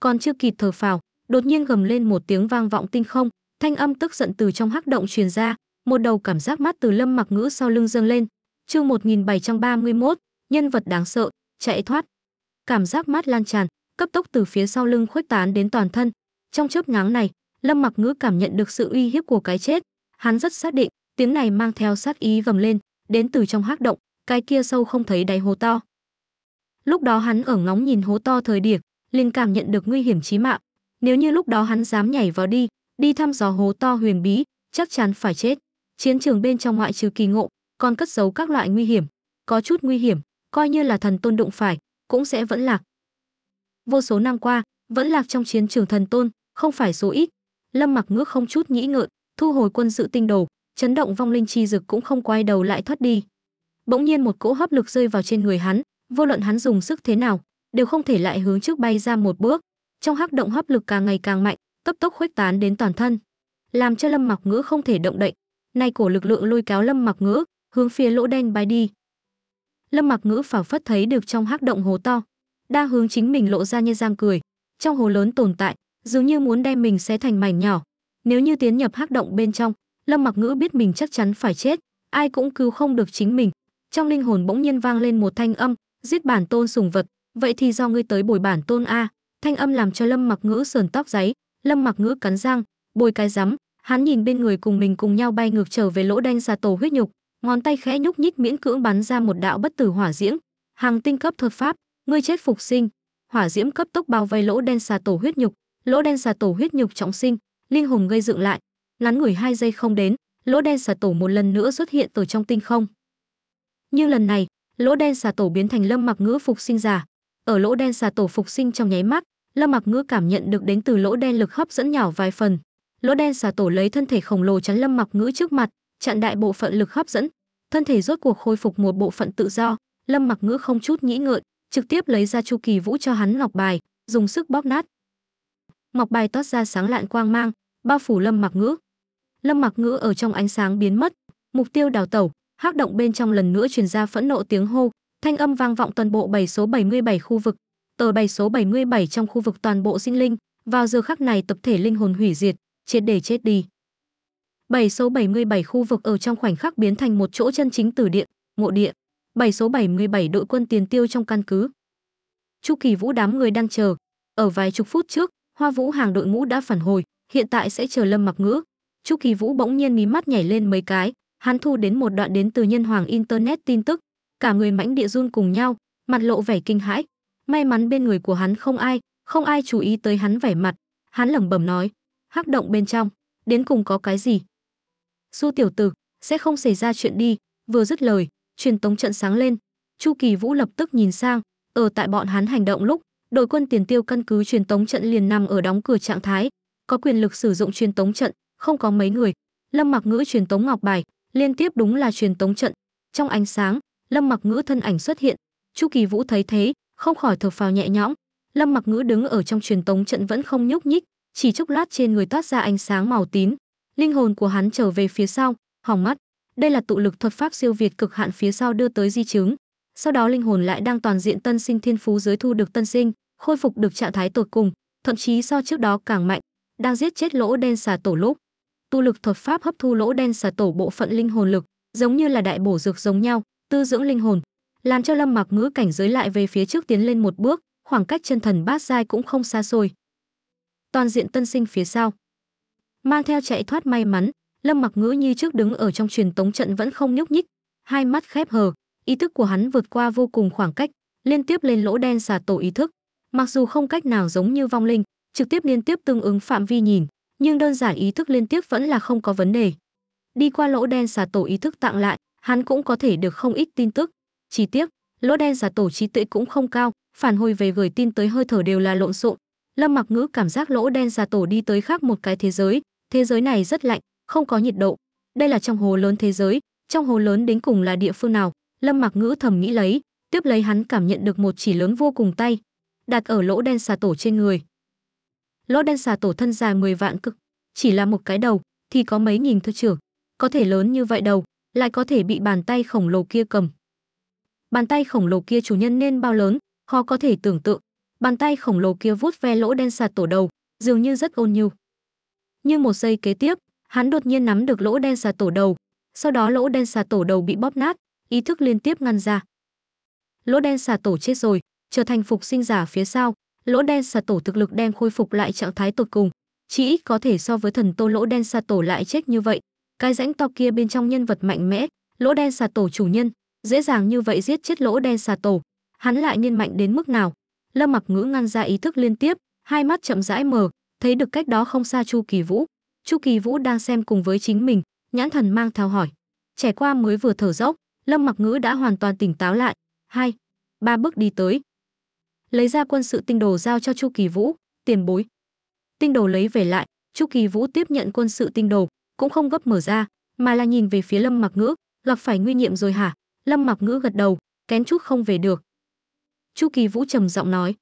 còn chưa kịp thở phào đột nhiên gầm lên một tiếng vang vọng tinh không thanh âm tức giận từ trong hắc động truyền ra một đầu cảm giác mát từ lâm mặc ngữ sau lưng dâng lên Chương 1731, nhân vật đáng sợ, chạy thoát. Cảm giác mát lan tràn, cấp tốc từ phía sau lưng khuếch tán đến toàn thân. Trong chớp nhoáng này, Lâm Mặc Ngữ cảm nhận được sự uy hiếp của cái chết, hắn rất xác định, tiếng này mang theo sát ý gầm lên, đến từ trong hắc động, cái kia sâu không thấy đáy hố to. Lúc đó hắn ở ngóng nhìn hố to thời điểm, liền cảm nhận được nguy hiểm chí mạng, nếu như lúc đó hắn dám nhảy vào đi, đi thăm dò hố to huyền bí, chắc chắn phải chết. Chiến trường bên trong ngoại trừ kỳ ngộ, còn cất giấu các loại nguy hiểm, có chút nguy hiểm, coi như là thần tôn đụng phải, cũng sẽ vẫn lạc. Vô số năm qua, vẫn lạc trong chiến trường thần tôn, không phải số ít. Lâm Mặc Ngước không chút nghĩ ngợi, thu hồi quân sự tinh đồ, chấn động vong linh chi dực cũng không quay đầu lại thoát đi. Bỗng nhiên một cỗ hấp lực rơi vào trên người hắn, vô luận hắn dùng sức thế nào, đều không thể lại hướng trước bay ra một bước. Trong hắc động hấp lực càng ngày càng mạnh, cấp tốc khuếch tán đến toàn thân, làm cho Lâm Mặc Ngữ không thể động đậy. Nay cổ lực lượng lôi kéo Lâm Mặc Ngữ, hướng phía lỗ đen bay đi. Lâm Mặc Ngữ phảng phất thấy được trong hắc động hồ to, đa hướng chính mình lộ ra như giang cười, trong hồ lớn tồn tại, dường như muốn đem mình xé thành mảnh nhỏ. Nếu như tiến nhập hắc động bên trong, Lâm Mặc Ngữ biết mình chắc chắn phải chết, ai cũng cứu không được chính mình. Trong linh hồn bỗng nhiên vang lên một thanh âm, giết bản tôn sùng vật, vậy thì do ngươi tới bồi bản tôn a. Thanh âm làm cho Lâm Mặc Ngữ sờn tóc gáy, Lâm Mặc Ngữ cắn răng, bồi cái rắm, hắn nhìn bên người cùng mình cùng nhau bay ngược trở về lỗ đen xà tổ huyết nhục, ngón tay khẽ nhúc nhích miễn cưỡng bắn ra một đạo bất tử hỏa diễm hàng tinh cấp thuật pháp ngươi chết phục sinh hỏa diễm cấp tốc bao vây lỗ đen xà tổ huyết nhục lỗ đen xà tổ huyết nhục trọng sinh linh hồn gây dựng lại ngắn ngủi hai giây không đến lỗ đen xà tổ một lần nữa xuất hiện từ trong tinh không nhưng lần này lỗ đen xà tổ biến thành lâm mặc ngữ phục sinh giả ở lỗ đen xà tổ phục sinh trong nháy mắt lâm mặc ngữ cảm nhận được đến từ lỗ đen lực hấp dẫn nhỏ vài phần lỗ đen xà tổ lấy thân thể khổng lồ chắn lâm mặc ngữ trước mặt chặn đại bộ phận lực hấp dẫn, thân thể rốt cuộc khôi phục một bộ phận tự do, Lâm Mặc Ngữ không chút nghĩ ngợi, trực tiếp lấy ra Chu Kỳ Vũ cho hắn ngọc bài, dùng sức bóp nát. Ngọc bài toát ra sáng lạn quang mang, bao phủ Lâm Mặc Ngữ. Lâm Mặc Ngữ ở trong ánh sáng biến mất, mục tiêu đào tẩu, hắc động bên trong lần nữa truyền ra phẫn nộ tiếng hô, thanh âm vang vọng toàn bộ bảy số 77 khu vực. Tờ bảy số 77 trong khu vực toàn bộ sinh linh, vào giờ khắc này tập thể linh hồn hủy diệt, triệt để chết đi bảy số 77 khu vực ở trong khoảnh khắc biến thành một chỗ chân chính tử địa, mộ địa. bảy số 77 đội quân tiền tiêu trong căn cứ. Chu Kỳ Vũ đám người đang chờ. Ở vài chục phút trước, Hoa Vũ hàng đội ngũ đã phản hồi, hiện tại sẽ chờ Lâm Mặc Ngữ. Chu Kỳ Vũ bỗng nhiên mí mắt nhảy lên mấy cái, hắn thu đến một đoạn đến từ nhân hoàng internet tin tức, cả người mãnh địa run cùng nhau, mặt lộ vẻ kinh hãi. May mắn bên người của hắn không ai, không ai chú ý tới hắn vẻ mặt. Hắn lẩm bẩm nói, hắc động bên trong, đến cùng có cái gì? du tiểu tử sẽ không xảy ra chuyện đi vừa dứt lời truyền tống trận sáng lên chu kỳ vũ lập tức nhìn sang ở tại bọn hắn hành động lúc đội quân tiền tiêu căn cứ truyền tống trận liền nằm ở đóng cửa trạng thái có quyền lực sử dụng truyền tống trận không có mấy người lâm mặc ngữ truyền tống ngọc bài liên tiếp đúng là truyền tống trận trong ánh sáng lâm mặc ngữ thân ảnh xuất hiện chu kỳ vũ thấy thế không khỏi thở phào nhẹ nhõm lâm mặc ngữ đứng ở trong truyền tống trận vẫn không nhúc nhích chỉ chốc lát trên người toát ra ánh sáng màu tím linh hồn của hắn trở về phía sau hỏng mắt đây là tụ lực thuật pháp siêu việt cực hạn phía sau đưa tới di chứng sau đó linh hồn lại đang toàn diện tân sinh thiên phú giới thu được tân sinh khôi phục được trạng thái tột cùng thậm chí so trước đó càng mạnh đang giết chết lỗ đen xà tổ lúc tu lực thuật pháp hấp thu lỗ đen xà tổ bộ phận linh hồn lực giống như là đại bổ dược giống nhau tư dưỡng linh hồn làm cho lâm mặc ngữ cảnh giới lại về phía trước tiến lên một bước khoảng cách chân thần bát giai cũng không xa xôi toàn diện tân sinh phía sau mang theo chạy thoát may mắn lâm mặc ngữ như trước đứng ở trong truyền tống trận vẫn không nhúc nhích hai mắt khép hờ ý thức của hắn vượt qua vô cùng khoảng cách liên tiếp lên lỗ đen xà tổ ý thức mặc dù không cách nào giống như vong linh trực tiếp liên tiếp tương ứng phạm vi nhìn nhưng đơn giản ý thức liên tiếp vẫn là không có vấn đề đi qua lỗ đen xà tổ ý thức tặng lại hắn cũng có thể được không ít tin tức chi tiết lỗ đen xà tổ trí tuệ cũng không cao phản hồi về gửi tin tới hơi thở đều là lộn xộn lâm mặc ngữ cảm giác lỗ đen xà tổ đi tới khác một cái thế giới Thế giới này rất lạnh, không có nhiệt độ. Đây là trong hồ lớn thế giới, trong hồ lớn đến cùng là địa phương nào? Lâm Mặc Ngữ thầm nghĩ lấy, tiếp lấy hắn cảm nhận được một chỉ lớn vô cùng tay, đặt ở lỗ đen xà tổ trên người. Lỗ đen xà tổ thân dài 10 vạn cực, chỉ là một cái đầu thì có mấy nghìn thư trưởng, có thể lớn như vậy đầu, lại có thể bị bàn tay khổng lồ kia cầm. Bàn tay khổng lồ kia chủ nhân nên bao lớn, khó có thể tưởng tượng. Bàn tay khổng lồ kia vuốt ve lỗ đen xà tổ đầu, dường như rất ôn nhu. Nhưng một giây kế tiếp, hắn đột nhiên nắm được lỗ đen xà tổ đầu, sau đó lỗ đen xà tổ đầu bị bóp nát, ý thức liên tiếp ngăn ra. Lỗ đen xà tổ chết rồi, trở thành phục sinh giả phía sau, lỗ đen xà tổ thực lực đem khôi phục lại trạng thái tột cùng, chỉ ít có thể so với thần tô lỗ đen xà tổ lại chết như vậy. Cái rãnh to kia bên trong nhân vật mạnh mẽ, lỗ đen xà tổ chủ nhân, dễ dàng như vậy giết chết lỗ đen xà tổ, hắn lại niên mạnh đến mức nào? Lâm Mặc Ngữ ngăn ra ý thức liên tiếp, hai mắt chậm rãi mở, thấy được cách đó không xa chu kỳ vũ chu kỳ vũ đang xem cùng với chính mình nhãn thần mang theo hỏi Trẻ qua mới vừa thở dốc lâm mặc ngữ đã hoàn toàn tỉnh táo lại hai ba bước đi tới lấy ra quân sự tinh đồ giao cho chu kỳ vũ tiền bối tinh đồ lấy về lại chu kỳ vũ tiếp nhận quân sự tinh đồ cũng không gấp mở ra mà là nhìn về phía lâm mặc ngữ gặp phải nguy nhiệm rồi hả lâm mặc ngữ gật đầu kén chút không về được chu kỳ vũ trầm giọng nói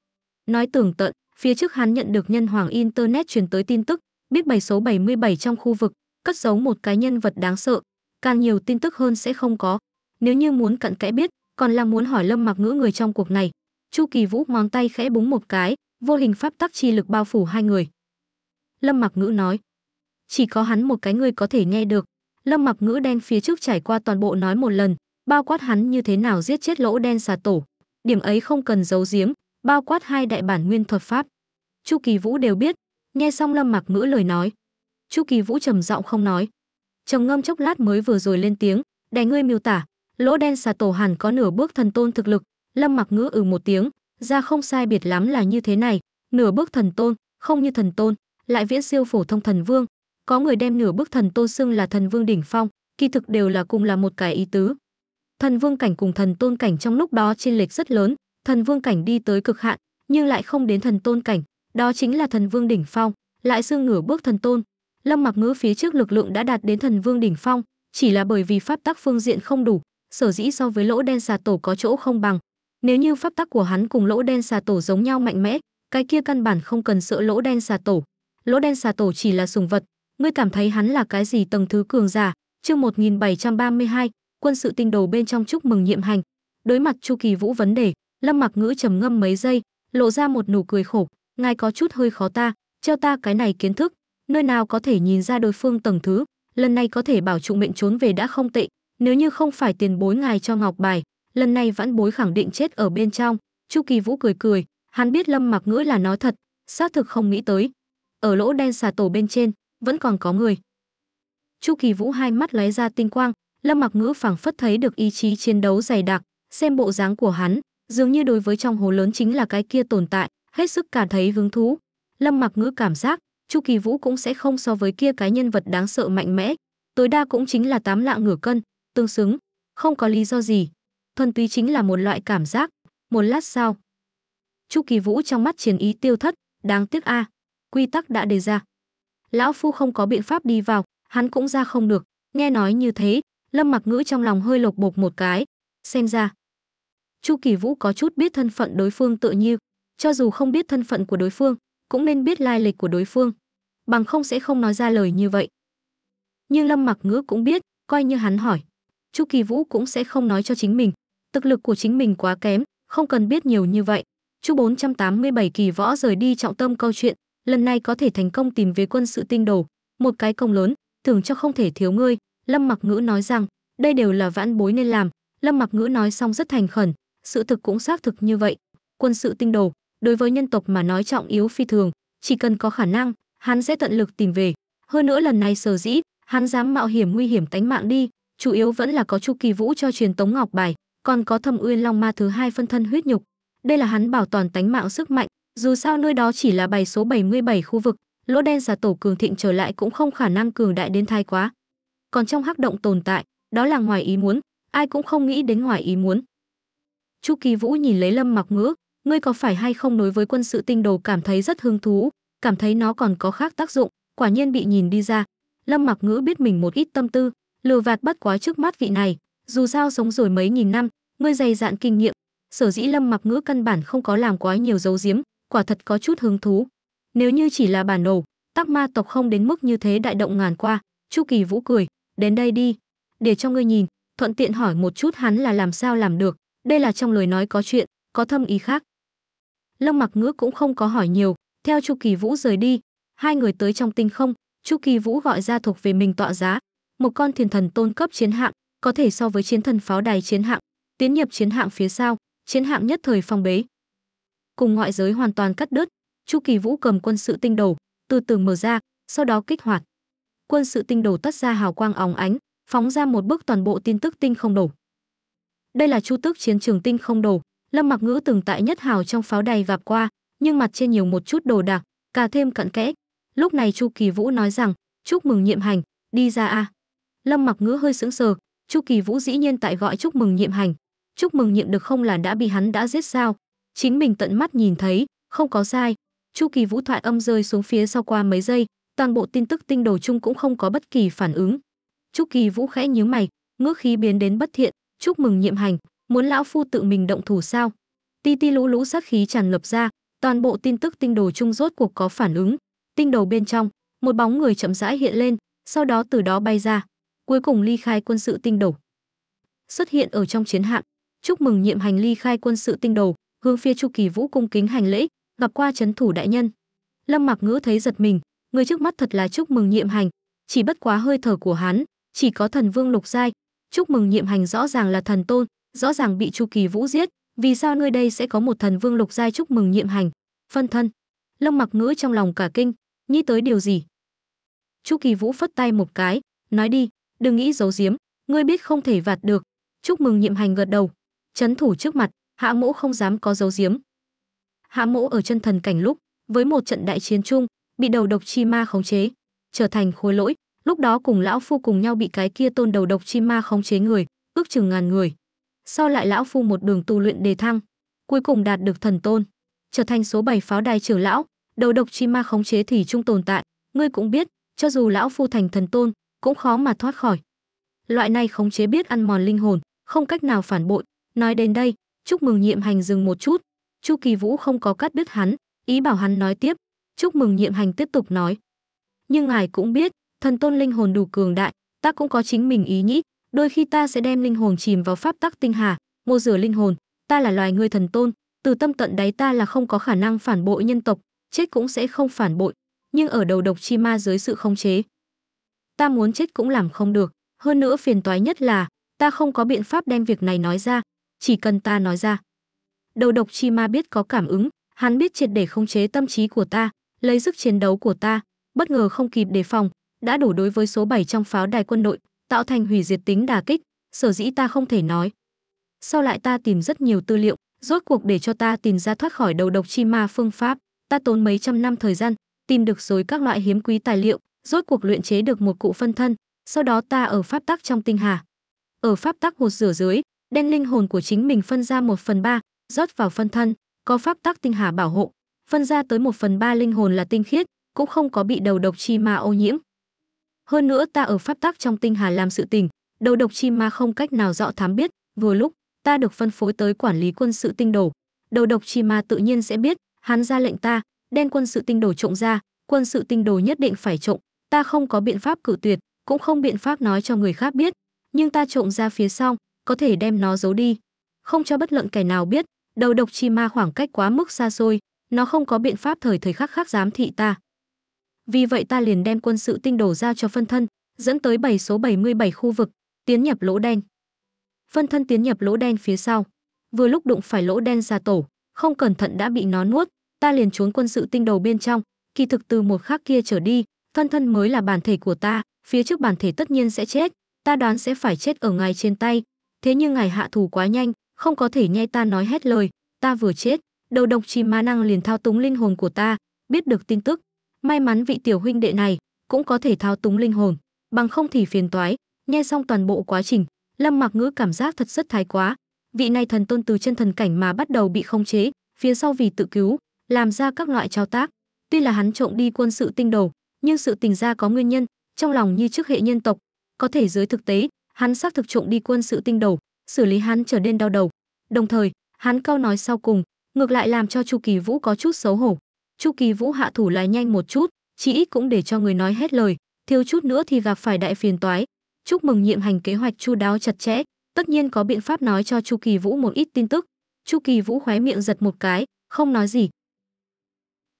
nói tưởng tận Phía trước hắn nhận được nhân hoàng Internet truyền tới tin tức, biết bảy số 77 trong khu vực, cất giấu một cái nhân vật đáng sợ. Càng nhiều tin tức hơn sẽ không có. Nếu như muốn cặn kẽ biết, còn là muốn hỏi lâm mặc ngữ người trong cuộc này. Chu Kỳ Vũ ngón tay khẽ búng một cái, vô hình pháp tắc chi lực bao phủ hai người. Lâm mặc ngữ nói, chỉ có hắn một cái người có thể nghe được. Lâm mặc ngữ đen phía trước trải qua toàn bộ nói một lần, bao quát hắn như thế nào giết chết lỗ đen xà tổ. Điểm ấy không cần giấu giếm, bao quát hai đại bản nguyên thuật pháp. Chu Kỳ Vũ đều biết, nghe xong Lâm Mặc Ngữ lời nói, Chu Kỳ Vũ trầm giọng không nói. Trầm ngâm chốc lát mới vừa rồi lên tiếng, "Đại ngươi miêu tả, lỗ đen xà tổ hẳn có nửa bước thần tôn thực lực." Lâm Mặc Ngữ ừ một tiếng, ra không sai biệt lắm là như thế này, nửa bước thần tôn, không như thần tôn, lại viễn siêu phổ thông thần vương, có người đem nửa bước thần tôn xưng là thần vương đỉnh phong, kỳ thực đều là cùng là một cái ý tứ. Thần vương cảnh cùng thần tôn cảnh trong lúc đó chênh lệch rất lớn, thần vương cảnh đi tới cực hạn nhưng lại không đến thần tôn cảnh đó chính là thần vương đỉnh phong lại xương ngửa bước thần tôn lâm mặc ngữ phía trước lực lượng đã đạt đến thần vương đỉnh phong chỉ là bởi vì pháp tắc phương diện không đủ sở dĩ so với lỗ đen xà tổ có chỗ không bằng nếu như pháp tắc của hắn cùng lỗ đen xà tổ giống nhau mạnh mẽ cái kia căn bản không cần sợ lỗ đen xà tổ lỗ đen xà tổ chỉ là sùng vật ngươi cảm thấy hắn là cái gì tầng thứ cường giả chương 1732, quân sự tinh đồ bên trong chúc mừng nhiệm hành đối mặt chu kỳ vũ vấn đề Lâm Mặc Ngữ trầm ngâm mấy giây, lộ ra một nụ cười khổ, ngài có chút hơi khó ta, treo ta cái này kiến thức, nơi nào có thể nhìn ra đối phương tầng thứ, lần này có thể bảo trụ mệnh trốn về đã không tệ, nếu như không phải tiền bối ngài cho ngọc bài, lần này vẫn bối khẳng định chết ở bên trong. Chu Kỳ Vũ cười cười, hắn biết Lâm Mặc Ngữ là nói thật, xác thực không nghĩ tới. Ở lỗ đen xà tổ bên trên, vẫn còn có người. Chu Kỳ Vũ hai mắt lóe ra tinh quang, Lâm Mặc Ngữ phảng phất thấy được ý chí chiến đấu dày đặc, xem bộ dáng của hắn, dường như đối với trong hồ lớn chính là cái kia tồn tại hết sức cảm thấy hứng thú lâm mặc ngữ cảm giác chu kỳ vũ cũng sẽ không so với kia cái nhân vật đáng sợ mạnh mẽ tối đa cũng chính là tám lạng ngửa cân tương xứng không có lý do gì thuần túy chính là một loại cảm giác một lát sau chu kỳ vũ trong mắt chiến ý tiêu thất đáng tiếc a à. quy tắc đã đề ra lão phu không có biện pháp đi vào hắn cũng ra không được nghe nói như thế lâm mặc ngữ trong lòng hơi lộc bộc một cái xem ra Chu Kỳ Vũ có chút biết thân phận đối phương tự như, cho dù không biết thân phận của đối phương, cũng nên biết lai lịch của đối phương, bằng không sẽ không nói ra lời như vậy. Nhưng Lâm Mặc Ngữ cũng biết, coi như hắn hỏi, Chu Kỳ Vũ cũng sẽ không nói cho chính mình, thực lực của chính mình quá kém, không cần biết nhiều như vậy. Chu 487 kỳ võ rời đi trọng tâm câu chuyện, lần này có thể thành công tìm về quân sự tinh đồ, một cái công lớn, thưởng cho không thể thiếu ngươi, Lâm Mặc Ngữ nói rằng, đây đều là vãn bối nên làm. Lâm Mặc Ngữ nói xong rất thành khẩn, sự thực cũng xác thực như vậy. Quân sự tinh đồ, đối với nhân tộc mà nói trọng yếu phi thường, chỉ cần có khả năng, hắn sẽ tận lực tìm về. Hơn nữa lần này sở dĩ, hắn dám mạo hiểm nguy hiểm tánh mạng đi, chủ yếu vẫn là có Chu Kỳ Vũ cho truyền tống ngọc bài, còn có Thâm Uyên Long Ma thứ hai phân thân huyết nhục. Đây là hắn bảo toàn tánh mạng sức mạnh, dù sao nơi đó chỉ là bài số 77 khu vực, lỗ đen giả tổ cường thịnh trở lại cũng không khả năng cường đại đến thái quá. Còn trong hắc động tồn tại, đó là ngoài ý muốn, ai cũng không nghĩ đến ngoài ý muốn. Chu Kỳ Vũ nhìn lấy Lâm Mặc Ngữ, ngươi có phải hay không đối với quân sự tinh đồ cảm thấy rất hứng thú, cảm thấy nó còn có khác tác dụng, quả nhiên bị nhìn đi ra. Lâm Mặc Ngữ biết mình một ít tâm tư, lừa vạt bắt quá trước mắt vị này, dù sao sống rồi mấy nghìn năm, ngươi dày dạn kinh nghiệm, sở dĩ Lâm Mặc Ngữ căn bản không có làm quá nhiều dấu giếm, quả thật có chút hứng thú. Nếu như chỉ là bản đồ, tắc ma tộc không đến mức như thế đại động ngàn qua, Chu Kỳ Vũ cười, đến đây đi, để cho ngươi nhìn, thuận tiện hỏi một chút hắn là làm sao làm được, đây là trong lời nói có chuyện, có thâm ý khác. Lâm Mặc Ngữ cũng không có hỏi nhiều, theo Chu Kỳ Vũ rời đi, hai người tới trong tinh không, Chu Kỳ Vũ gọi ra thuộc về mình tọa giá, một con thiền thần tôn cấp chiến hạng có thể so với chiến thần pháo đài chiến hạng tiến nhập chiến hạng phía sau, chiến hạng nhất thời phong bế. Cùng ngoại giới hoàn toàn cắt đứt, Chu Kỳ Vũ cầm quân sự tinh đầu, từ từ mở ra, sau đó kích hoạt. Quân sự tinh đầu tắt ra hào quang óng ánh, phóng ra một bức toàn bộ tin tức tinh không đổ đây là chu tước chiến trường tinh không đồ lâm mặc ngữ từng tại nhất hào trong pháo đài vạp qua nhưng mặt trên nhiều một chút đồ đạc cả thêm cận kẽ lúc này chu kỳ vũ nói rằng chúc mừng nhiệm hành đi ra a lâm mặc ngữ hơi sững sờ chu kỳ vũ dĩ nhiên tại gọi chúc mừng nhiệm hành chúc mừng nhiệm được không là đã bị hắn đã giết sao chính mình tận mắt nhìn thấy không có sai chu kỳ vũ thoại âm rơi xuống phía sau qua mấy giây toàn bộ tin tức tinh đồ chung cũng không có bất kỳ phản ứng chu kỳ vũ khẽ nhíu mày ngữ khí biến đến bất thiện chúc mừng nhiệm hành, muốn lão phu tự mình động thủ sao? Ti ti lũ lũ sát khí tràn lập ra, toàn bộ tin tức tinh đồ chung rốt cuộc có phản ứng. Tinh đầu bên trong, một bóng người chậm rãi hiện lên, sau đó từ đó bay ra, cuối cùng ly khai quân sự tinh đồ, Xuất hiện ở trong chiến hạm, chúc mừng nhiệm hành ly khai quân sự tinh đồ, hướng phía Chu Kỳ Vũ cung kính hành lễ, gặp qua chấn thủ đại nhân. Lâm Mặc Ngữ thấy giật mình, người trước mắt thật là chúc mừng nhiệm hành, chỉ bất quá hơi thở của hắn, chỉ có thần vương lục giai, chúc mừng nhiệm hành rõ ràng là thần tôn rõ ràng bị chu kỳ vũ giết vì sao nơi đây sẽ có một thần vương lục giai chúc mừng nhiệm hành phân thân lông mặc ngữ trong lòng cả kinh nghĩ tới điều gì chu kỳ vũ phất tay một cái nói đi đừng nghĩ giấu giếm ngươi biết không thể vạt được chúc mừng nhiệm hành gật đầu chấn thủ trước mặt hạ mẫu không dám có giấu giếm hạ mẫu ở chân thần cảnh lúc với một trận đại chiến chung bị đầu độc chi ma khống chế trở thành khối lỗi lúc đó cùng lão phu cùng nhau bị cái kia tôn đầu độc chim ma khống chế người ước chừng ngàn người sau lại lão phu một đường tu luyện đề thăng cuối cùng đạt được thần tôn trở thành số 7 pháo đài trưởng lão đầu độc chim ma khống chế thì trung tồn tại ngươi cũng biết cho dù lão phu thành thần tôn cũng khó mà thoát khỏi loại này khống chế biết ăn mòn linh hồn không cách nào phản bội nói đến đây chúc mừng nhiệm hành dừng một chút chu kỳ vũ không có cắt đứt hắn ý bảo hắn nói tiếp chúc mừng nhiệm hành tiếp tục nói nhưng ngài cũng biết thần tôn linh hồn đủ cường đại ta cũng có chính mình ý nghĩ đôi khi ta sẽ đem linh hồn chìm vào pháp tắc tinh hà mô rửa linh hồn ta là loài người thần tôn từ tâm tận đáy ta là không có khả năng phản bội nhân tộc chết cũng sẽ không phản bội nhưng ở đầu độc chi ma dưới sự khống chế ta muốn chết cũng làm không được hơn nữa phiền toái nhất là ta không có biện pháp đem việc này nói ra chỉ cần ta nói ra đầu độc chi ma biết có cảm ứng hắn biết triệt để khống chế tâm trí của ta lấy sức chiến đấu của ta bất ngờ không kịp đề phòng đã đủ đối với số 7 trong pháo đài quân đội, tạo thành hủy diệt tính đà kích, sở dĩ ta không thể nói. Sau lại ta tìm rất nhiều tư liệu, rốt cuộc để cho ta tìm ra thoát khỏi đầu độc chi ma phương pháp, ta tốn mấy trăm năm thời gian, tìm được rồi các loại hiếm quý tài liệu, rốt cuộc luyện chế được một cụ phân thân, sau đó ta ở pháp tắc trong tinh hà. Ở pháp tắc hột rửa dưới, đen linh hồn của chính mình phân ra một phần ba, rót vào phân thân, có pháp tắc tinh hà bảo hộ, phân ra tới một phần ba linh hồn là tinh khiết, cũng không có bị đầu độc chi ma ô nhiễm. Hơn nữa ta ở pháp tắc trong tinh hà làm sự tình, đầu độc chi ma không cách nào rõ thám biết, vừa lúc ta được phân phối tới quản lý quân sự tinh đồ. Đầu độc chi ma tự nhiên sẽ biết, hắn ra lệnh ta, đem quân sự tinh đồ trộm ra, quân sự tinh đồ nhất định phải trộm, ta không có biện pháp cử tuyệt, cũng không biện pháp nói cho người khác biết, nhưng ta trộm ra phía sau, có thể đem nó giấu đi, không cho bất luận kẻ nào biết, đầu độc chi ma khoảng cách quá mức xa xôi, nó không có biện pháp thời thời khắc khắc giám thị ta. Vì vậy ta liền đem quân sự tinh đồ giao cho phân thân, dẫn tới bảy số 77 khu vực, tiến nhập lỗ đen. Phân thân tiến nhập lỗ đen phía sau, vừa lúc đụng phải lỗ đen xà tổ, không cẩn thận đã bị nó nuốt, ta liền trốn quân sự tinh đầu bên trong, kỳ thực từ một khắc kia trở đi, phân thân mới là bản thể của ta, phía trước bản thể tất nhiên sẽ chết, ta đoán sẽ phải chết ở ngài trên tay. Thế nhưng ngài hạ thủ quá nhanh, không có thể nghe ta nói hết lời, ta vừa chết, đầu độc chim ma năng liền thao túng linh hồn của ta, biết được tin tức, May mắn vị tiểu huynh đệ này cũng có thể thao túng linh hồn, bằng không thì phiền toái. Nghe xong toàn bộ quá trình, Lâm Mặc Ngữ cảm giác thật rất thái quá. Vị này thần tôn từ chân thần cảnh mà bắt đầu bị khống chế, phía sau vì tự cứu, làm ra các loại trao tác. Tuy là hắn trộm đi quân sự tinh đầu, nhưng sự tình ra có nguyên nhân, trong lòng như trước hệ nhân tộc, có thể dưới thực tế, hắn xác thực trộm đi quân sự tinh đầu, xử lý hắn trở nên đau đầu. Đồng thời, hắn câu nói sau cùng, ngược lại làm cho Chu Kỳ Vũ có chút xấu hổ. Chu Kỳ Vũ hạ thủ lại nhanh một chút, chỉ ít cũng để cho người nói hết lời, thiếu chút nữa thì gặp phải đại phiền toái. Chúc mừng nhiệm hành kế hoạch chu đáo chặt chẽ, tất nhiên có biện pháp nói cho Chu Kỳ Vũ một ít tin tức. Chu Kỳ Vũ khóe miệng giật một cái, không nói gì.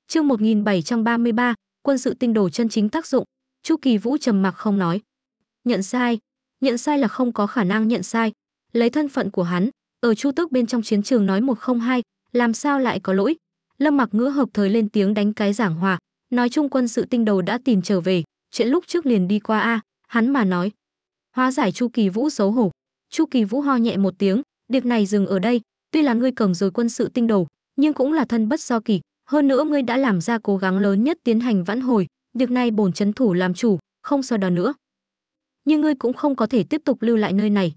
Chương 1733, quân sự tinh đồ chân chính tác dụng, Chu Kỳ Vũ trầm mặc không nói. Nhận sai, nhận sai là không có khả năng nhận sai, lấy thân phận của hắn, ở Chu Tước bên trong chiến trường nói một không hai, làm sao lại có lỗi? Lâm Mặc Ngữ hợp thời lên tiếng đánh cái giảng hòa, nói chung quân sự tinh đầu đã tìm trở về, chuyện lúc trước liền đi qua a, hắn mà nói. Hóa giải Chu Kỳ Vũ xấu hổ. Chu Kỳ Vũ ho nhẹ một tiếng, việc này dừng ở đây, tuy là ngươi cầm rồi quân sự tinh đầu, nhưng cũng là thân bất do kỳ, hơn nữa ngươi đã làm ra cố gắng lớn nhất tiến hành vãn hồi, việc này bổn chấn thủ làm chủ, không so đo nữa. Nhưng ngươi cũng không có thể tiếp tục lưu lại nơi này.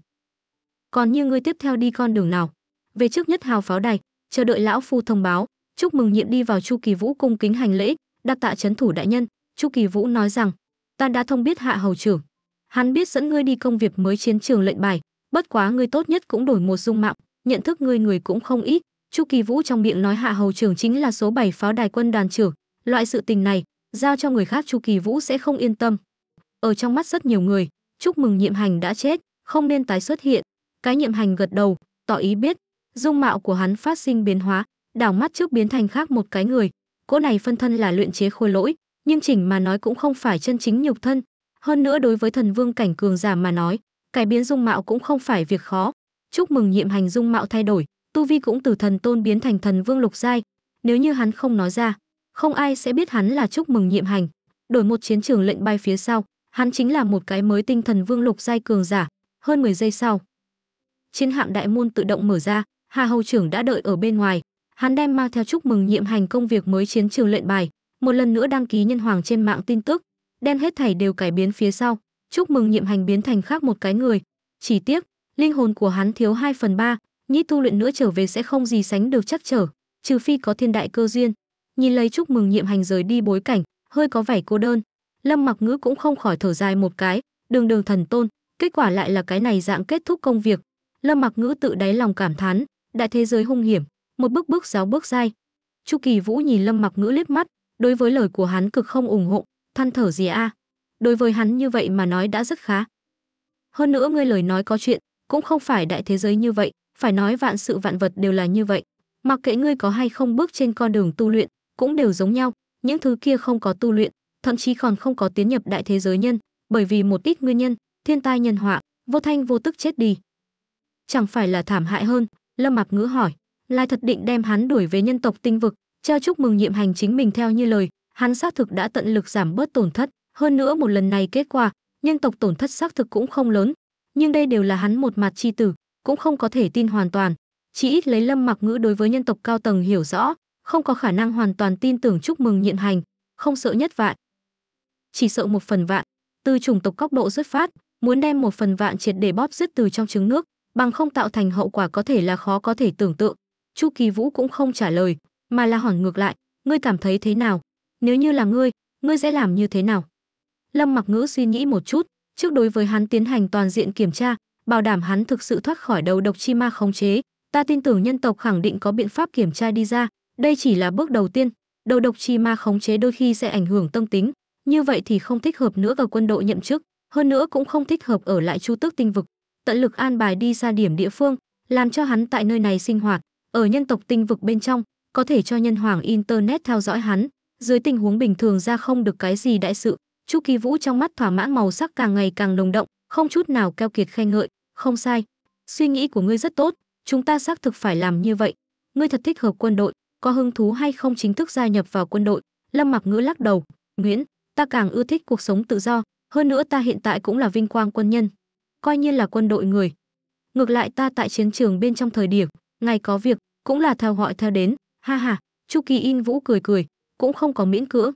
Còn như ngươi tiếp theo đi con đường nào? Về trước nhất hào pháo đài, chờ đợi lão phu thông báo, chúc mừng nhiệm đi vào chu kỳ vũ cung kính hành lễ đa tạ chấn thủ đại nhân chu kỳ vũ nói rằng ta đã thông biết hạ hầu trưởng hắn biết dẫn ngươi đi công việc mới chiến trường lệnh bài bất quá ngươi tốt nhất cũng đổi một dung mạo nhận thức ngươi người cũng không ít chu kỳ vũ trong miệng nói hạ hầu trưởng chính là số 7 pháo đài quân đoàn trưởng loại sự tình này giao cho người khác chu kỳ vũ sẽ không yên tâm ở trong mắt rất nhiều người chúc mừng nhiệm hành đã chết không nên tái xuất hiện cái nhiệm hành gật đầu tỏ ý biết dung mạo của hắn phát sinh biến hóa đảo mắt trước biến thành khác một cái người cỗ này phân thân là luyện chế khôi lỗi nhưng chỉnh mà nói cũng không phải chân chính nhục thân hơn nữa đối với thần vương cảnh cường giả mà nói cải biến dung mạo cũng không phải việc khó chúc mừng nhiệm hành dung mạo thay đổi tu vi cũng từ thần tôn biến thành thần vương lục giai nếu như hắn không nói ra không ai sẽ biết hắn là chúc mừng nhiệm hành đổi một chiến trường lệnh bay phía sau hắn chính là một cái mới tinh thần vương lục giai cường giả hơn 10 giây sau chiến hạm đại môn tự động mở ra hà hầu trưởng đã đợi ở bên ngoài hắn đem mang theo chúc mừng nhiệm hành công việc mới chiến trường luyện bài, một lần nữa đăng ký nhân hoàng trên mạng tin tức, đem hết thảy đều cải biến phía sau, chúc mừng nhiệm hành biến thành khác một cái người. Chỉ tiếc, linh hồn của hắn thiếu 2 phần ba nhĩ tu luyện nữa trở về sẽ không gì sánh được chắc trở, trừ phi có thiên đại cơ duyên. Nhìn lấy chúc mừng nhiệm hành rời đi bối cảnh, hơi có vẻ cô đơn. Lâm Mặc Ngữ cũng không khỏi thở dài một cái, đường đường thần tôn, kết quả lại là cái này dạng kết thúc công việc. Lâm Mặc Ngữ tự đáy lòng cảm thán, đại thế giới hung hiểm, một bước bước giáo bước dai. Chu Kỳ Vũ nhìn Lâm Mặc Ngữ liếc mắt, đối với lời của hắn cực không ủng hộ, than thở gì a? À? Đối với hắn như vậy mà nói đã rất khá. Hơn nữa ngươi lời nói có chuyện, cũng không phải đại thế giới như vậy, phải nói vạn sự vạn vật đều là như vậy, mặc kệ ngươi có hay không bước trên con đường tu luyện, cũng đều giống nhau, những thứ kia không có tu luyện, thậm chí còn không có tiến nhập đại thế giới nhân, bởi vì một ít nguyên nhân, thiên tai nhân họa, vô thanh vô tức chết đi. Chẳng phải là thảm hại hơn, Lâm Mạc Ngữ hỏi. Lai thật định đem hắn đuổi về nhân tộc tinh vực, treo chúc mừng nhiệm hành chính mình theo như lời, hắn xác thực đã tận lực giảm bớt tổn thất, hơn nữa một lần này kết quả, nhân tộc tổn thất xác thực cũng không lớn, nhưng đây đều là hắn một mặt chi tử, cũng không có thể tin hoàn toàn. Chỉ ít lấy Lâm Mặc Ngữ đối với nhân tộc cao tầng hiểu rõ, không có khả năng hoàn toàn tin tưởng chúc mừng nhiệm hành, không sợ nhất vạn. Chỉ sợ một phần vạn, từ chủng tộc góc độ xuất phát, muốn đem một phần vạn triệt để bóp dứt từ trong trứng nước, bằng không tạo thành hậu quả có thể là khó có thể tưởng tượng. Chu Kỳ Vũ cũng không trả lời, mà là hỏi ngược lại, ngươi cảm thấy thế nào? Nếu như là ngươi, ngươi sẽ làm như thế nào? Lâm Mặc Ngữ suy nghĩ một chút, trước đối với hắn tiến hành toàn diện kiểm tra, bảo đảm hắn thực sự thoát khỏi đầu độc chi ma khống chế, ta tin tưởng nhân tộc khẳng định có biện pháp kiểm tra đi ra, đây chỉ là bước đầu tiên, đầu độc chi ma khống chế đôi khi sẽ ảnh hưởng tâm tính, như vậy thì không thích hợp nữa vào quân đội nhậm chức, hơn nữa cũng không thích hợp ở lại Chu Tước tinh vực, tận lực an bài đi xa điểm địa phương, làm cho hắn tại nơi này sinh hoạt, ở nhân tộc tinh vực bên trong, có thể cho nhân hoàng Internet theo dõi hắn, dưới tình huống bình thường ra không được cái gì đại sự. Chu Kỳ Vũ trong mắt thỏa mãn màu sắc càng ngày càng nồng động, không chút nào keo kiệt khen ngợi, không sai. Suy nghĩ của ngươi rất tốt, chúng ta xác thực phải làm như vậy. Ngươi thật thích hợp quân đội, có hứng thú hay không chính thức gia nhập vào quân đội? Lâm Mặc Ngữ lắc đầu, "Nguyễn, ta càng ưa thích cuộc sống tự do, hơn nữa ta hiện tại cũng là vinh quang quân nhân, coi như là quân đội người. Ngược lại ta tại chiến trường bên trong thời điểm, ngày có việc cũng là theo gọi theo đến ha ha chu kỳ in vũ cười cười cũng không có miễn cưỡng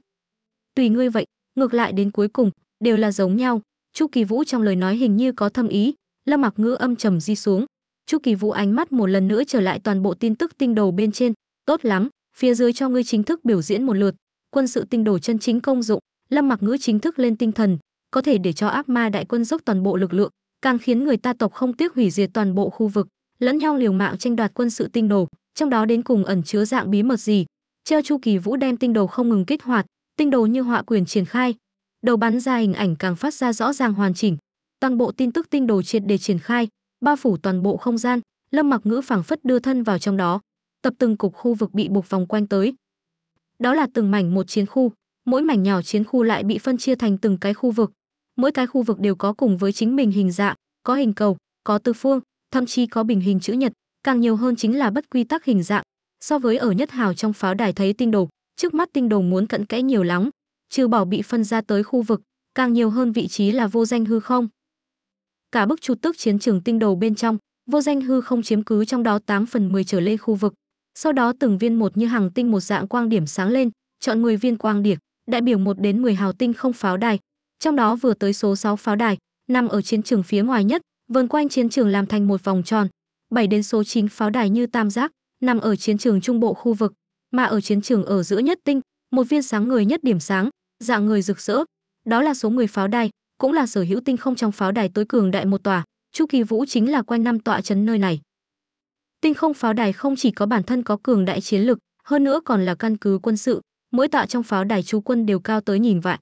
tùy ngươi vậy ngược lại đến cuối cùng đều là giống nhau chu kỳ vũ trong lời nói hình như có thâm ý lâm mặc ngữ âm trầm di xuống chu kỳ vũ ánh mắt một lần nữa trở lại toàn bộ tin tức tinh đầu bên trên tốt lắm phía dưới cho ngươi chính thức biểu diễn một lượt quân sự tinh đồ chân chính công dụng lâm mặc ngữ chính thức lên tinh thần có thể để cho ác ma đại quân dốc toàn bộ lực lượng càng khiến người ta tộc không tiếc hủy diệt toàn bộ khu vực lẫn nhau liều mạng tranh đoạt quân sự tinh đồ, trong đó đến cùng ẩn chứa dạng bí mật gì. Treo Chu Kỳ Vũ đem tinh đồ không ngừng kích hoạt, tinh đồ như họa quyền triển khai, đầu bắn ra hình ảnh càng phát ra rõ ràng hoàn chỉnh. Toàn bộ tin tức tinh đồ triệt để triển khai, bao phủ toàn bộ không gian, Lâm Mặc Ngữ phảng phất đưa thân vào trong đó, tập từng cục khu vực bị buộc vòng quanh tới. Đó là từng mảnh một chiến khu, mỗi mảnh nhỏ chiến khu lại bị phân chia thành từng cái khu vực, mỗi cái khu vực đều có cùng với chính mình hình dạng, có hình cầu, có tư phương, thậm chí có bình hình chữ nhật, càng nhiều hơn chính là bất quy tắc hình dạng. So với ở nhất hào trong pháo đài thấy tinh đồ, trước mắt tinh đồ muốn cận kẽ nhiều lắm, trừ bỏ bị phân ra tới khu vực, càng nhiều hơn vị trí là vô danh hư không. Cả bức trục tức chiến trường tinh đồ bên trong, vô danh hư không chiếm cứ trong đó 8 phần 10 trở lên khu vực. Sau đó từng viên một như hàng tinh một dạng quang điểm sáng lên, chọn 10 viên quang điểm, đại biểu 1 đến 10 hào tinh không pháo đài. Trong đó vừa tới số 6 pháo đài, nằm ở chiến trường phía ngoài nhất, vần quanh chiến trường làm thành một vòng tròn. bảy đến số 9 pháo đài như tam giác, nằm ở chiến trường trung bộ khu vực, mà ở chiến trường ở giữa nhất tinh, một viên sáng người nhất điểm sáng, dạng người rực rỡ. Đó là số người pháo đài, cũng là sở hữu tinh không trong pháo đài tối cường đại một tòa, Chu Kỳ Vũ chính là quanh năm tọa trấn nơi này. Tinh không pháo đài không chỉ có bản thân có cường đại chiến lực, hơn nữa còn là căn cứ quân sự, mỗi tọa trong pháo đài chú quân đều cao tới nhìn vạn.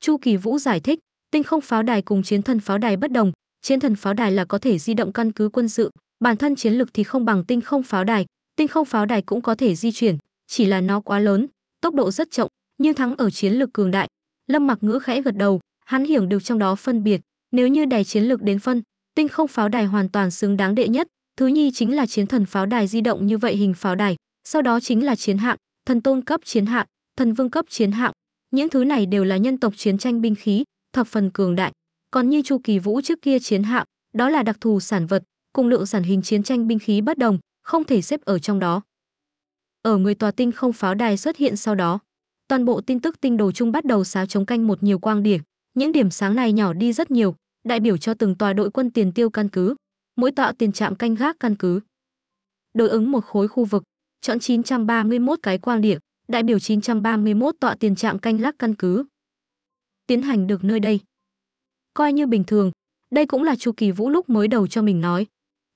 Chu Kỳ Vũ giải thích, tinh không pháo đài cùng chiến thần pháo đài bất đồng, chiến thần pháo đài là có thể di động căn cứ quân sự, bản thân chiến lực thì không bằng tinh không pháo đài, tinh không pháo đài cũng có thể di chuyển, chỉ là nó quá lớn, tốc độ rất chậm, nhưng thắng ở chiến lực cường đại. Lâm Mặc Ngữ khẽ gật đầu, hắn hiểu được trong đó phân biệt, nếu như đài chiến lực đến phân, tinh không pháo đài hoàn toàn xứng đáng đệ nhất, thứ nhi chính là chiến thần pháo đài di động như vậy hình pháo đài, sau đó chính là chiến hạng, thần tôn cấp chiến hạng, thần vương cấp chiến hạng, những thứ này đều là nhân tộc chiến tranh binh khí, thập phần cường đại. Còn như Chu Kỳ Vũ trước kia chiến hạm, đó là đặc thù sản vật, cùng lượng sản hình chiến tranh binh khí bất đồng, không thể xếp ở trong đó. Ở người tòa tinh không pháo đài xuất hiện sau đó, toàn bộ tin tức tinh đồ chung bắt đầu xáo chống canh một nhiều quang điểm, những điểm sáng này nhỏ đi rất nhiều, đại biểu cho từng tòa đội quân tiền tiêu căn cứ, mỗi tọa tiền trạm canh gác căn cứ. Đối ứng một khối khu vực, chọn 931 cái quang điểm, đại biểu 931 tọa tiền trạm canh gác căn cứ. Tiến hành được nơi đây, coi như bình thường. Đây cũng là Chu Kỳ Vũ lúc mới đầu cho mình nói.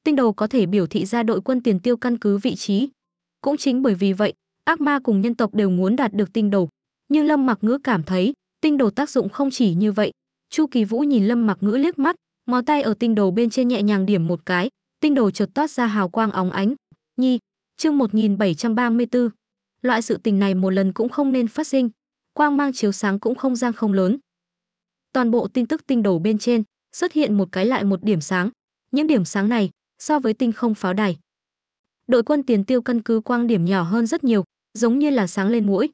Tinh đầu có thể biểu thị ra đội quân tiền tiêu căn cứ vị trí. Cũng chính bởi vì vậy, ác ma cùng nhân tộc đều muốn đạt được tinh đầu. Nhưng Lâm Mặc Ngữ cảm thấy, tinh đầu tác dụng không chỉ như vậy. Chu Kỳ Vũ nhìn Lâm Mặc Ngữ liếc mắt, ngón tay ở tinh đầu bên trên nhẹ nhàng điểm một cái, tinh đầu chợt toát ra hào quang óng ánh. Nhi, chương 1734. Loại sự tình này một lần cũng không nên phát sinh. Quang mang chiếu sáng cũng không gian không lớn, toàn bộ tin tức tinh đồ bên trên xuất hiện một cái lại một điểm sáng những điểm sáng này so với tinh không pháo đài đội quân tiền tiêu căn cứ quang điểm nhỏ hơn rất nhiều giống như là sáng lên mũi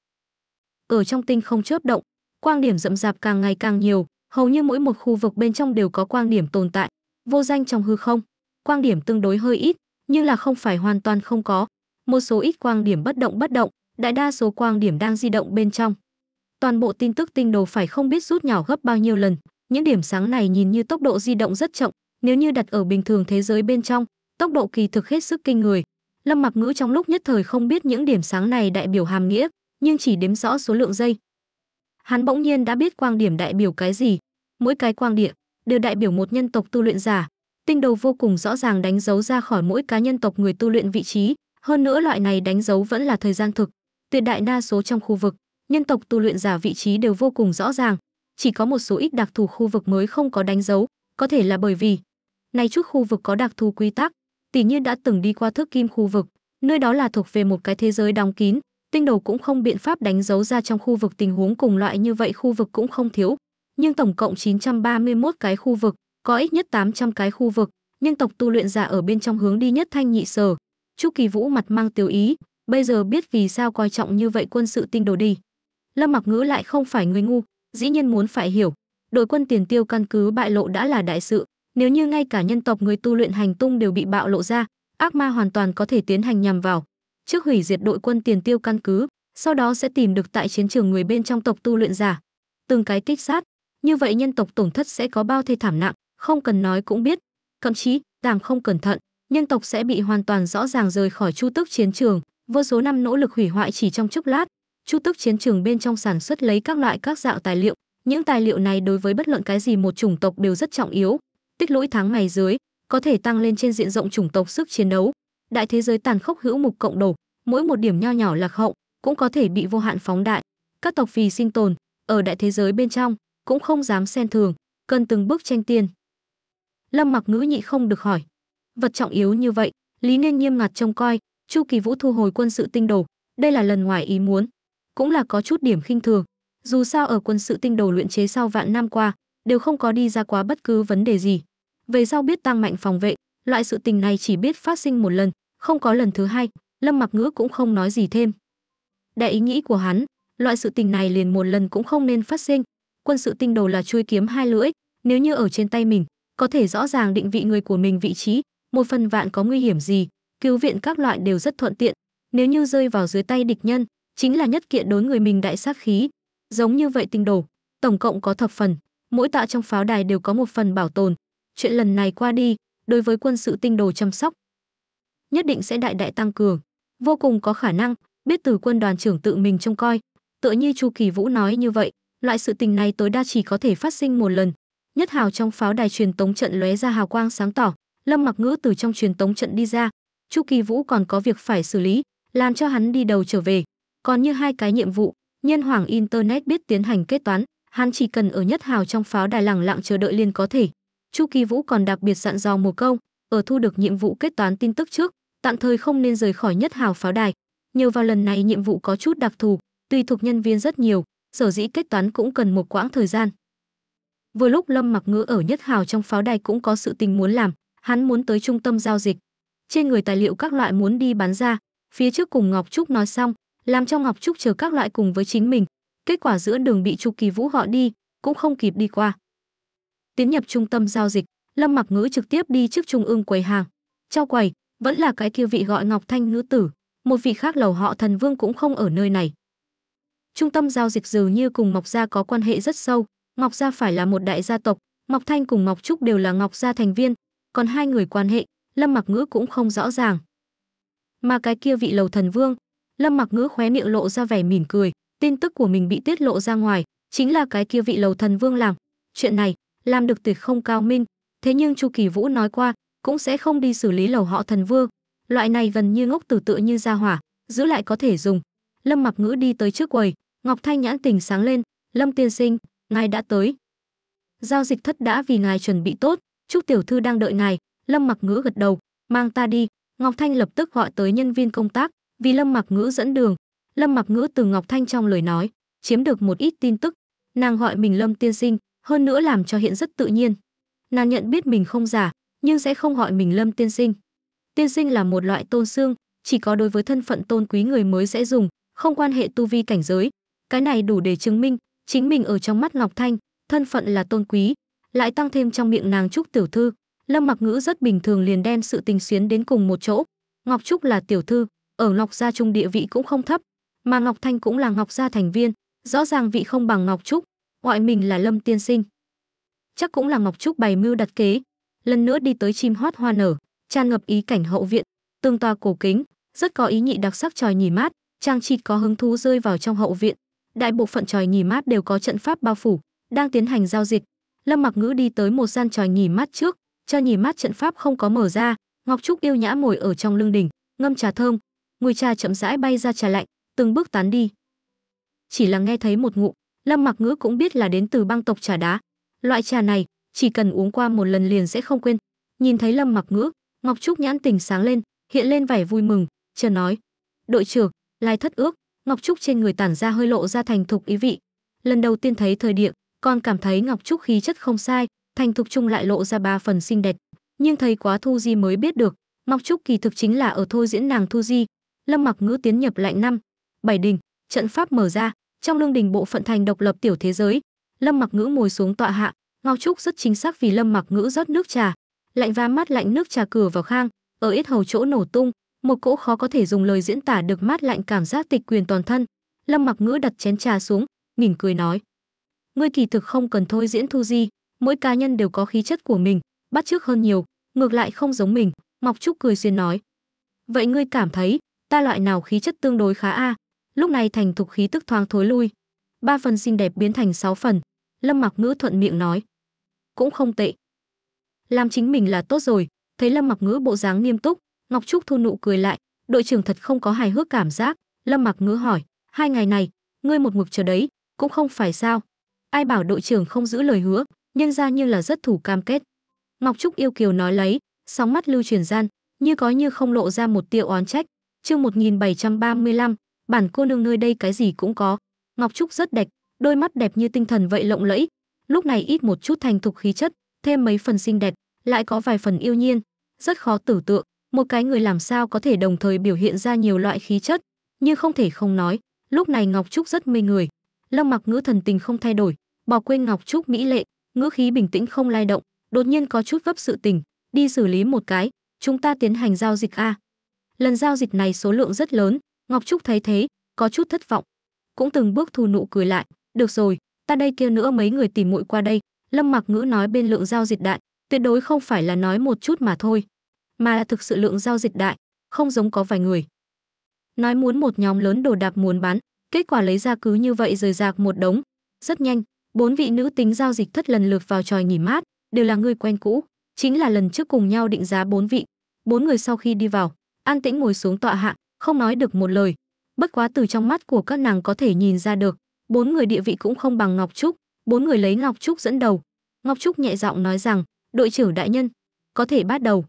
ở trong tinh không chớp động quang điểm rậm rạp càng ngày càng nhiều hầu như mỗi một khu vực bên trong đều có quang điểm tồn tại vô danh trong hư không quang điểm tương đối hơi ít nhưng là không phải hoàn toàn không có một số ít quang điểm bất động bất động đại đa số quang điểm đang di động bên trong toàn bộ tin tức tinh đồ phải không biết rút nhỏ gấp bao nhiêu lần. Những điểm sáng này nhìn như tốc độ di động rất chậm, nếu như đặt ở bình thường thế giới bên trong, tốc độ kỳ thực hết sức kinh người. Lâm Mặc Ngữ trong lúc nhất thời không biết những điểm sáng này đại biểu hàm nghĩa, nhưng chỉ đếm rõ số lượng giây. Hắn bỗng nhiên đã biết quang điểm đại biểu cái gì, mỗi cái quang địa đều đại biểu một nhân tộc tu luyện giả. Tinh đầu vô cùng rõ ràng đánh dấu ra khỏi mỗi cá nhân tộc người tu luyện vị trí, hơn nữa loại này đánh dấu vẫn là thời gian thực, tuyệt đại đa số trong khu vực nhân tộc tu luyện giả vị trí đều vô cùng rõ ràng, chỉ có một số ít đặc thù khu vực mới không có đánh dấu, có thể là bởi vì nay chút khu vực có đặc thù quy tắc, tỷ như đã từng đi qua thước kim khu vực, nơi đó là thuộc về một cái thế giới đóng kín, tinh đầu cũng không biện pháp đánh dấu ra trong khu vực tình huống cùng loại như vậy khu vực cũng không thiếu, nhưng tổng cộng 931 cái khu vực, có ít nhất 800 cái khu vực, nhưng tộc tu luyện giả ở bên trong hướng đi nhất thanh nhị sở. Chu Kỳ Vũ mặt mang tiêu ý, bây giờ biết vì sao coi trọng như vậy quân sự tinh đồ đi lâm mặc ngữ lại không phải người ngu dĩ nhiên muốn phải hiểu đội quân tiền tiêu căn cứ bại lộ đã là đại sự nếu như ngay cả nhân tộc người tu luyện hành tung đều bị bạo lộ ra ác ma hoàn toàn có thể tiến hành nhằm vào trước hủy diệt đội quân tiền tiêu căn cứ sau đó sẽ tìm được tại chiến trường người bên trong tộc tu luyện giả từng cái kích sát như vậy nhân tộc tổn thất sẽ có bao thê thảm nặng không cần nói cũng biết thậm chí làm không cẩn thận nhân tộc sẽ bị hoàn toàn rõ ràng rời khỏi chu tức chiến trường vô số năm nỗ lực hủy hoại chỉ trong chốc lát chu tức chiến trường bên trong sản xuất lấy các loại các dạo tài liệu những tài liệu này đối với bất luận cái gì một chủng tộc đều rất trọng yếu tích lũy tháng ngày dưới có thể tăng lên trên diện rộng chủng tộc sức chiến đấu đại thế giới tàn khốc hữu mục cộng đổ mỗi một điểm nho nhỏ lạc hậu cũng có thể bị vô hạn phóng đại các tộc vì sinh tồn ở đại thế giới bên trong cũng không dám xen thường cần từng bước tranh tiên lâm mặc ngữ nhị không được hỏi vật trọng yếu như vậy lý nên nghiêm ngặt trông coi chu kỳ vũ thu hồi quân sự tinh đồ đây là lần ngoài ý muốn cũng là có chút điểm khinh thường. Dù sao ở quân sự tinh đồ luyện chế sau vạn năm qua, đều không có đi ra quá bất cứ vấn đề gì. Về sau biết tăng mạnh phòng vệ, loại sự tình này chỉ biết phát sinh một lần, không có lần thứ hai, Lâm Mặc Ngữ cũng không nói gì thêm. Đại ý nghĩ của hắn, loại sự tình này liền một lần cũng không nên phát sinh. Quân sự tinh đồ là chui kiếm hai lưỡi, nếu như ở trên tay mình, có thể rõ ràng định vị người của mình vị trí, một phần vạn có nguy hiểm gì, cứu viện các loại đều rất thuận tiện. Nếu như rơi vào dưới tay địch nhân, chính là nhất kiện đối người mình đại sát khí giống như vậy tinh đồ tổng cộng có thập phần mỗi tạ trong pháo đài đều có một phần bảo tồn chuyện lần này qua đi đối với quân sự tinh đồ chăm sóc nhất định sẽ đại đại tăng cường vô cùng có khả năng biết từ quân đoàn trưởng tự mình trông coi tựa như chu kỳ vũ nói như vậy loại sự tình này tối đa chỉ có thể phát sinh một lần nhất hào trong pháo đài truyền tống trận lóe ra hào quang sáng tỏ lâm mặc ngữ từ trong truyền tống trận đi ra chu kỳ vũ còn có việc phải xử lý làm cho hắn đi đầu trở về còn như hai cái nhiệm vụ, nhân hoàng Internet biết tiến hành kết toán, hắn chỉ cần ở nhất hào trong pháo đài lẳng lặng chờ đợi liền có thể. Chu Kỳ Vũ còn đặc biệt dặn dò một câu, ở thu được nhiệm vụ kết toán tin tức trước, tạm thời không nên rời khỏi nhất hào pháo đài. Nhờ vào lần này nhiệm vụ có chút đặc thù, tùy thuộc nhân viên rất nhiều, sở dĩ kết toán cũng cần một quãng thời gian. Vừa lúc Lâm Mặc Ngữ ở nhất hào trong pháo đài cũng có sự tình muốn làm, hắn muốn tới trung tâm giao dịch. Trên người tài liệu các loại muốn đi bán ra, phía trước cùng Ngọc Trúc nói xong, làm cho Ngọc trúc chờ các loại cùng với chính mình kết quả giữa đường bị chu kỳ vũ họ đi cũng không kịp đi qua tiến nhập trung tâm giao dịch lâm mặc ngữ trực tiếp đi trước trung ương quầy hàng Trao quầy vẫn là cái kia vị gọi ngọc thanh nữ tử một vị khác lầu họ thần vương cũng không ở nơi này trung tâm giao dịch dường như cùng Ngọc gia có quan hệ rất sâu ngọc gia phải là một đại gia tộc ngọc thanh cùng ngọc trúc đều là ngọc gia thành viên còn hai người quan hệ lâm mặc ngữ cũng không rõ ràng mà cái kia vị lầu thần vương lâm mặc ngữ khóe miệng lộ ra vẻ mỉm cười tin tức của mình bị tiết lộ ra ngoài chính là cái kia vị lầu thần vương làm chuyện này làm được tuyệt không cao minh thế nhưng chu kỳ vũ nói qua cũng sẽ không đi xử lý lầu họ thần vương loại này gần như ngốc tử tự như ra hỏa giữ lại có thể dùng lâm mặc ngữ đi tới trước quầy ngọc thanh nhãn tình sáng lên lâm tiên sinh ngài đã tới giao dịch thất đã vì ngài chuẩn bị tốt chúc tiểu thư đang đợi ngài lâm mặc ngữ gật đầu mang ta đi ngọc thanh lập tức gọi tới nhân viên công tác vì Lâm Mặc Ngữ dẫn đường. Lâm Mặc Ngữ từ Ngọc Thanh trong lời nói, chiếm được một ít tin tức. Nàng gọi mình Lâm tiên sinh, hơn nữa làm cho hiện rất tự nhiên. Nàng nhận biết mình không giả, nhưng sẽ không gọi mình Lâm tiên sinh. Tiên sinh là một loại tôn xương, chỉ có đối với thân phận tôn quý người mới sẽ dùng, không quan hệ tu vi cảnh giới. Cái này đủ để chứng minh chính mình ở trong mắt Ngọc Thanh, thân phận là tôn quý, lại tăng thêm trong miệng nàng Trúc tiểu thư, Lâm Mặc Ngữ rất bình thường liền đem sự tình xuyến đến cùng một chỗ. Ngọc Trúc là tiểu thư, ở Ngọc Gia Trung địa vị cũng không thấp, mà Ngọc Thanh cũng là Ngọc Gia thành viên, rõ ràng vị không bằng Ngọc Trúc, gọi mình là Lâm Tiên Sinh. Chắc cũng là Ngọc Trúc bày mưu đặt kế, lần nữa đi tới chim hót hoa nở, tràn ngập ý cảnh hậu viện, tương tòa cổ kính, rất có ý nhị đặc sắc tròi nhì mát, trang trịt có hứng thú rơi vào trong hậu viện. Đại bộ phận tròi nhì mát đều có trận pháp bao phủ, đang tiến hành giao dịch. Lâm Mặc Ngữ đi tới một gian tròi nhì mát trước, cho nhì mát trận pháp không có mở ra, Ngọc Trúc yêu nhã ngồi ở trong lưng đỉnh, ngâm trà thơm, Ngôi trà chậm rãi bay ra trà lạnh, từng bước tán đi. Chỉ là nghe thấy một ngụm, Lâm Mặc Ngữ cũng biết là đến từ băng tộc trà đá. Loại trà này, chỉ cần uống qua một lần liền sẽ không quên. Nhìn thấy Lâm Mặc Ngữ, Ngọc Trúc nhãn tình sáng lên, hiện lên vẻ vui mừng, chờ nói: "Đội trưởng, lai thất ước." Ngọc Trúc trên người tản ra hơi lộ ra thành thục ý vị. Lần đầu tiên thấy thời điểm, con cảm thấy Ngọc Trúc khí chất không sai, thành thục chung lại lộ ra ba phần xinh đẹp. Nhưng thấy quá Thu Di mới biết được, Ngọc Trúc kỳ thực chính là ở thôi diễn nàng Thu Di, lâm mặc ngữ tiến nhập lạnh năm bảy đình trận pháp mở ra trong lương đình bộ phận thành độc lập tiểu thế giới lâm mặc ngữ ngồi xuống tọa hạ ngao trúc rất chính xác vì lâm mặc ngữ rót nước trà lạnh và mát lạnh nước trà cửa vào khang ở ít hầu chỗ nổ tung một cỗ khó có thể dùng lời diễn tả được mát lạnh cảm giác tịch quyền toàn thân lâm mặc ngữ đặt chén trà xuống mỉm cười nói ngươi kỳ thực không cần thôi diễn thu di mỗi cá nhân đều có khí chất của mình bắt chước hơn nhiều ngược lại không giống mình mọc trúc cười xuyên nói vậy ngươi cảm thấy ta loại nào khí chất tương đối khá a à. lúc này thành thục khí tức thoáng thối lui ba phần xinh đẹp biến thành sáu phần lâm mặc ngữ thuận miệng nói cũng không tệ làm chính mình là tốt rồi thấy lâm mặc ngữ bộ dáng nghiêm túc ngọc trúc thu nụ cười lại đội trưởng thật không có hài hước cảm giác lâm mặc ngữ hỏi hai ngày này ngươi một mực chờ đấy cũng không phải sao ai bảo đội trưởng không giữ lời hứa Nhưng ra như là rất thủ cam kết ngọc trúc yêu kiều nói lấy sóng mắt lưu truyền gian như có như không lộ ra một tia oán trách Chương 1735, bản cô nương nơi đây cái gì cũng có. Ngọc Trúc rất đẹp, đôi mắt đẹp như tinh thần vậy lộng lẫy, lúc này ít một chút thành thục khí chất, thêm mấy phần xinh đẹp, lại có vài phần yêu nhiên, rất khó tưởng tượng, một cái người làm sao có thể đồng thời biểu hiện ra nhiều loại khí chất, nhưng không thể không nói, lúc này Ngọc Trúc rất mê người. Lâm Mặc ngữ thần tình không thay đổi, bỏ quên Ngọc Trúc mỹ lệ, ngữ khí bình tĩnh không lay động, đột nhiên có chút vấp sự tình, đi xử lý một cái, chúng ta tiến hành giao dịch a. Lần giao dịch này số lượng rất lớn, Ngọc Trúc thấy thế, có chút thất vọng. Cũng từng bước thu nụ cười lại, được rồi, ta đây kia nữa mấy người tìm muội qua đây. Lâm Mặc Ngữ nói bên lượng giao dịch đại, tuyệt đối không phải là nói một chút mà thôi, mà là thực sự lượng giao dịch đại, không giống có vài người. Nói muốn một nhóm lớn đồ đạc muốn bán, kết quả lấy ra cứ như vậy rời rạc một đống. Rất nhanh, bốn vị nữ tính giao dịch thất lần lượt vào tròi nghỉ mát, đều là người quen cũ, chính là lần trước cùng nhau định giá bốn vị. Bốn người sau khi đi vào, an tĩnh ngồi xuống tọa hạng không nói được một lời bất quá từ trong mắt của các nàng có thể nhìn ra được bốn người địa vị cũng không bằng ngọc trúc bốn người lấy ngọc trúc dẫn đầu ngọc trúc nhẹ giọng nói rằng đội trưởng đại nhân có thể bắt đầu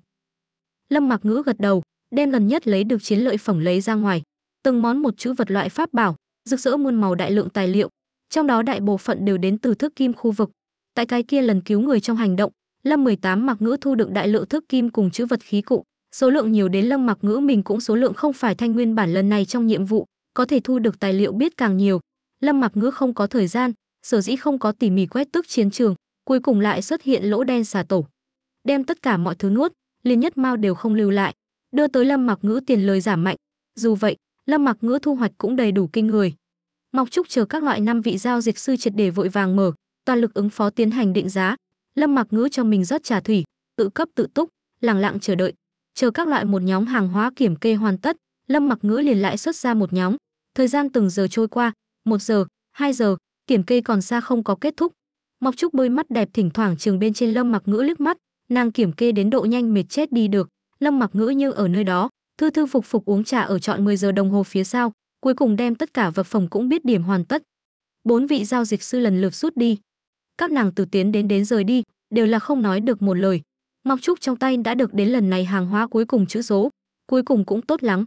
lâm mặc ngữ gật đầu đem gần nhất lấy được chiến lợi phẩm lấy ra ngoài từng món một chữ vật loại pháp bảo rực rỡ muôn màu đại lượng tài liệu trong đó đại bộ phận đều đến từ thước kim khu vực tại cái kia lần cứu người trong hành động lâm 18 mặc ngữ thu được đại lượng thước kim cùng chữ vật khí cụ số lượng nhiều đến lâm mặc ngữ mình cũng số lượng không phải thanh nguyên bản lần này trong nhiệm vụ có thể thu được tài liệu biết càng nhiều lâm mặc ngữ không có thời gian sở dĩ không có tỉ mỉ quét tức chiến trường cuối cùng lại xuất hiện lỗ đen xà tổ đem tất cả mọi thứ nuốt liền nhất mao đều không lưu lại đưa tới lâm mặc ngữ tiền lời giảm mạnh dù vậy lâm mặc ngữ thu hoạch cũng đầy đủ kinh người mọc trúc chờ các loại năm vị giao dịch sư triệt để vội vàng mở toàn lực ứng phó tiến hành định giá lâm mặc ngữ cho mình rót trà thủy tự cấp tự túc lẳng lặng chờ đợi chờ các loại một nhóm hàng hóa kiểm kê hoàn tất lâm mặc ngữ liền lại xuất ra một nhóm thời gian từng giờ trôi qua một giờ hai giờ kiểm kê còn xa không có kết thúc mọc trúc bơi mắt đẹp thỉnh thoảng trường bên trên lâm mặc ngữ liếc mắt nàng kiểm kê đến độ nhanh mệt chết đi được lâm mặc ngữ như ở nơi đó thư thư phục phục uống trà ở trọn 10 giờ đồng hồ phía sau cuối cùng đem tất cả vật phẩm cũng biết điểm hoàn tất bốn vị giao dịch sư lần lượt rút đi các nàng từ tiến đến đến rời đi đều là không nói được một lời Ngọc Trúc trong tay đã được đến lần này hàng hóa cuối cùng chữ số, cuối cùng cũng tốt lắm.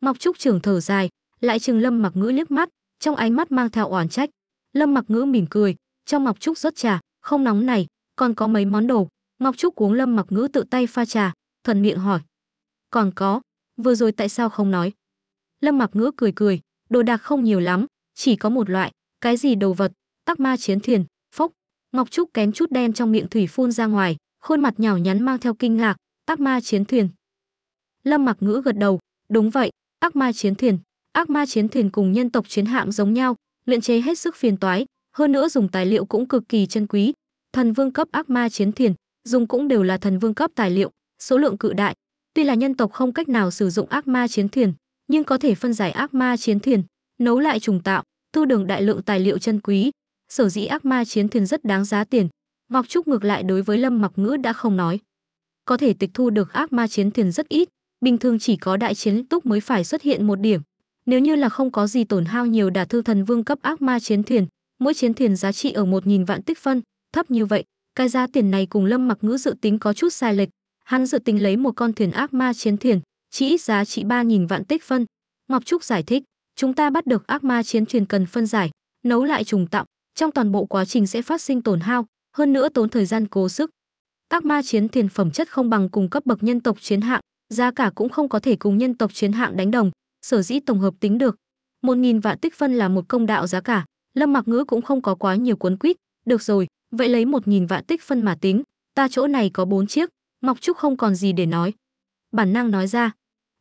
Ngọc Trúc trưởng thở dài, lại chừng Lâm Mặc Ngữ liếc mắt, trong ánh mắt mang theo oán trách. Lâm Mặc Ngữ mỉm cười, trong Ngọc Trúc rót trà, không nóng này, còn có mấy món đồ. Ngọc Trúc uống Lâm Mặc Ngữ tự tay pha trà, thuận miệng hỏi. Còn có, vừa rồi tại sao không nói? Lâm Mặc Ngữ cười cười, đồ đạc không nhiều lắm, chỉ có một loại, cái gì đồ vật, tắc ma chiến thuyền, phốc. Ngọc Trúc kém chút đem trong miệng thủy phun ra ngoài, khuôn mặt nhỏ nhắn mang theo kinh ngạc, ác ma chiến thuyền. Lâm Mặc Ngữ gật đầu, đúng vậy, ác ma chiến thuyền, ác ma chiến thuyền cùng nhân tộc chiến hạm giống nhau, luyện chế hết sức phiền toái, hơn nữa dùng tài liệu cũng cực kỳ chân quý. Thần vương cấp ác ma chiến thuyền, dùng cũng đều là thần vương cấp tài liệu, số lượng cự đại. Tuy là nhân tộc không cách nào sử dụng ác ma chiến thuyền, nhưng có thể phân giải ác ma chiến thuyền, nấu lại trùng tạo, thu đường đại lượng tài liệu chân quý. Sở dĩ ác ma chiến thuyền rất đáng giá tiền, Ngọc Trúc ngược lại đối với Lâm Mặc Ngữ đã không nói. Có thể tịch thu được ác ma chiến thuyền rất ít, bình thường chỉ có đại chiến túc mới phải xuất hiện một điểm. Nếu như là không có gì tổn hao nhiều đả thư thần vương cấp ác ma chiến thuyền, mỗi chiến thuyền giá trị ở một nghìn vạn tích phân, thấp như vậy, cái giá tiền này cùng Lâm Mặc Ngữ dự tính có chút sai lệch. Hắn dự tính lấy một con thuyền ác ma chiến thuyền, chỉ ít giá trị ba nghìn vạn tích phân. Ngọc Trúc giải thích, chúng ta bắt được ác ma chiến thuyền cần phân giải, nấu lại trùng tạo, trong toàn bộ quá trình sẽ phát sinh tổn hao, hơn nữa tốn thời gian cố sức. Các ma chiến thiền phẩm chất không bằng cùng cấp bậc nhân tộc chiến hạng, giá cả cũng không có thể cùng nhân tộc chiến hạng đánh đồng, sở dĩ tổng hợp tính được. một nghìn vạn tích phân là một công đạo giá cả, Lâm Mặc Ngữ cũng không có quá nhiều cuốn quýt, được rồi, vậy lấy một nghìn vạn tích phân mà tính, ta chỗ này có bốn chiếc, Ngọc Trúc không còn gì để nói. Bản năng nói ra,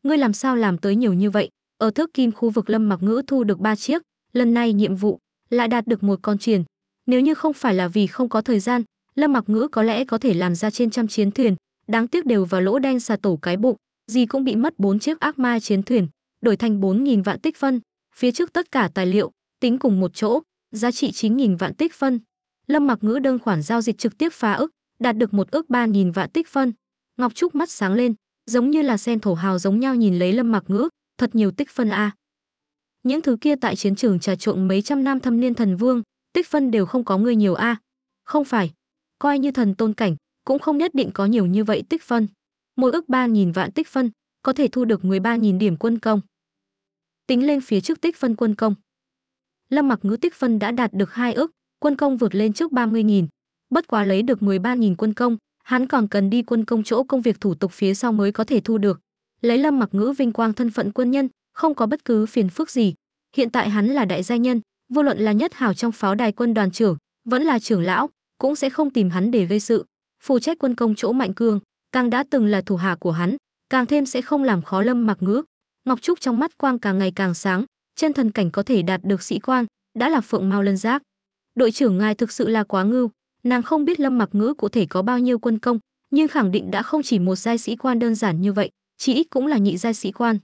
ngươi làm sao làm tới nhiều như vậy? Ở thước kim khu vực Lâm Mặc Ngữ thu được ba chiếc, lần này nhiệm vụ lại đạt được một con truyền, nếu như không phải là vì không có thời gian, Lâm Mặc Ngữ có lẽ có thể làm ra trên trăm chiến thuyền, đáng tiếc đều vào lỗ đen xà tổ cái bụng, gì cũng bị mất bốn chiếc ác ma chiến thuyền, đổi thành bốn nghìn vạn tích phân, phía trước tất cả tài liệu tính cùng một chỗ, giá trị chín nghìn vạn tích phân. Lâm Mặc Ngữ đơn khoản giao dịch trực tiếp phá ức, đạt được một ước ba nghìn vạn tích phân. Ngọc Trúc mắt sáng lên, giống như là sen thổ hào giống nhau nhìn lấy Lâm Mặc Ngữ, thật nhiều tích phân a. Những thứ kia tại chiến trường trà trộn mấy trăm năm thâm niên thần vương, tích phân đều không có ngươi nhiều a. À. Không phải, coi như thần tôn cảnh, cũng không nhất định có nhiều như vậy tích phân. Mỗi ước ba nghìn vạn tích phân, có thể thu được 13.000 điểm quân công. Tính lên phía trước tích phân quân công. Lâm mặc ngữ tích phân đã đạt được hai ước, quân công vượt lên trước 30.000. Bất quá lấy được 13.000 quân công, hắn còn cần đi quân công chỗ công việc thủ tục phía sau mới có thể thu được. Lấy Lâm mặc ngữ vinh quang thân phận quân nhân, không có bất cứ phiền phức gì. Hiện tại hắn là đại gia nhân, vô luận là nhất hảo trong pháo đài quân đoàn trưởng vẫn là trưởng lão cũng sẽ không tìm hắn để gây sự phụ trách quân công chỗ mạnh cương càng đã từng là thủ hạ của hắn càng thêm sẽ không làm khó lâm mặc ngữ ngọc trúc trong mắt quang càng ngày càng sáng chân thần cảnh có thể đạt được sĩ quan đã là phượng mau lân giác đội trưởng ngài thực sự là quá ngưu nàng không biết lâm mặc ngữ cụ thể có bao nhiêu quân công nhưng khẳng định đã không chỉ một giai sĩ quan đơn giản như vậy chỉ ít cũng là nhị giai sĩ quan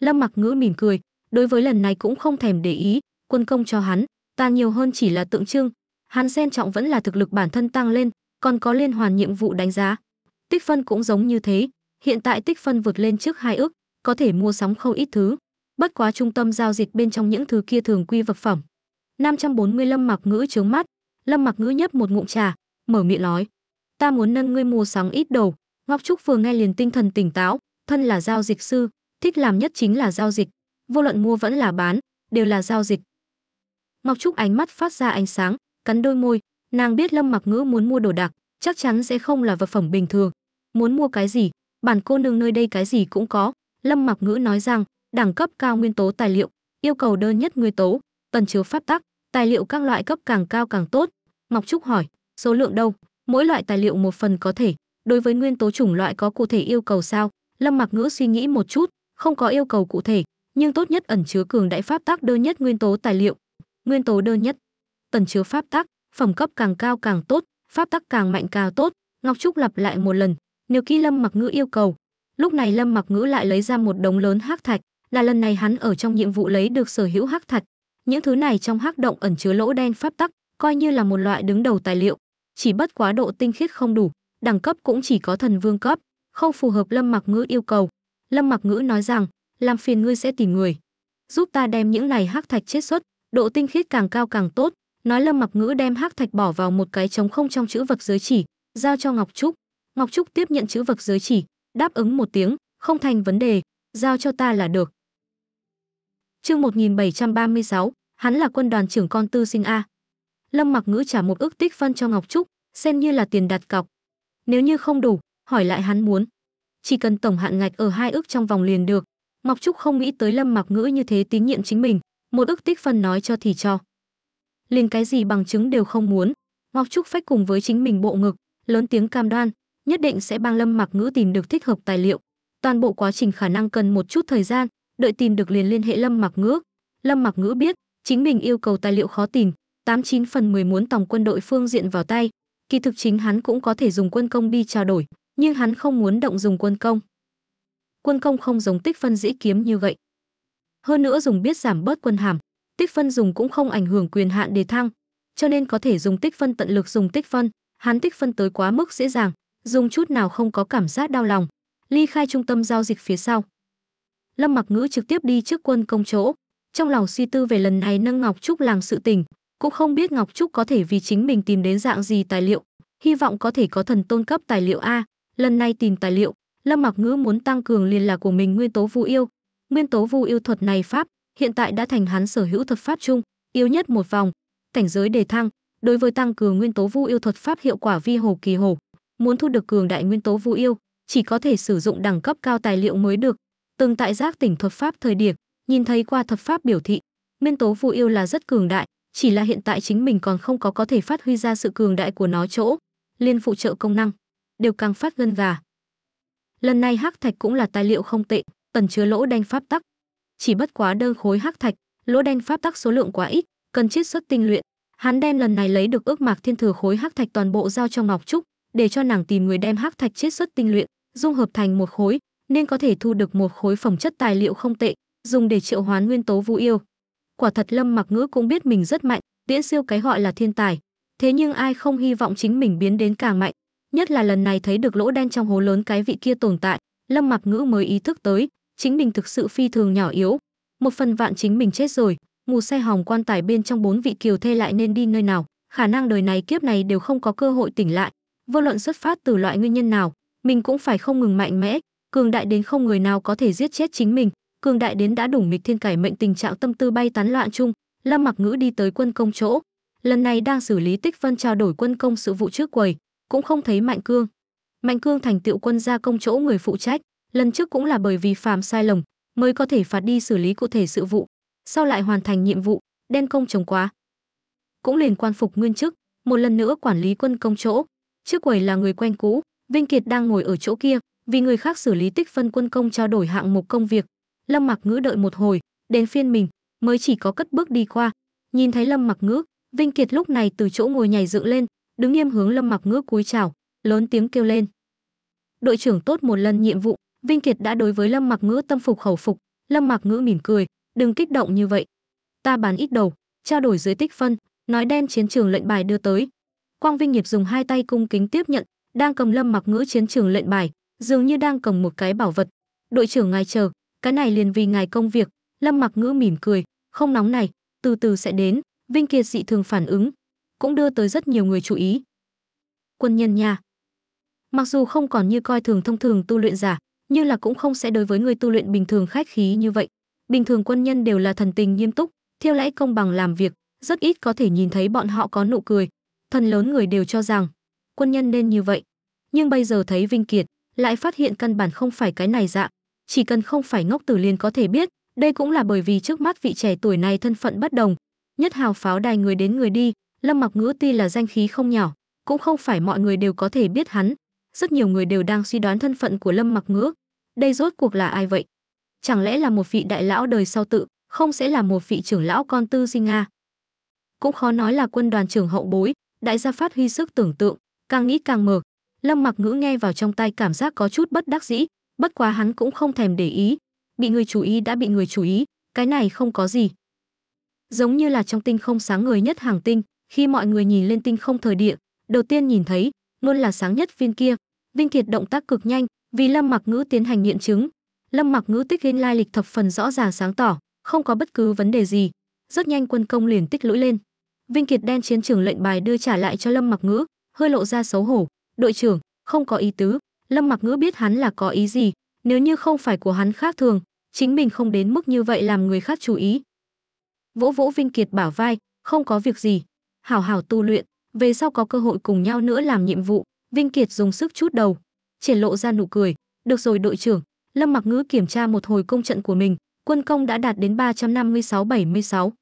lâm mặc ngữ mỉm cười đối với lần này cũng không thèm để ý quân công cho hắn, ta nhiều hơn chỉ là tượng trưng. Hắn xem trọng vẫn là thực lực bản thân tăng lên, còn có liên hoàn nhiệm vụ đánh giá. Tích phân cũng giống như thế, hiện tại tích phân vượt lên trước hai ước, có thể mua sắm không ít thứ. Bất quá trung tâm giao dịch bên trong những thứ kia thường quy vật phẩm. 540 Lâm Mặc Ngữ trướng mắt, Lâm Mặc Ngữ nhấp một ngụm trà, mở miệng nói: "Ta muốn nâng ngươi mua sắm ít đồ." Ngọc Trúc vừa nghe liền tinh thần tỉnh táo, thân là giao dịch sư, thích làm nhất chính là giao dịch, vô luận mua vẫn là bán, đều là giao dịch. Ngọc Trúc ánh mắt phát ra ánh sáng, cắn đôi môi, nàng biết Lâm Mặc Ngữ muốn mua đồ đạc, chắc chắn sẽ không là vật phẩm bình thường. Muốn mua cái gì, bản cô nương nơi đây cái gì cũng có. Lâm Mặc Ngữ nói rằng, đẳng cấp cao nguyên tố tài liệu, yêu cầu đơn nhất nguyên tố, tần chứa pháp tắc, tài liệu các loại cấp càng cao càng tốt. Ngọc Trúc hỏi, số lượng đâu? Mỗi loại tài liệu một phần có thể, đối với nguyên tố chủng loại có cụ thể yêu cầu sao? Lâm Mặc Ngữ suy nghĩ một chút, không có yêu cầu cụ thể, nhưng tốt nhất ẩn chứa cường đại pháp tắc đơn nhất nguyên tố tài liệu, nguyên tố đơn nhất. Tần chứa pháp tắc, phẩm cấp càng cao càng tốt, pháp tắc càng mạnh càng tốt, Ngọc Trúc lặp lại một lần, nếu kỹ Lâm Mặc Ngữ yêu cầu. Lúc này Lâm Mặc Ngữ lại lấy ra một đống lớn hắc thạch, là lần này hắn ở trong nhiệm vụ lấy được sở hữu hắc thạch. Những thứ này trong hắc động ẩn chứa lỗ đen pháp tắc, coi như là một loại đứng đầu tài liệu, chỉ bất quá độ tinh khiết không đủ, đẳng cấp cũng chỉ có thần vương cấp, không phù hợp Lâm Mặc Ngữ yêu cầu. Lâm Mặc Ngữ nói rằng, làm phiền ngươi sẽ tìm người, giúp ta đem những này hắc thạch chết xuất, độ tinh khiết càng cao càng tốt nói lâm mặc ngữ đem hắc thạch bỏ vào một cái trống không trong chữ vật giới chỉ giao cho ngọc trúc ngọc trúc tiếp nhận chữ vật giới chỉ đáp ứng một tiếng không thành vấn đề giao cho ta là được chương 1736, hắn là quân đoàn trưởng con tư sinh a lâm mặc ngữ trả một ước tích phân cho ngọc trúc xem như là tiền đặt cọc nếu như không đủ hỏi lại hắn muốn chỉ cần tổng hạn ngạch ở hai ước trong vòng liền được ngọc trúc không nghĩ tới lâm mặc ngữ như thế tín nhiệm chính mình một ức tích phân nói cho thì cho. Liền cái gì bằng chứng đều không muốn, Ngọc Trúc Phách cùng với chính mình bộ ngực, lớn tiếng cam đoan, nhất định sẽ băng Lâm Mặc Ngữ tìm được thích hợp tài liệu. Toàn bộ quá trình khả năng cần một chút thời gian, đợi tìm được liền liên hệ Lâm Mặc Ngữ. Lâm Mặc Ngữ biết, chính mình yêu cầu tài liệu khó tìm, 89 phần 10 muốn tòng quân đội phương diện vào tay. Kỳ thực chính hắn cũng có thể dùng quân công đi trao đổi, nhưng hắn không muốn động dùng quân công. Quân công không giống tích phân dĩ kiếm như vậy, hơn nữa dùng biết giảm bớt quân hàm, tích phân dùng cũng không ảnh hưởng quyền hạn đề thăng, cho nên có thể dùng tích phân tận lực dùng tích phân, hắn tích phân tới quá mức dễ dàng, dùng chút nào không có cảm giác đau lòng. Ly khai trung tâm giao dịch phía sau, Lâm Mặc Ngữ trực tiếp đi trước quân công chỗ, trong lòng suy tư về lần này nâng Ngọc Trúc làng sự tình, cũng không biết Ngọc Trúc có thể vì chính mình tìm đến dạng gì tài liệu, hy vọng có thể có thần tôn cấp tài liệu a, lần này tìm tài liệu, Lâm Mặc Ngữ muốn tăng cường liên lạc của mình nguyên tố vũ Yêu, Nguyên tố vu yêu thuật này pháp hiện tại đã thành hắn sở hữu thuật pháp chung, yếu nhất một vòng, cảnh giới đề thăng, đối với tăng cường nguyên tố vu yêu thuật pháp hiệu quả vi hồ kỳ hồ, muốn thu được cường đại nguyên tố vu yêu, chỉ có thể sử dụng đẳng cấp cao tài liệu mới được. Từng tại giác tỉnh thuật pháp thời điểm, nhìn thấy qua thuật pháp biểu thị, nguyên tố vu yêu là rất cường đại, chỉ là hiện tại chính mình còn không có có thể phát huy ra sự cường đại của nó chỗ, liên phụ trợ công năng, đều càng phát gân gà. Lần này hắc thạch cũng là tài liệu không tệ, tần chứa lỗ đen pháp tắc. Chỉ bất quá đơn khối hắc thạch, lỗ đen pháp tắc số lượng quá ít, cần chiết xuất tinh luyện. Hắn đem lần này lấy được ước mạc thiên thừa khối hắc thạch toàn bộ giao cho Ngọc Trúc, để cho nàng tìm người đem hắc thạch chiết xuất tinh luyện, dung hợp thành một khối, nên có thể thu được một khối phẩm chất tài liệu không tệ, dùng để triệu hoán nguyên tố vũ yêu. Quả thật Lâm Mặc Ngữ cũng biết mình rất mạnh, tiễn siêu cái gọi là thiên tài, thế nhưng ai không hy vọng chính mình biến đến càng mạnh, nhất là lần này thấy được lỗ đen trong hố lớn cái vị kia tồn tại, Lâm Mặc Ngữ mới ý thức tới, chính mình thực sự phi thường nhỏ yếu một phần vạn chính mình chết rồi mù xe hòm quan tài bên trong bốn vị kiều thê lại nên đi nơi nào khả năng đời này kiếp này đều không có cơ hội tỉnh lại vô luận xuất phát từ loại nguyên nhân nào mình cũng phải không ngừng mạnh mẽ cường đại đến không người nào có thể giết chết chính mình cường đại đến đã đủ mịch thiên cải mệnh tình trạng tâm tư bay tán loạn chung lâm mặc ngữ đi tới quân công chỗ lần này đang xử lý tích phân trao đổi quân công sự vụ trước quầy cũng không thấy mạnh cương mạnh cương thành tiệu quân ra công chỗ người phụ trách Lần trước cũng là bởi vì phạm sai lầm mới có thể phạt đi xử lý cụ thể sự vụ, sau lại hoàn thành nhiệm vụ, đen công chống quá. Cũng liền quan phục nguyên chức, một lần nữa quản lý quân công chỗ, trước quầy là người quen cũ, Vinh Kiệt đang ngồi ở chỗ kia, vì người khác xử lý tích phân quân công trao đổi hạng mục công việc. Lâm Mặc Ngữ đợi một hồi, đến phiên mình mới chỉ có cất bước đi qua. Nhìn thấy Lâm Mặc Ngữ, Vinh Kiệt lúc này từ chỗ ngồi nhảy dựng lên, đứng nghiêm hướng Lâm Mặc Ngữ cúi chào, lớn tiếng kêu lên: "Đội trưởng tốt một lần nhiệm vụ, Vinh Kiệt đã đối với Lâm Mặc Ngữ tâm phục khẩu phục, Lâm Mặc Ngữ mỉm cười, đừng kích động như vậy. Ta bán ít đầu, trao đổi dưới tích phân, nói đem chiến trường lệnh bài đưa tới. Quang Vinh Nghiệp dùng hai tay cung kính tiếp nhận, đang cầm Lâm Mặc Ngữ chiến trường lệnh bài, dường như đang cầm một cái bảo vật. Đội trưởng ngài chờ, cái này liền vì ngài công việc, Lâm Mặc Ngữ mỉm cười, không nóng này, từ từ sẽ đến, Vinh Kiệt dị thường phản ứng, cũng đưa tới rất nhiều người chú ý. Quân nhân nhà. Mặc dù không còn như coi thường thông thường tu luyện giả, như là cũng không sẽ đối với người tu luyện bình thường khách khí như vậy. Bình thường quân nhân đều là thần tình nghiêm túc, theo lẽ công bằng làm việc, rất ít có thể nhìn thấy bọn họ có nụ cười. Thần lớn người đều cho rằng quân nhân nên như vậy, nhưng bây giờ thấy Vinh Kiệt, lại phát hiện căn bản không phải cái này dạng, chỉ cần không phải ngốc tử liền có thể biết, đây cũng là bởi vì trước mắt vị trẻ tuổi này thân phận bất đồng, nhất hào pháo đài người đến người đi, Lâm Mặc Ngữ tuy là danh khí không nhỏ, cũng không phải mọi người đều có thể biết hắn, rất nhiều người đều đang suy đoán thân phận của Lâm Mặc Ngữ. Đây rốt cuộc là ai vậy? Chẳng lẽ là một vị đại lão đời sau tự, không sẽ là một vị trưởng lão con tư sinh à? Cũng khó nói là quân đoàn trưởng hậu bối, đại gia phát huy sức tưởng tượng, càng nghĩ càng mờ. Lâm Mặc Ngữ nghe vào trong tay cảm giác có chút bất đắc dĩ, bất quá hắn cũng không thèm để ý, bị người chú ý đã bị người chú ý, cái này không có gì. Giống như là trong tinh không sáng người nhất hàng tinh, khi mọi người nhìn lên tinh không thời địa, đầu tiên nhìn thấy luôn là sáng nhất viên kia, Vinh Kiệt động tác cực nhanh, vì Lâm Mặc Ngữ tiến hành nghiệm chứng. Lâm Mặc Ngữ tích lên lai lịch thập phần rõ ràng sáng tỏ, không có bất cứ vấn đề gì. Rất nhanh quân công liền tích lũy lên. Vinh Kiệt đen chiến trường lệnh bài đưa trả lại cho Lâm Mặc Ngữ, hơi lộ ra xấu hổ. Đội trưởng, không có ý tứ. Lâm Mặc Ngữ biết hắn là có ý gì, nếu như không phải của hắn khác thường, chính mình không đến mức như vậy làm người khác chú ý. Vỗ vỗ Vinh Kiệt bảo vai, không có việc gì. Hảo hảo tu luyện, về sau có cơ hội cùng nhau nữa làm nhiệm vụ, Vinh Kiệt dùng sức chút đầu, triển lộ ra nụ cười, "Được rồi đội trưởng." Lâm Mặc Ngữ kiểm tra một hồi công trận của mình, quân công đã đạt đến 356-76.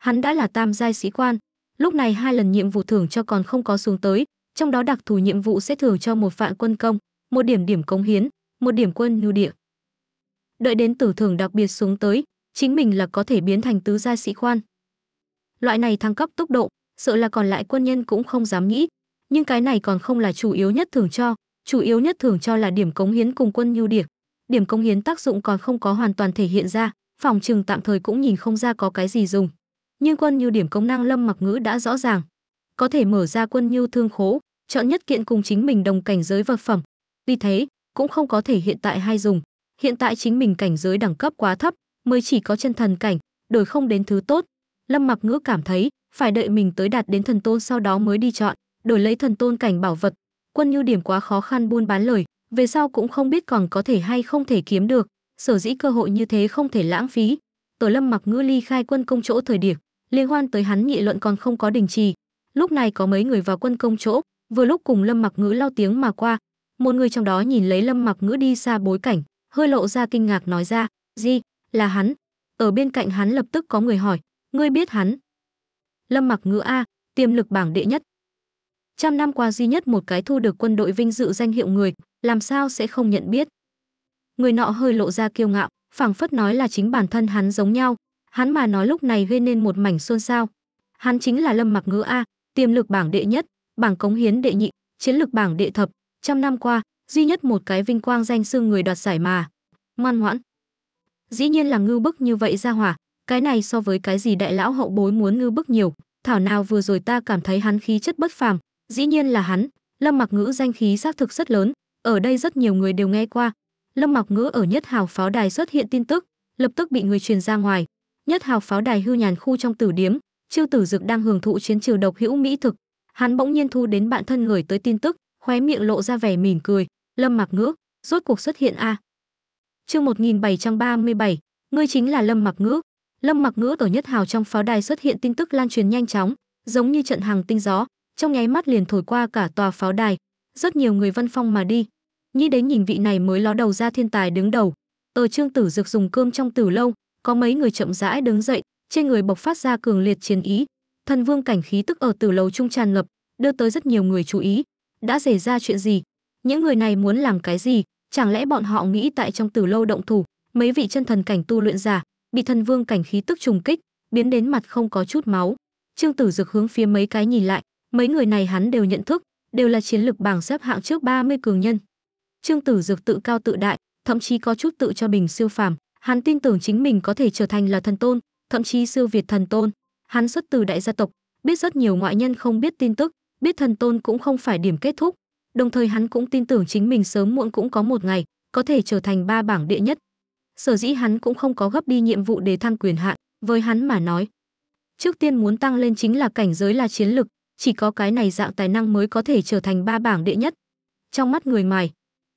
Hắn đã là tam giai sĩ quan, lúc này hai lần nhiệm vụ thưởng cho còn không có xuống tới, trong đó đặc thù nhiệm vụ sẽ thưởng cho một vạn quân công, một điểm điểm cống hiến, một điểm quân nhu địa. Đợi đến tử thưởng đặc biệt xuống tới, chính mình là có thể biến thành tứ giai sĩ quan. Loại này thăng cấp tốc độ, sợ là còn lại quân nhân cũng không dám nghĩ, nhưng cái này còn không là chủ yếu nhất thưởng cho chủ yếu nhất thưởng cho là điểm cống hiến cùng quân nhu điệp điểm cống hiến tác dụng còn không có hoàn toàn thể hiện ra phòng trường tạm thời cũng nhìn không ra có cái gì dùng nhưng quân nhu điểm công năng lâm mặc ngữ đã rõ ràng có thể mở ra quân nhu thương khố chọn nhất kiện cùng chính mình đồng cảnh giới vật phẩm vì thế cũng không có thể hiện tại hay dùng hiện tại chính mình cảnh giới đẳng cấp quá thấp mới chỉ có chân thần cảnh đổi không đến thứ tốt lâm mặc ngữ cảm thấy phải đợi mình tới đạt đến thần tôn sau đó mới đi chọn đổi lấy thần tôn cảnh bảo vật. Quân nhu điểm quá khó khăn buôn bán lời, về sau cũng không biết còn có thể hay không thể kiếm được, sở dĩ cơ hội như thế không thể lãng phí. Tổ Lâm Mặc Ngữ ly khai quân công chỗ thời điểm, liên hoan tới hắn nghị luận còn không có đình trì. Lúc này có mấy người vào quân công chỗ, vừa lúc cùng Lâm Mặc Ngữ lao tiếng mà qua, một người trong đó nhìn lấy Lâm Mặc Ngữ đi xa bối cảnh, hơi lộ ra kinh ngạc nói ra, "Gì? Là hắn?" Ở bên cạnh hắn lập tức có người hỏi, "Ngươi biết hắn?" Lâm Mặc Ngữ a, tiềm lực bảng đệ nhất, Trăm năm qua duy nhất một cái thu được quân đội vinh dự danh hiệu người, làm sao sẽ không nhận biết. Người nọ hơi lộ ra kiêu ngạo, phảng phất nói là chính bản thân hắn giống nhau, hắn mà nói lúc này gây nên một mảnh xôn xao. Hắn chính là Lâm Mặc Ngữ a, tiềm lực bảng đệ nhất, bảng cống hiến đệ nhị, chiến lực bảng đệ thập, trăm năm qua, duy nhất một cái vinh quang danh xưng người đoạt giải mà. Ngoan ngoãn. Dĩ nhiên là ngư bức như vậy ra hỏa, cái này so với cái gì đại lão hậu bối muốn ngư bức nhiều, thảo nào vừa rồi ta cảm thấy hắn khí chất bất phàm, dĩ nhiên là hắn lâm mặc ngữ danh khí xác thực rất lớn ở đây rất nhiều người đều nghe qua lâm mặc ngữ ở nhất hào pháo đài xuất hiện tin tức lập tức bị người truyền ra ngoài nhất hào pháo đài hư nhàn khu trong tử điếm chiêu tử dực đang hưởng thụ chiến trừ độc hữu mỹ thực hắn bỗng nhiên thu đến bạn thân gửi tới tin tức khóe miệng lộ ra vẻ mỉm cười lâm mặc ngữ rốt cuộc xuất hiện a một nghìn bảy trăm ba mươi bảy ngươi chính là lâm mặc ngữ lâm mặc ngữ ở nhất hào trong pháo đài xuất hiện tin tức lan truyền nhanh chóng giống như trận hàng tinh gió trong nháy mắt liền thổi qua cả tòa pháo đài, rất nhiều người văn phong mà đi. nhi đến nhìn vị này mới ló đầu ra thiên tài đứng đầu. Ở Trương Tử Dược dùng cơm trong tử lâu, có mấy người chậm rãi đứng dậy, trên người bộc phát ra cường liệt chiến ý. Thần vương cảnh khí tức ở tử lâu trung tràn ngập, đưa tới rất nhiều người chú ý. Đã xảy ra chuyện gì? Những người này muốn làm cái gì? Chẳng lẽ bọn họ nghĩ tại trong tử lâu động thủ, mấy vị chân thần cảnh tu luyện giả bị thần vương cảnh khí tức trùng kích, biến đến mặt không có chút máu. Trương Tử Dược hướng phía mấy cái nhìn lại, Mấy người này hắn đều nhận thức, đều là chiến lực bảng xếp hạng trước 30 cường nhân. Trương Tử Dược tự cao tự đại, thậm chí có chút tự cho mình siêu phàm, hắn tin tưởng chính mình có thể trở thành là thần tôn, thậm chí siêu việt thần tôn. Hắn xuất từ đại gia tộc, biết rất nhiều ngoại nhân không biết tin tức, biết thần tôn cũng không phải điểm kết thúc. Đồng thời hắn cũng tin tưởng chính mình sớm muộn cũng có một ngày có thể trở thành ba bảng địa nhất. Sở dĩ hắn cũng không có gấp đi nhiệm vụ để thăng quyền hạn, với hắn mà nói, trước tiên muốn tăng lên chính là cảnh giới là chiến lực, chỉ có cái này dạng tài năng mới có thể trở thành ba bảng đệ nhất. Trong mắt người mài,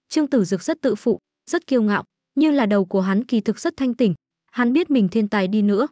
Trương Tử Dực rất tự phụ, rất kiêu ngạo, nhưng là đầu của hắn kỳ thực rất thanh tỉnh, hắn biết mình thiên tài đi nữa.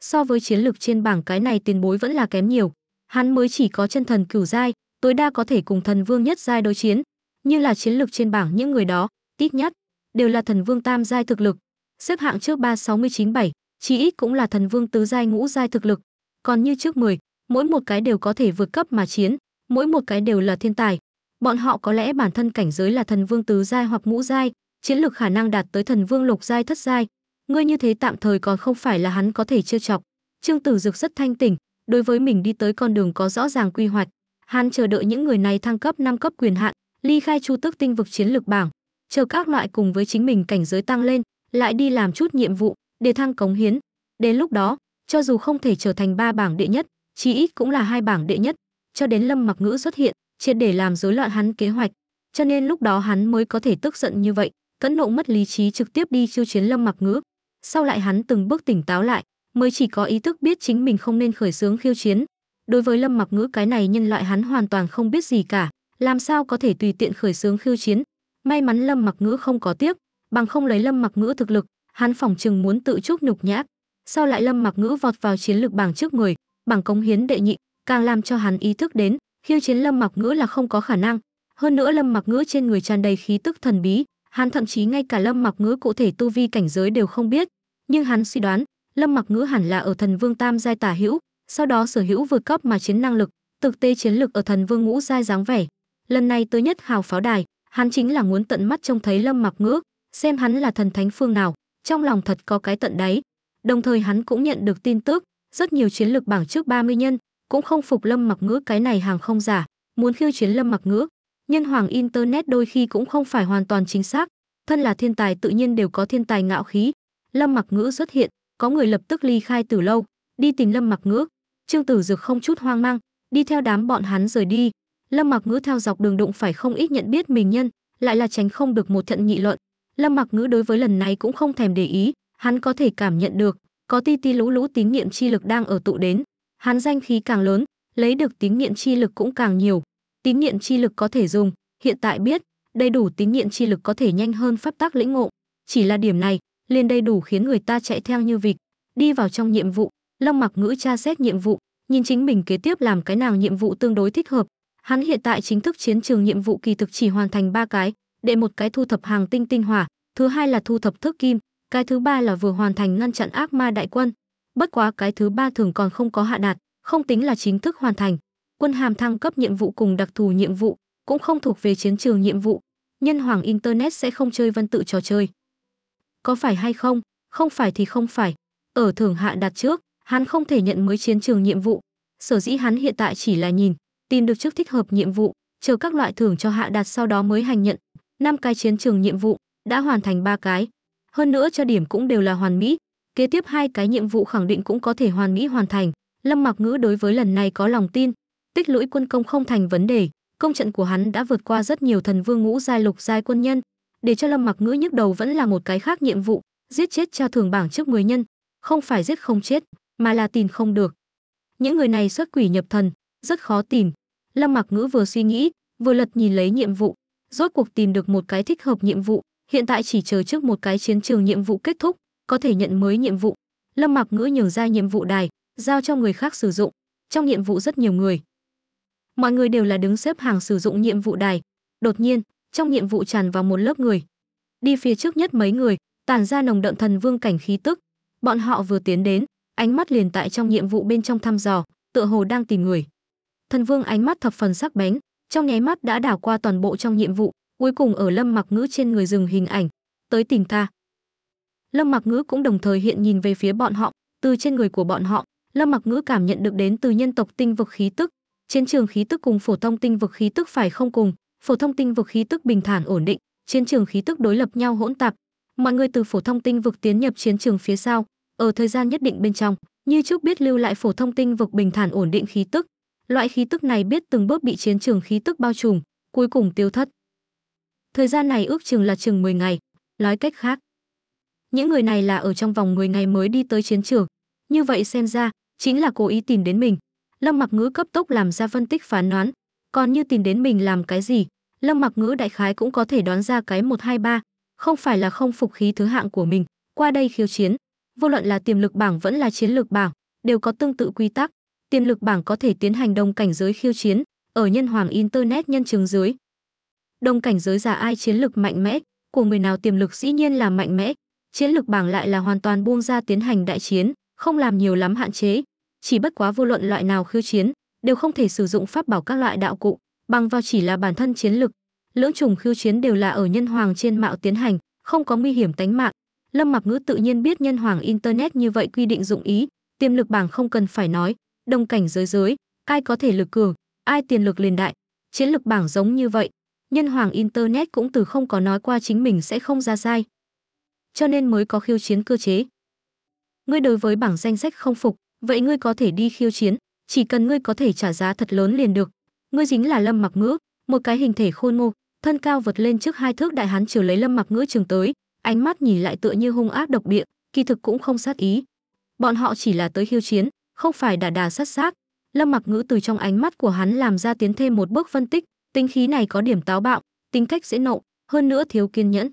So với chiến lược trên bảng cái này tiền bối vẫn là kém nhiều, hắn mới chỉ có chân thần cửu giai, tối đa có thể cùng thần vương nhất giai đối chiến, nhưng là chiến lược trên bảng những người đó, ít nhất đều là thần vương tam giai thực lực, xếp hạng trước 3697, chí ít cũng là thần vương tứ giai ngũ giai thực lực, còn như trước 10, mỗi một cái đều có thể vượt cấp mà chiến, mỗi một cái đều là thiên tài. Bọn họ có lẽ bản thân cảnh giới là thần vương tứ giai hoặc ngũ giai, chiến lược khả năng đạt tới thần vương lục giai thất giai. Ngươi như thế tạm thời còn không phải là hắn có thể trêu chọc. Trương Tử Dực rất thanh tỉnh, đối với mình đi tới con đường có rõ ràng quy hoạch. Hắn chờ đợi những người này thăng cấp năm cấp quyền hạn, ly khai chu tức tinh vực chiến lược bảng, chờ các loại cùng với chính mình cảnh giới tăng lên, lại đi làm chút nhiệm vụ để thăng cống hiến. Đến lúc đó, cho dù không thể trở thành ba bảng đệ nhất, chí ít cũng là hai bảng đệ nhất, cho đến Lâm Mặc Ngữ xuất hiện, triệt để làm rối loạn hắn kế hoạch, cho nên lúc đó hắn mới có thể tức giận như vậy, cẫn nộ mất lý trí trực tiếp đi chiêu chiến Lâm Mặc Ngữ. Sau lại hắn từng bước tỉnh táo lại, mới chỉ có ý thức biết chính mình không nên khởi xướng khiêu chiến. Đối với Lâm Mặc Ngữ cái này nhân loại hắn hoàn toàn không biết gì cả, làm sao có thể tùy tiện khởi xướng khiêu chiến. May mắn Lâm Mặc Ngữ không có tiếc, bằng không lấy Lâm Mặc Ngữ thực lực, hắn phỏng chừng muốn tự chuốc nhục nhã. Sau lại Lâm Mặc Ngữ vọt vào chiến lược bảng trước người, bằng cống hiến đệ nhị càng làm cho hắn ý thức đến khiêu chiến lâm mặc ngữ là không có khả năng hơn nữa lâm mặc ngữ trên người tràn đầy khí tức thần bí hắn thậm chí ngay cả lâm mặc ngữ cụ thể tu vi cảnh giới đều không biết nhưng hắn suy đoán lâm mặc ngữ hẳn là ở thần vương tam giai tả hữu sau đó sở hữu vượt cấp mà chiến năng lực thực tế chiến lực ở thần vương ngũ giai dáng vẻ lần này tới nhất hào pháo đài hắn chính là muốn tận mắt trông thấy lâm mặc ngữ xem hắn là thần thánh phương nào trong lòng thật có cái tận đáy đồng thời hắn cũng nhận được tin tức rất nhiều chiến lược bảng trước 30 nhân, cũng không phục Lâm Mặc Ngữ cái này hàng không giả, muốn khiêu chiến Lâm Mặc Ngữ. Nhân hoàng internet đôi khi cũng không phải hoàn toàn chính xác, thân là thiên tài tự nhiên đều có thiên tài ngạo khí. Lâm Mặc Ngữ xuất hiện, có người lập tức ly khai từ lâu, đi tìm Lâm Mặc Ngữ. Trương Tử Dực không chút hoang mang, đi theo đám bọn hắn rời đi. Lâm Mặc Ngữ theo dọc đường đụng phải không ít nhận biết mình nhân, lại là tránh không được một trận nhị luận. Lâm Mặc Ngữ đối với lần này cũng không thèm để ý, hắn có thể cảm nhận được, có ti ti lũ lũ tín niệm chi lực đang ở tụ đến. Hắn danh khí càng lớn, lấy được tín niệm chi lực cũng càng nhiều. Tín niệm chi lực có thể dùng, hiện tại biết, đầy đủ tín niệm chi lực có thể nhanh hơn pháp tác lĩnh ngộ. Chỉ là điểm này, liền đầy đủ khiến người ta chạy theo như vịt. Đi vào trong nhiệm vụ, Long Mặc Ngữ tra xét nhiệm vụ, nhìn chính mình kế tiếp làm cái nào nhiệm vụ tương đối thích hợp. Hắn hiện tại chính thức chiến trường nhiệm vụ kỳ thực chỉ hoàn thành ba cái, để một cái thu thập hàng tinh tinh hỏa, thứ hai là thu thập thước kim, cái thứ ba là vừa hoàn thành ngăn chặn ác ma đại quân. Bất quá cái thứ ba thường còn không có hạ đạt, không tính là chính thức hoàn thành. Quân hàm thăng cấp nhiệm vụ cùng đặc thù nhiệm vụ, cũng không thuộc về chiến trường nhiệm vụ. Nhân hoàng Internet sẽ không chơi văn tự trò chơi. Có phải hay không? Không phải thì không phải. Ở thưởng hạ đạt trước, hắn không thể nhận mới chiến trường nhiệm vụ. Sở dĩ hắn hiện tại chỉ là nhìn, tìm được chức thích hợp nhiệm vụ, chờ các loại thưởng cho hạ đạt sau đó mới hành nhận. Năm cái chiến trường nhiệm vụ, đã hoàn thành ba cái, hơn nữa cho điểm cũng đều là hoàn mỹ, kế tiếp hai cái nhiệm vụ khẳng định cũng có thể hoàn mỹ hoàn thành. Lâm Mặc Ngữ đối với lần này có lòng tin, tích lũy quân công không thành vấn đề, công trận của hắn đã vượt qua rất nhiều thần vương ngũ giai lục giai quân nhân, để cho Lâm Mặc Ngữ nhức đầu vẫn là một cái khác nhiệm vụ, giết chết treo thưởng bảng trước người nhân, không phải giết không chết, mà là tìm không được. Những người này xuất quỷ nhập thần, rất khó tìm. Lâm Mặc Ngữ vừa suy nghĩ, vừa lật nhìn lấy nhiệm vụ, rốt cuộc tìm được một cái thích hợp nhiệm vụ, hiện tại chỉ chờ trước một cái chiến trường nhiệm vụ kết thúc, có thể nhận mới nhiệm vụ. Lâm mặc Ngữ nhường ra nhiệm vụ đài, giao cho người khác sử dụng. Trong nhiệm vụ rất nhiều người. Mọi người đều là đứng xếp hàng sử dụng nhiệm vụ đài. Đột nhiên, trong nhiệm vụ tràn vào một lớp người. Đi phía trước nhất mấy người, tản ra nồng đậm thần vương cảnh khí tức. Bọn họ vừa tiến đến, ánh mắt liền tại trong nhiệm vụ bên trong thăm dò, tựa hồ đang tìm người. Thần vương ánh mắt thập phần sắc bén, trong nháy mắt đã đảo qua toàn bộ trong nhiệm vụ, cuối cùng ở lâm mặc ngữ trên người dừng hình ảnh tới tìm ta lâm mặc ngữ cũng đồng thời hiện nhìn về phía bọn họ từ trên người của bọn họ lâm mặc ngữ cảm nhận được đến từ nhân tộc tinh vực khí tức chiến trường khí tức cùng phổ thông tinh vực khí tức phải không cùng phổ thông tinh vực khí tức bình thản ổn định chiến trường khí tức đối lập nhau hỗn tạp mọi người từ phổ thông tinh vực tiến nhập chiến trường phía sau ở thời gian nhất định bên trong như trước biết lưu lại phổ thông tinh vực bình thản ổn định khí tức loại khí tức này biết từng bước bị chiến trường khí tức bao trùm cuối cùng tiêu thất Thời gian này ước chừng là chừng 10 ngày, nói cách khác. Những người này là ở trong vòng 10 ngày mới đi tới chiến trường. Như vậy xem ra, chính là cố ý tìm đến mình. Lâm Mặc Ngữ cấp tốc làm ra phân tích phán đoán, còn như tìm đến mình làm cái gì, Lâm Mặc Ngữ đại khái cũng có thể đoán ra cái 123, không phải là không phục khí thứ hạng của mình, qua đây khiêu chiến, vô luận là tiềm lực bảng vẫn là chiến lực bảng, đều có tương tự quy tắc, tiềm lực bảng có thể tiến hành đồng cảnh giới khiêu chiến, ở nhân hoàng internet nhân chứng dưới, đồng cảnh giới giả ai chiến lực mạnh mẽ, của người nào tiềm lực dĩ nhiên là mạnh mẽ, chiến lực bảng lại là hoàn toàn buông ra tiến hành đại chiến, không làm nhiều lắm hạn chế, chỉ bất quá vô luận loại nào khiêu chiến, đều không thể sử dụng pháp bảo các loại đạo cụ, bằng vào chỉ là bản thân chiến lực. Lưỡng trùng khiêu chiến đều là ở nhân hoàng trên mạo tiến hành, không có nguy hiểm tánh mạng. Lâm Mặc Ngữ tự nhiên biết nhân hoàng internet như vậy quy định dụng ý, tiềm lực bảng không cần phải nói, đồng cảnh giới giới, ai có thể lực cường, ai tiền lực liền đại, chiến lực bảng giống như vậy, nhân hoàng Internet cũng từ không có nói qua chính mình sẽ không ra sai. Cho nên mới có khiêu chiến cơ chế. Ngươi đối với bảng danh sách không phục, vậy ngươi có thể đi khiêu chiến, chỉ cần ngươi có thể trả giá thật lớn liền được. Ngươi dính là Lâm Mặc Ngữ, một cái hình thể khôn ngô, thân cao vượt lên trước hai thước đại hán chiều lấy Lâm Mặc Ngữ trường tới, ánh mắt nhìn lại tựa như hung ác độc địa, kỳ thực cũng không sát ý. Bọn họ chỉ là tới khiêu chiến, không phải đả đà sát sát. Lâm Mặc Ngữ từ trong ánh mắt của hắn làm ra tiến thêm một bước phân tích, Tính khí này có điểm táo bạo, tính cách dễ nộ, hơn nữa thiếu kiên nhẫn.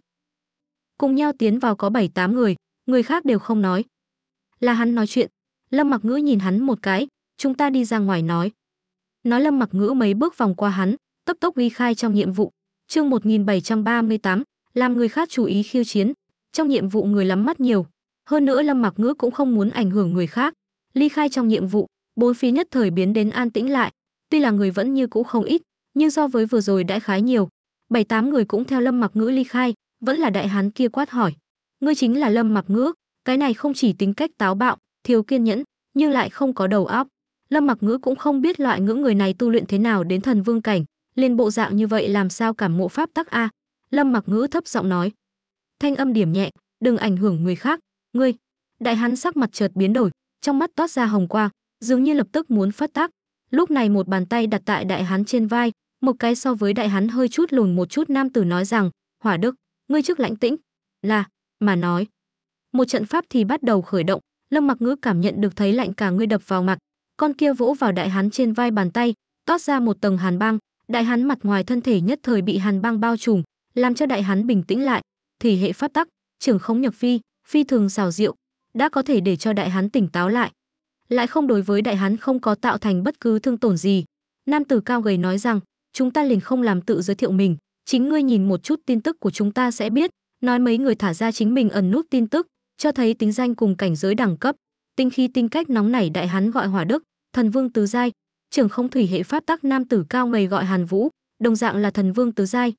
Cùng nhau tiến vào có bảy tám người, người khác đều không nói. Là hắn nói chuyện, Lâm Mặc Ngữ nhìn hắn một cái, chúng ta đi ra ngoài nói. Nói Lâm Mặc Ngữ mấy bước vòng qua hắn, tấp tốc ghi khai trong nhiệm vụ. Chương 1738, làm người khác chú ý khiêu chiến, trong nhiệm vụ người lắm mắt nhiều, hơn nữa Lâm Mặc Ngữ cũng không muốn ảnh hưởng người khác. Ly khai trong nhiệm vụ, bốn phía nhất thời biến đến an tĩnh lại, tuy là người vẫn như cũ không ít, nhưng so với vừa rồi đã khái nhiều bảy tám người cũng theo lâm mặc ngữ ly khai vẫn là đại hán kia quát hỏi ngươi chính là lâm mặc ngữ cái này không chỉ tính cách táo bạo thiếu kiên nhẫn nhưng lại không có đầu óc lâm mặc ngữ cũng không biết loại ngữ người này tu luyện thế nào đến thần vương cảnh liền bộ dạng như vậy làm sao cảm mộ pháp tắc a lâm mặc ngữ thấp giọng nói thanh âm điểm nhẹ đừng ảnh hưởng người khác ngươi đại hán sắc mặt chợt biến đổi trong mắt toát ra hồng quang dường như lập tức muốn phát tác lúc này một bàn tay đặt tại đại hán trên vai một cái so với đại hắn hơi chút lùn một chút nam tử nói rằng, "Hỏa Đức, ngươi trước lãnh tĩnh." "Là." Mà nói. Một trận pháp thì bắt đầu khởi động, Lâm Mặc Ngữ cảm nhận được thấy lạnh cả người đập vào mặt, con kia vỗ vào đại hắn trên vai bàn tay, toát ra một tầng hàn băng, đại hắn mặt ngoài thân thể nhất thời bị hàn băng bao trùm, làm cho đại hắn bình tĩnh lại, thì hệ pháp tắc, trưởng khống nhập phi, phi thường xào rượu, đã có thể để cho đại hắn tỉnh táo lại. Lại không đối với đại hắn không có tạo thành bất cứ thương tổn gì. Nam tử cao gầy nói rằng, chúng ta liền không làm tự giới thiệu mình chính ngươi nhìn một chút tin tức của chúng ta sẽ biết nói mấy người thả ra chính mình ẩn nút tin tức cho thấy tính danh cùng cảnh giới đẳng cấp tinh khi tinh cách nóng nảy đại hắn gọi hòa đức thần vương tứ giai trưởng không thủy hệ pháp tắc nam tử cao mày gọi hàn vũ đồng dạng là thần vương tứ giai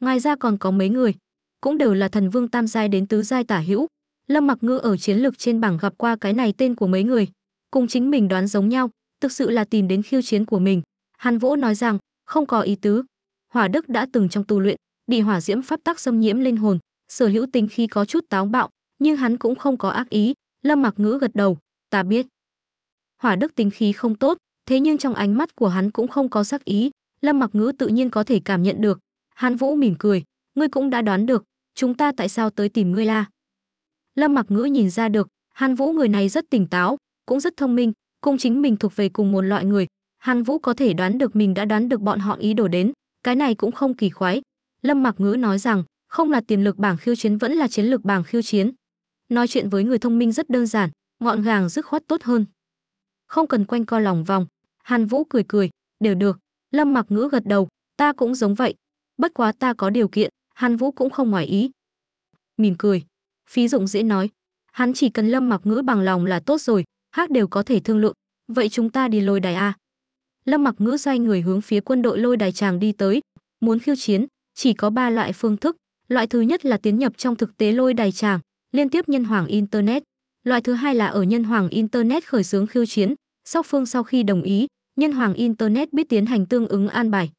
ngoài ra còn có mấy người cũng đều là thần vương tam giai đến tứ giai tả hữu lâm mặc ngư ở chiến lược trên bảng gặp qua cái này tên của mấy người cùng chính mình đoán giống nhau thực sự là tìm đến khiêu chiến của mình hàn vũ nói rằng không có ý tứ. Hỏa đức đã từng trong tu luyện, bị hỏa diễm pháp tắc xâm nhiễm linh hồn, sở hữu tính khi có chút táo bạo, nhưng hắn cũng không có ác ý, Lâm Mặc Ngữ gật đầu, ta biết. Hỏa đức tính khí không tốt, thế nhưng trong ánh mắt của hắn cũng không có sắc ý, Lâm Mặc Ngữ tự nhiên có thể cảm nhận được. Hán Vũ mỉm cười, ngươi cũng đã đoán được, chúng ta tại sao tới tìm ngươi la. Lâm Mặc Ngữ nhìn ra được, Hàn Vũ người này rất tỉnh táo, cũng rất thông minh, cũng chính mình thuộc về cùng một loại người, Hàn Vũ có thể đoán được mình đã đoán được bọn họ ý đồ đến, cái này cũng không kỳ khoái. Lâm Mặc Ngữ nói rằng, không là tiền lực bảng khiêu chiến vẫn là chiến lực bảng khiêu chiến. Nói chuyện với người thông minh rất đơn giản, ngọn gàng dứt khoát tốt hơn. Không cần quanh co lòng vòng, Hàn Vũ cười cười, đều được. Lâm Mặc Ngữ gật đầu, ta cũng giống vậy. Bất quá ta có điều kiện, Hàn Vũ cũng không ngoài ý. Mỉm cười, phí dụng dễ nói. Hắn chỉ cần Lâm Mặc Ngữ bằng lòng là tốt rồi, khác đều có thể thương lượng. Vậy chúng ta đi lôi đài A. Lâm Mặc Ngữ xoay người hướng phía quân đội lôi đài tràng đi tới, muốn khiêu chiến, chỉ có ba loại phương thức, loại thứ nhất là tiến nhập trong thực tế lôi đài tràng, liên tiếp nhân hoàng internet, loại thứ hai là ở nhân hoàng internet khởi xướng khiêu chiến, sóc phương sau khi đồng ý, nhân hoàng internet biết tiến hành tương ứng an bài.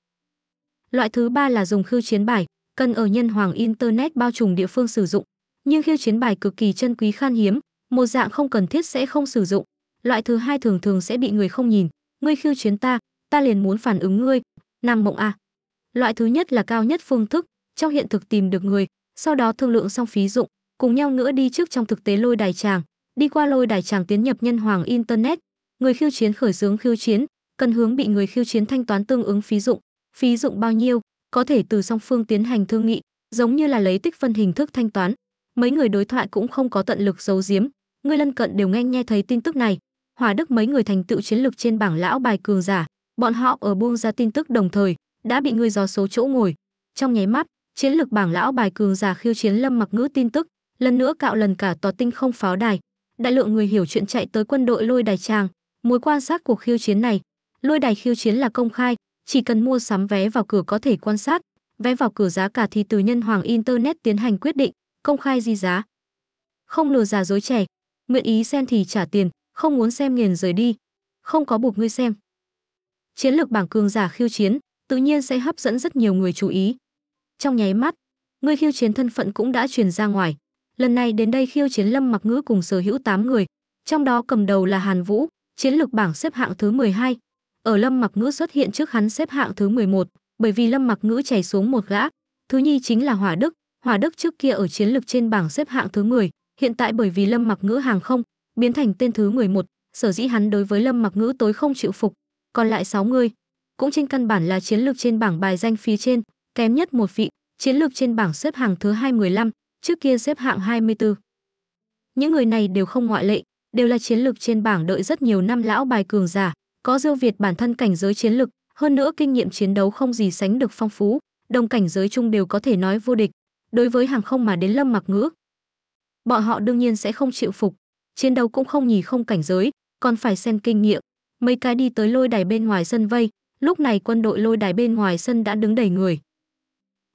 Loại thứ ba là dùng khiêu chiến bài, cần ở nhân hoàng internet bao trùm địa phương sử dụng, nhưng khiêu chiến bài cực kỳ chân quý khan hiếm, một dạng không cần thiết sẽ không sử dụng. Loại thứ hai thường thường sẽ bị người không nhìn, ngươi khiêu chiến ta ta liền muốn phản ứng ngươi Nam mộng A, loại thứ nhất là cao nhất phương thức trong hiện thực tìm được người sau đó thương lượng xong phí dụng cùng nhau nữa đi trước trong thực tế lôi đài tràng đi qua lôi đài tràng tiến nhập nhân hoàng internet người khiêu chiến khởi xướng khiêu chiến cần hướng bị người khiêu chiến thanh toán tương ứng phí dụng phí dụng bao nhiêu có thể từ song phương tiến hành thương nghị giống như là lấy tích phân hình thức thanh toán mấy người đối thoại cũng không có tận lực giấu giếm người lân cận đều nghe nghe thấy tin tức này Hòa Đức mấy người thành tựu chiến lực trên bảng lão bài cường giả, bọn họ ở buông ra tin tức đồng thời, đã bị người gió số chỗ ngồi. Trong nháy mắt, chiến lực bảng lão bài cường giả khiêu chiến Lâm Mặc Ngữ tin tức, lần nữa cạo lần cả tòa tinh không pháo đài. Đại lượng người hiểu chuyện chạy tới quân đội Lôi Đài Tràng, mối quan sát cuộc khiêu chiến này. Lôi Đài khiêu chiến là công khai, chỉ cần mua sắm vé vào cửa có thể quan sát, vé vào cửa giá cả thì từ nhân hoàng internet tiến hành quyết định, công khai di giá. Không lừa giả dối trẻ, nguyện ý xem thì trả tiền không muốn xem nghiền rời đi, không có buộc ngươi xem. Chiến lược bảng cường giả khiêu chiến, tự nhiên sẽ hấp dẫn rất nhiều người chú ý. Trong nháy mắt, người khiêu chiến thân phận cũng đã truyền ra ngoài. Lần này đến đây khiêu chiến Lâm Mặc Ngữ cùng sở hữu 8 người, trong đó cầm đầu là Hàn Vũ, chiến lược bảng xếp hạng thứ 12. Ở Lâm Mặc Ngữ xuất hiện trước hắn xếp hạng thứ 11, bởi vì Lâm Mặc Ngữ chảy xuống một gã. Thứ nhi chính là Hỏa Đức, Hỏa Đức trước kia ở chiến lược trên bảng xếp hạng thứ 10, hiện tại bởi vì Lâm Mặc Ngữ hàng không, biến thành tên thứ 11, sở dĩ hắn đối với Lâm Mặc Ngữ tối không chịu phục, còn lại 6 người cũng trên căn bản là chiến lược trên bảng bài danh phía trên, kém nhất một vị, chiến lược trên bảng xếp hạng thứ 215, trước kia xếp hạng 24. Những người này đều không ngoại lệ, đều là chiến lược trên bảng đợi rất nhiều năm lão bài cường giả, có diêu việt bản thân cảnh giới chiến lực, hơn nữa kinh nghiệm chiến đấu không gì sánh được phong phú, đồng cảnh giới chung đều có thể nói vô địch. Đối với hàng không mà đến Lâm Mặc Ngữ, bọn họ đương nhiên sẽ không chịu phục, chiến đấu cũng không nhì không cảnh giới, còn phải xem kinh nghiệm. Mấy cái đi tới lôi đài bên ngoài sân vây, lúc này quân đội lôi đài bên ngoài sân đã đứng đầy người.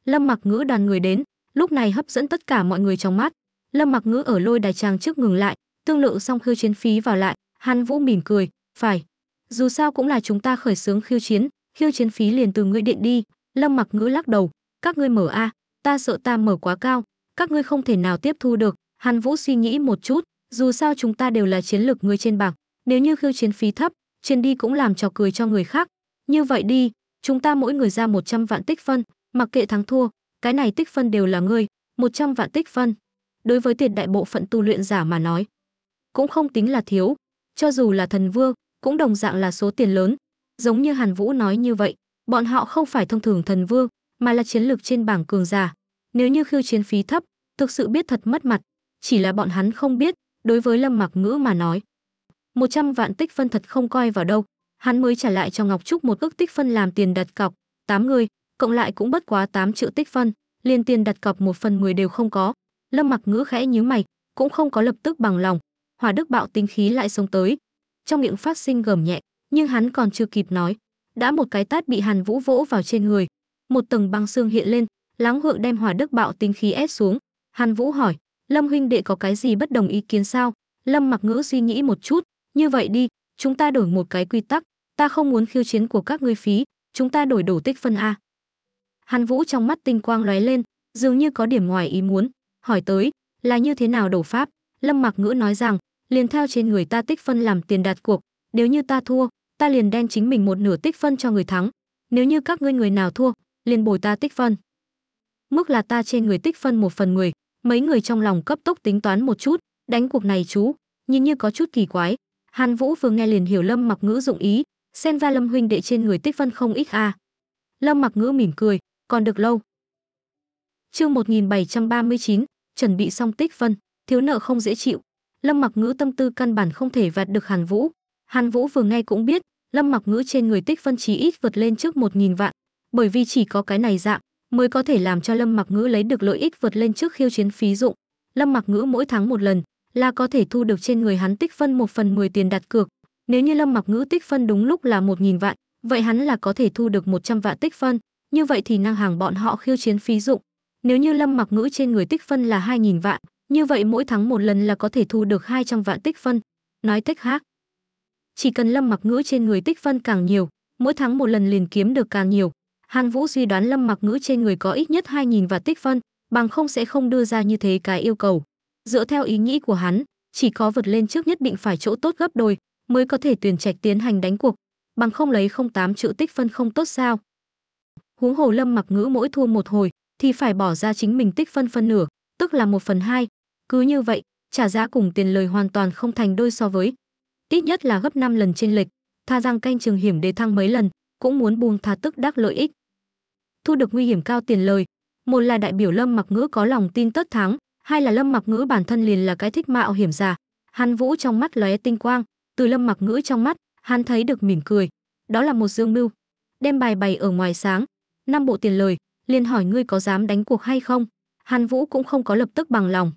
Lâm Mặc Ngữ đoàn người đến, lúc này hấp dẫn tất cả mọi người trong mắt. Lâm Mặc Ngữ ở lôi đài trang trước ngừng lại, tương lượng xong khiêu chiến phí vào lại, Hàn Vũ mỉm cười, "Phải, dù sao cũng là chúng ta khởi xướng khiêu chiến, khiêu chiến phí liền từ ngươi điện đi." Lâm Mặc Ngữ lắc đầu, "Các ngươi mở a, ta sợ ta mở quá cao, các ngươi không thể nào tiếp thu được." Hàn Vũ suy nghĩ một chút, dù sao chúng ta đều là chiến lược người trên bảng, nếu như khiêu chiến phí thấp, chuyến đi cũng làm trò cười cho người khác. Như vậy đi, chúng ta mỗi người ra 100 vạn tích phân, mặc kệ thắng thua, cái này tích phân đều là ngươi, 100 vạn tích phân. Đối với tiền đại bộ phận tu luyện giả mà nói, cũng không tính là thiếu, cho dù là thần vương, cũng đồng dạng là số tiền lớn. Giống như Hàn Vũ nói như vậy, bọn họ không phải thông thường thần vương, mà là chiến lược trên bảng cường giả. Nếu như khiêu chiến phí thấp, thực sự biết thật mất mặt, chỉ là bọn hắn không biết, đối với lâm mặc ngữ mà nói 100 vạn tích phân thật không coi vào đâu hắn mới trả lại cho ngọc trúc một ước tích phân làm tiền đặt cọc tám người cộng lại cũng bất quá 8 triệu tích phân liền tiền đặt cọc một phần 10 đều không có lâm mặc ngữ khẽ nhíu mày cũng không có lập tức bằng lòng hỏa đức bạo tinh khí lại xông tới trong miệng phát sinh gầm nhẹ nhưng hắn còn chưa kịp nói đã một cái tát bị hàn vũ vỗ vào trên người một tầng băng xương hiện lên láng hượng đem hỏa đức bạo tinh khí ép xuống hàn vũ hỏi Lâm huynh đệ có cái gì bất đồng ý kiến sao? Lâm Mặc Ngữ suy nghĩ một chút, như vậy đi, chúng ta đổi một cái quy tắc, ta không muốn khiêu chiến của các ngươi phí, chúng ta đổi đổ tích phân a. Hàn Vũ trong mắt tinh quang lóe lên, dường như có điểm ngoài ý muốn, hỏi tới, là như thế nào đổ pháp? Lâm Mặc Ngữ nói rằng, liền theo trên người ta tích phân làm tiền đặt cuộc, nếu như ta thua, ta liền đen chính mình một nửa tích phân cho người thắng, nếu như các ngươi người nào thua, liền bồi ta tích phân. Mức là ta trên người tích phân một phần người mấy người trong lòng cấp tốc tính toán một chút đánh cuộc này chú nhìn như có chút kỳ quái hàn vũ vừa nghe liền hiểu lâm mặc ngữ dụng ý xen va lâm huynh đệ trên người tích phân không ít a lâm mặc ngữ mỉm cười còn được lâu chương 1739, chuẩn bị xong tích phân thiếu nợ không dễ chịu lâm mặc ngữ tâm tư căn bản không thể vạt được hàn vũ hàn vũ vừa nghe cũng biết lâm mặc ngữ trên người tích phân chí ít vượt lên trước một nghìn vạn bởi vì chỉ có cái này dạng mới có thể làm cho Lâm Mặc Ngữ lấy được lợi ích vượt lên trước khiêu chiến phí dụng. Lâm Mặc Ngữ mỗi tháng một lần là có thể thu được trên người hắn tích phân một phần mười tiền đặt cược. Nếu như Lâm Mặc Ngữ tích phân đúng lúc là một nghìn vạn, vậy hắn là có thể thu được một trăm vạn tích phân, như vậy thì năng hàng bọn họ khiêu chiến phí dụng. Nếu như Lâm Mặc Ngữ trên người tích phân là hai nghìn vạn, như vậy mỗi tháng một lần là có thể thu được hai trăm vạn tích phân. Nói cách khác, chỉ cần Lâm Mặc Ngữ trên người tích phân càng nhiều, mỗi tháng một lần liền kiếm được càng nhiều, Hàn Vũ suy đoán Lâm Mặc Ngữ trên người có ít nhất 2000 và tích phân, bằng không sẽ không đưa ra như thế cái yêu cầu. Dựa theo ý nghĩ của hắn, chỉ có vượt lên trước nhất định phải chỗ tốt gấp đôi mới có thể tuyển trạch tiến hành đánh cuộc, bằng không lấy không tám chữ tích phân không tốt sao? Huống hồ Lâm Mặc Ngữ mỗi thua một hồi thì phải bỏ ra chính mình tích phân phân nửa, tức là một phần hai. Cứ như vậy, trả giá cùng tiền lời hoàn toàn không thành đôi so với, ít nhất là gấp 5 lần trên lệch, tha rằng canh trường hiểm đề thăng mấy lần, cũng muốn buông tha tức đắc lợi ích thu được nguy hiểm cao tiền lời. Một là đại biểu Lâm Mặc Ngữ có lòng tin tất thắng, hai là Lâm Mặc Ngữ bản thân liền là cái thích mạo hiểm giả. Hàn Vũ trong mắt lóe tinh quang, từ Lâm Mặc Ngữ trong mắt, hắn thấy được mỉm cười. Đó là một dương mưu. Đem bài bày ở ngoài sáng, năm bộ tiền lời, liền hỏi ngươi có dám đánh cuộc hay không. Hàn Vũ cũng không có lập tức bằng lòng.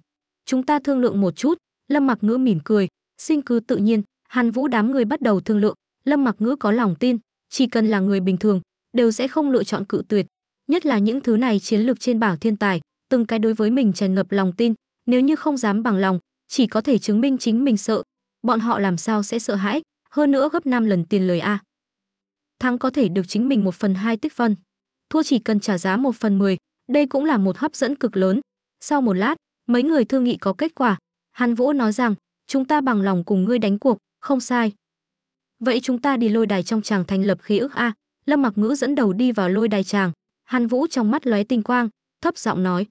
Chúng ta thương lượng một chút, Lâm Mặc Ngữ mỉm cười, xin cứ tự nhiên, Hàn Vũ đám người bắt đầu thương lượng, Lâm Mặc Ngữ có lòng tin, chỉ cần là người bình thường, đều sẽ không lựa chọn cự tuyệt nhất là những thứ này chiến lược trên bảng thiên tài từng cái đối với mình tràn ngập lòng tin nếu như không dám bằng lòng chỉ có thể chứng minh chính mình sợ bọn họ làm sao sẽ sợ hãi hơn nữa gấp 5 lần tiền lời a thắng có thể được chính mình một phần hai tích phân thua chỉ cần trả giá một phần 10, đây cũng là một hấp dẫn cực lớn sau một lát mấy người thương nghị có kết quả hàn vũ nói rằng chúng ta bằng lòng cùng ngươi đánh cuộc không sai vậy chúng ta đi lôi đài trong tràng thành lập khí ức a lâm mặc ngữ dẫn đầu đi vào lôi đài tràng Hàn Vũ trong mắt lóe tinh quang, thấp giọng nói: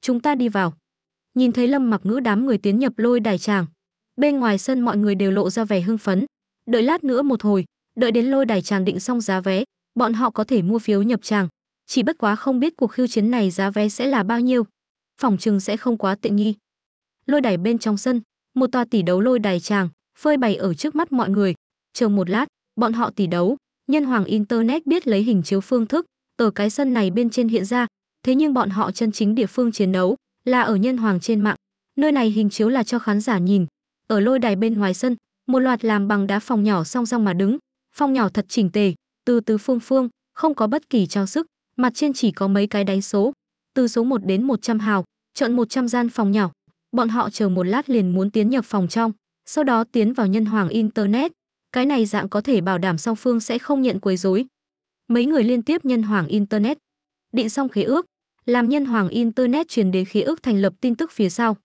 "Chúng ta đi vào." Nhìn thấy Lâm Mặc Ngữ đám người tiến nhập lôi đài tràng, bên ngoài sân mọi người đều lộ ra vẻ hưng phấn. Đợi lát nữa một hồi, đợi đến lôi đài tràng định xong giá vé, bọn họ có thể mua phiếu nhập tràng. Chỉ bất quá không biết cuộc khiêu chiến này giá vé sẽ là bao nhiêu, phòng trừng sẽ không quá tiện nghi. Lôi đài bên trong sân, một tòa tỷ đấu lôi đài tràng, phơi bày ở trước mắt mọi người. Chờ một lát, bọn họ tỷ đấu, nhân hoàng internet biết lấy hình chiếu phương thức, ở cái sân này bên trên hiện ra, thế nhưng bọn họ chân chính địa phương chiến đấu là ở nhân hoàng trên mạng. Nơi này hình chiếu là cho khán giả nhìn. Ở lôi đài bên ngoài sân, một loạt làm bằng đá phòng nhỏ song song mà đứng, phòng nhỏ thật chỉnh tề, từ tứ phương phương, không có bất kỳ trao sức, mặt trên chỉ có mấy cái đánh số, từ số 1 đến 100 hào, chọn 100 gian phòng nhỏ. Bọn họ chờ một lát liền muốn tiến nhập phòng trong, sau đó tiến vào nhân hoàng internet. Cái này dạng có thể bảo đảm song phương sẽ không nhận quấy rối, mấy người liên tiếp nhân hoàng Internet, định xong khế ước, làm nhân hoàng Internet truyền đến khế ước thành lập tin tức phía sau.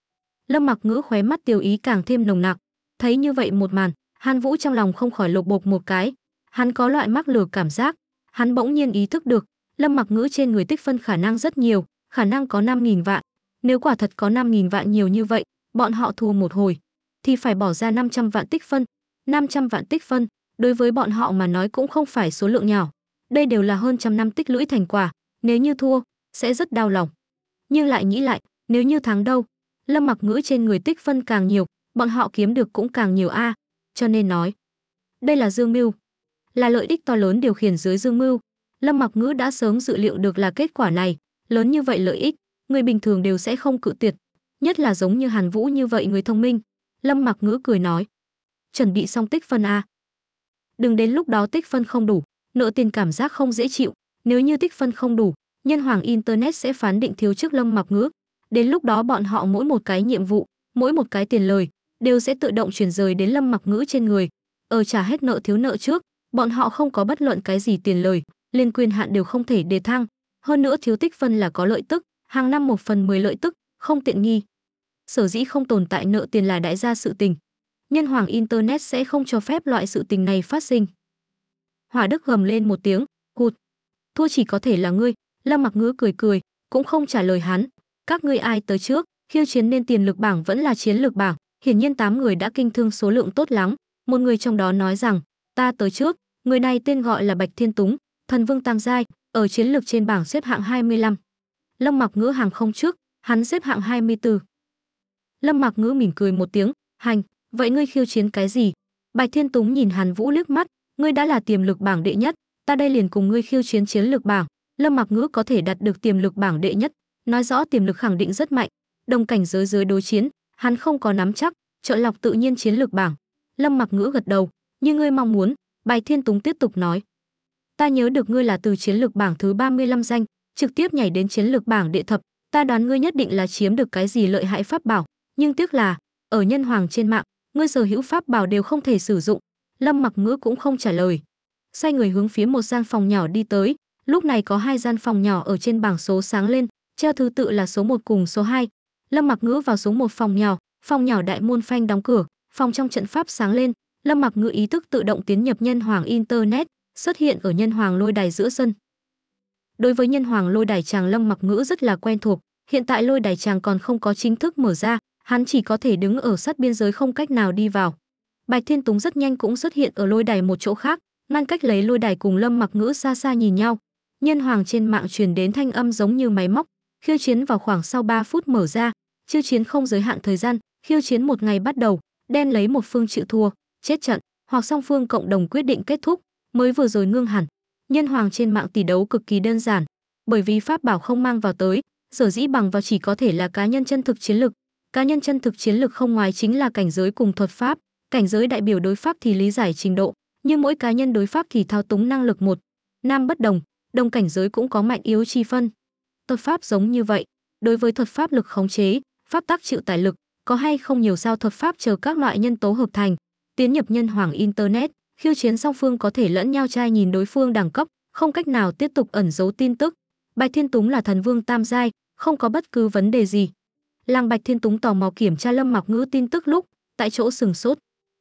Lâm mặc ngữ khóe mắt tiêu ý càng thêm nồng nặc, thấy như vậy một màn, Hàn Vũ trong lòng không khỏi lột bột một cái, hắn có loại mắc lừa cảm giác, hắn bỗng nhiên ý thức được, Lâm mặc ngữ trên người tích phân khả năng rất nhiều, khả năng có năm nghìn vạn, nếu quả thật có năm nghìn vạn nhiều như vậy, bọn họ thua một hồi, thì phải bỏ ra 500 vạn tích phân. 500 vạn tích phân, đối với bọn họ mà nói cũng không phải số lượng nhỏ. Đây đều là hơn trăm năm tích lũy thành quả, nếu như thua, sẽ rất đau lòng. Nhưng lại nghĩ lại, nếu như thắng đâu, Lâm Mặc Ngữ trên người tích phân càng nhiều, bọn họ kiếm được cũng càng nhiều a, à. cho nên nói, đây là Dương Mưu, là lợi ích to lớn điều khiển dưới Dương Mưu. Lâm Mặc Ngữ đã sớm dự liệu được là kết quả này, lớn như vậy lợi ích, người bình thường đều sẽ không cự tuyệt, nhất là giống như Hàn Vũ như vậy người thông minh. Lâm Mặc Ngữ cười nói, chuẩn bị xong tích phân a. Đừng đến lúc đó tích phân không đủ, nợ tiền cảm giác không dễ chịu nếu như tích phân không đủ nhân hoàng internet sẽ phán định thiếu chức lâm mặc ngữ đến lúc đó bọn họ mỗi một cái nhiệm vụ mỗi một cái tiền lời đều sẽ tự động chuyển rời đến lâm mặc ngữ trên người ở trả hết nợ thiếu nợ trước bọn họ không có bất luận cái gì tiền lời liên quyền hạn đều không thể đề thăng hơn nữa thiếu tích phân là có lợi tức hàng năm một phần mười lợi tức không tiện nghi sở dĩ không tồn tại nợ tiền là đại gia sự tình nhân hoàng internet sẽ không cho phép loại sự tình này phát sinh Hòa Đức gầm lên một tiếng, hụt. Thua chỉ có thể là ngươi, Lâm Mặc Ngữ cười cười, cũng không trả lời hắn. Các ngươi ai tới trước, khiêu chiến nên tiền lực bảng vẫn là chiến lực bảng, hiển nhiên tám người đã kinh thương số lượng tốt lắm, một người trong đó nói rằng, ta tới trước, người này tên gọi là Bạch Thiên Túng, thần vương tam giai, ở chiến lược trên bảng xếp hạng 25. Lâm Mặc Ngữ hàng không trước, hắn xếp hạng 24. Lâm Mặc Ngữ mỉm cười một tiếng, "Hành, vậy ngươi khiêu chiến cái gì?" Bạch Thiên Túng nhìn Hàn Vũ liếc mắt, ngươi đã là tiềm lực bảng đệ nhất, ta đây liền cùng ngươi khiêu chiến chiến lược bảng, Lâm Mặc Ngữ có thể đạt được tiềm lực bảng đệ nhất, nói rõ tiềm lực khẳng định rất mạnh, đồng cảnh giới giới đối chiến, hắn không có nắm chắc, trợ lọc tự nhiên chiến lược bảng. Lâm Mặc Ngữ gật đầu, như ngươi mong muốn, Bài Thiên Túng tiếp tục nói. Ta nhớ được ngươi là từ chiến lược bảng thứ 35 danh, trực tiếp nhảy đến chiến lược bảng đệ thập, ta đoán ngươi nhất định là chiếm được cái gì lợi hại pháp bảo, nhưng tiếc là, ở nhân hoàng trên mạng, ngươi sở hữu pháp bảo đều không thể sử dụng, Lâm Mặc Ngữ cũng không trả lời. Xoay người hướng phía một gian phòng nhỏ đi tới, lúc này có hai gian phòng nhỏ ở trên bảng số sáng lên, treo thứ tự là số 1 cùng số 2. Lâm Mặc Ngữ vào số 1 phòng nhỏ, phòng nhỏ đại môn phanh đóng cửa, phòng trong trận pháp sáng lên, Lâm Mặc Ngữ ý thức tự động tiến nhập nhân hoàng internet, xuất hiện ở nhân hoàng lôi đài giữa sân. Đối với nhân hoàng lôi đài chàng Lâm Mặc Ngữ rất là quen thuộc, hiện tại lôi đài chàng còn không có chính thức mở ra, hắn chỉ có thể đứng ở sát biên giới không cách nào đi vào. Bạch Thiên Túng rất nhanh cũng xuất hiện ở lôi đài một chỗ khác, ngăn cách lấy lôi đài cùng Lâm Mặc Ngữ xa xa nhìn nhau. Nhân hoàng trên mạng truyền đến thanh âm giống như máy móc, khiêu chiến vào khoảng sau 3 phút mở ra, Chiêu chiến không giới hạn thời gian, khiêu chiến một ngày bắt đầu, đen lấy một phương chịu thua, chết trận, hoặc song phương cộng đồng quyết định kết thúc, mới vừa rồi ngưng hẳn. Nhân hoàng trên mạng tỷ đấu cực kỳ đơn giản, bởi vì pháp bảo không mang vào tới, sở dĩ bằng vào chỉ có thể là cá nhân chân thực chiến lực. Cá nhân chân thực chiến lực không ngoài chính là cảnh giới cùng thuật pháp, cảnh giới đại biểu đối pháp thì lý giải trình độ, nhưng mỗi cá nhân đối pháp thì thao túng năng lực một, năm bất đồng, đồng cảnh giới cũng có mạnh yếu chi phân. Thuật pháp giống như vậy, đối với thuật pháp lực khống chế, pháp tắc chịu tải lực, có hay không nhiều sao thuật pháp chờ các loại nhân tố hợp thành, tiến nhập nhân hoàng internet, khiêu chiến song phương có thể lẫn nhau trai nhìn đối phương đẳng cấp, không cách nào tiếp tục ẩn giấu tin tức. Bạch Thiên Túng là thần vương tam giai, không có bất cứ vấn đề gì. Làng Bạch Thiên Túng tò mò kiểm tra Lâm Mạc Ngữ tin tức lúc, tại chỗ sừng sốt,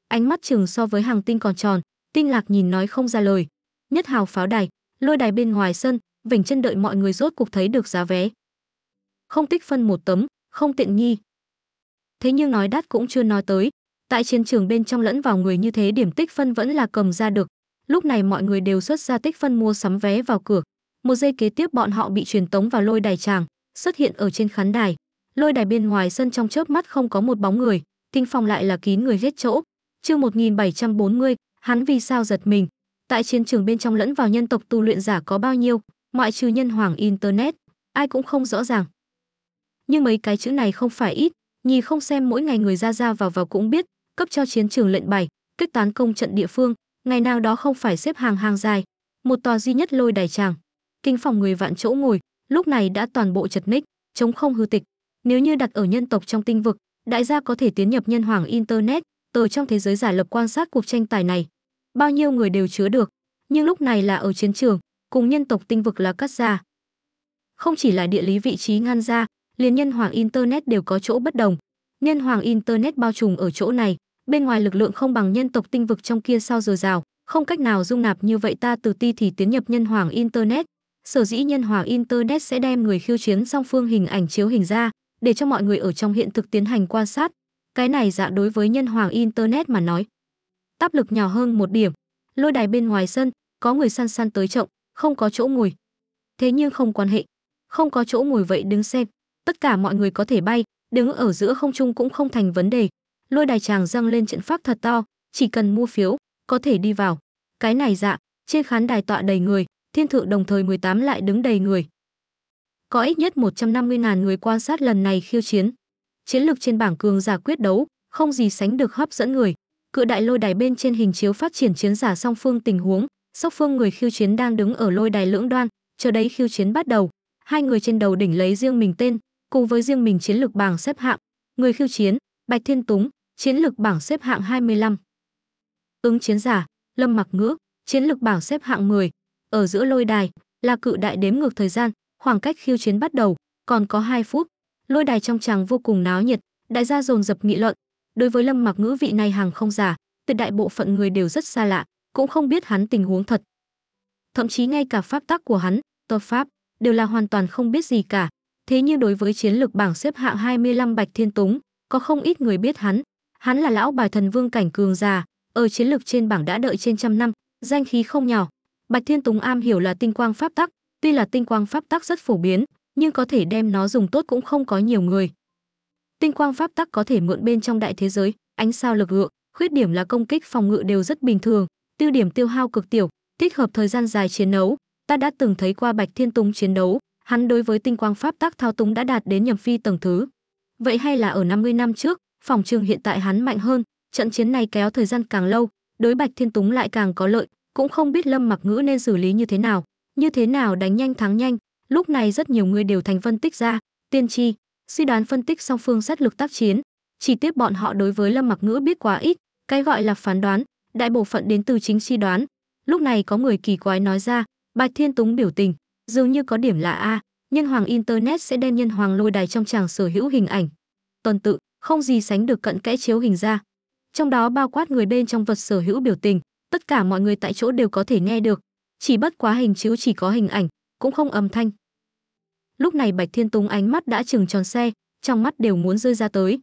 ánh mắt chừng so với hàng tinh còn tròn tinh lạc nhìn nói không ra lời nhất hào pháo đài lôi đài bên ngoài sân vểnh chân đợi mọi người rốt cục thấy được giá vé không tích phân một tấm không tiện nghi thế nhưng nói đắt cũng chưa nói tới tại chiến trường bên trong lẫn vào người như thế điểm tích phân vẫn là cầm ra được lúc này mọi người đều xuất ra tích phân mua sắm vé vào cửa một giây kế tiếp bọn họ bị truyền tống vào lôi đài tràng xuất hiện ở trên khán đài lôi đài bên ngoài sân trong chớp mắt không có một bóng người tinh phòng lại là kín người hết chỗ Chương 1740, hắn vì sao giật mình? Tại chiến trường bên trong lẫn vào nhân tộc tu luyện giả có bao nhiêu, ngoại trừ nhân hoàng internet, ai cũng không rõ ràng. Nhưng mấy cái chữ này không phải ít, nhì không xem mỗi ngày người ra ra vào vào cũng biết, cấp cho chiến trường lệnh bài, kết tán công trận địa phương, ngày nào đó không phải xếp hàng hàng dài, một tòa duy nhất lôi đài tràng. Kinh phòng người vạn chỗ ngồi, lúc này đã toàn bộ chật ních, chống không hư tịch. Nếu như đặt ở nhân tộc trong tinh vực, đại gia có thể tiến nhập nhân hoàng internet, tờ trong thế giới giả lập quan sát cuộc tranh tài này. Bao nhiêu người đều chứa được, nhưng lúc này là ở chiến trường, cùng nhân tộc tinh vực là cắt ra. Không chỉ là địa lý vị trí ngăn ra, liền nhân hoàng Internet đều có chỗ bất đồng. Nhân hoàng Internet bao trùm ở chỗ này, bên ngoài lực lượng không bằng nhân tộc tinh vực trong kia sau dồi rào, không cách nào dung nạp như vậy ta từ ti thì tiến nhập nhân hoàng Internet. Sở dĩ nhân hoàng Internet sẽ đem người khiêu chiến song phương hình ảnh chiếu hình ra, để cho mọi người ở trong hiện thực tiến hành quan sát, cái này dạ đối với nhân hoàng Internet mà nói. Áp lực nhỏ hơn một điểm. Lôi đài bên ngoài sân, có người săn săn tới trọng, không có chỗ ngồi. Thế nhưng không quan hệ. Không có chỗ ngồi vậy đứng xem. Tất cả mọi người có thể bay, đứng ở giữa không trung cũng không thành vấn đề. Lôi đài chàng răng lên trận pháp thật to, chỉ cần mua phiếu, có thể đi vào. Cái này dạ, trên khán đài tọa đầy người, thiên thượng đồng thời 18 lại đứng đầy người. Có ít nhất 150.000 người quan sát lần này khiêu chiến chiến lực trên bảng cường giả quyết đấu, không gì sánh được hấp dẫn người. Cự đại lôi đài bên trên hình chiếu phát triển chiến giả song phương tình huống, Sóc Phương người khiêu chiến đang đứng ở lôi đài lưỡng đoan, chờ đấy khiêu chiến bắt đầu. Hai người trên đầu đỉnh lấy riêng mình tên, cùng với riêng mình chiến lực bảng xếp hạng. Người khiêu chiến, Bạch Thiên Túng, chiến lực bảng xếp hạng 25. Ứng chiến giả, Lâm Mặc Ngữ, chiến lực bảng xếp hạng 10. Ở giữa lôi đài là cự đại đếm ngược thời gian, khoảng cách khiêu chiến bắt đầu còn có hai phút, lôi đài trong tràng vô cùng náo nhiệt đại gia dồn dập nghị luận đối với lâm mặc ngữ vị này hàng không giả tuyệt đại bộ phận người đều rất xa lạ cũng không biết hắn tình huống thật thậm chí ngay cả pháp tắc của hắn to pháp đều là hoàn toàn không biết gì cả thế nhưng đối với chiến lược bảng xếp hạng 25 bạch thiên túng có không ít người biết hắn hắn là lão bài thần vương cảnh cường già ở chiến lược trên bảng đã đợi trên trăm năm danh khí không nhỏ bạch thiên túng am hiểu là tinh quang pháp tắc tuy là tinh quang pháp tắc rất phổ biến nhưng có thể đem nó dùng tốt cũng không có nhiều người. Tinh quang pháp tắc có thể mượn bên trong đại thế giới, ánh sao lực lượng, khuyết điểm là công kích phòng ngự đều rất bình thường, tiêu điểm tiêu hao cực tiểu, thích hợp thời gian dài chiến đấu. Ta đã từng thấy qua Bạch Thiên Tùng chiến đấu, hắn đối với tinh quang pháp tắc thao túng đã đạt đến nhầm phi tầng thứ. Vậy hay là ở 50 năm trước, phòng trường hiện tại hắn mạnh hơn, trận chiến này kéo thời gian càng lâu, đối Bạch Thiên Túng lại càng có lợi, cũng không biết Lâm Mặc Ngữ nên xử lý như thế nào, như thế nào đánh nhanh thắng nhanh, lúc này rất nhiều người đều thành phân tích ra tiên tri suy đoán phân tích song phương xét lực tác chiến chỉ tiếp bọn họ đối với lâm mặc ngữ biết quá ít cái gọi là phán đoán đại bộ phận đến từ chính suy đoán lúc này có người kỳ quái nói ra bạch thiên túng biểu tình dường như có điểm lạ a nhân hoàng internet sẽ đem nhân hoàng lôi đài trong tràng sở hữu hình ảnh tuần tự không gì sánh được cận kẽ chiếu hình ra trong đó bao quát người bên trong vật sở hữu biểu tình tất cả mọi người tại chỗ đều có thể nghe được chỉ bất quá hình chiếu chỉ có hình ảnh cũng không âm thanh. Lúc này Bạch Thiên Tùng ánh mắt đã trừng tròn xe, trong mắt đều muốn rơi ra tới.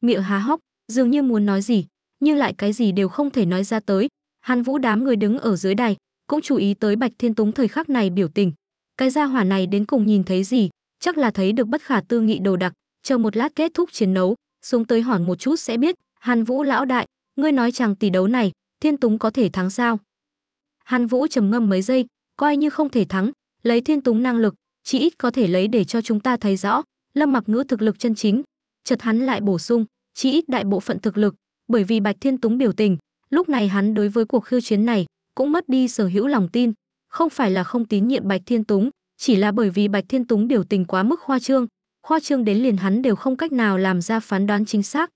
Miệng há hốc, dường như muốn nói gì, nhưng lại cái gì đều không thể nói ra tới. Hàn Vũ đám người đứng ở dưới đài, cũng chú ý tới Bạch Thiên Tùng thời khắc này biểu tình. Cái gia hỏa này đến cùng nhìn thấy gì, chắc là thấy được bất khả tư nghị đồ đặc, chờ một lát kết thúc chiến đấu, xuống tới hỏi một chút sẽ biết, Hàn Vũ lão đại, ngươi nói chàng tỷ đấu này, Thiên tùng có thể thắng sao? Hàn Vũ trầm ngâm mấy giây, coi như không thể thắng, lấy thiên túng năng lực, chỉ ít có thể lấy để cho chúng ta thấy rõ, Lâm Mặc Ngữ thực lực chân chính. Chợt hắn lại bổ sung, chỉ ít đại bộ phận thực lực, bởi vì Bạch Thiên Túng biểu tình, lúc này hắn đối với cuộc khiêu chiến này cũng mất đi sở hữu lòng tin, không phải là không tín nhiệm Bạch Thiên Túng, chỉ là bởi vì Bạch Thiên Túng biểu tình quá mức khoa trương, khoa trương đến liền hắn đều không cách nào làm ra phán đoán chính xác.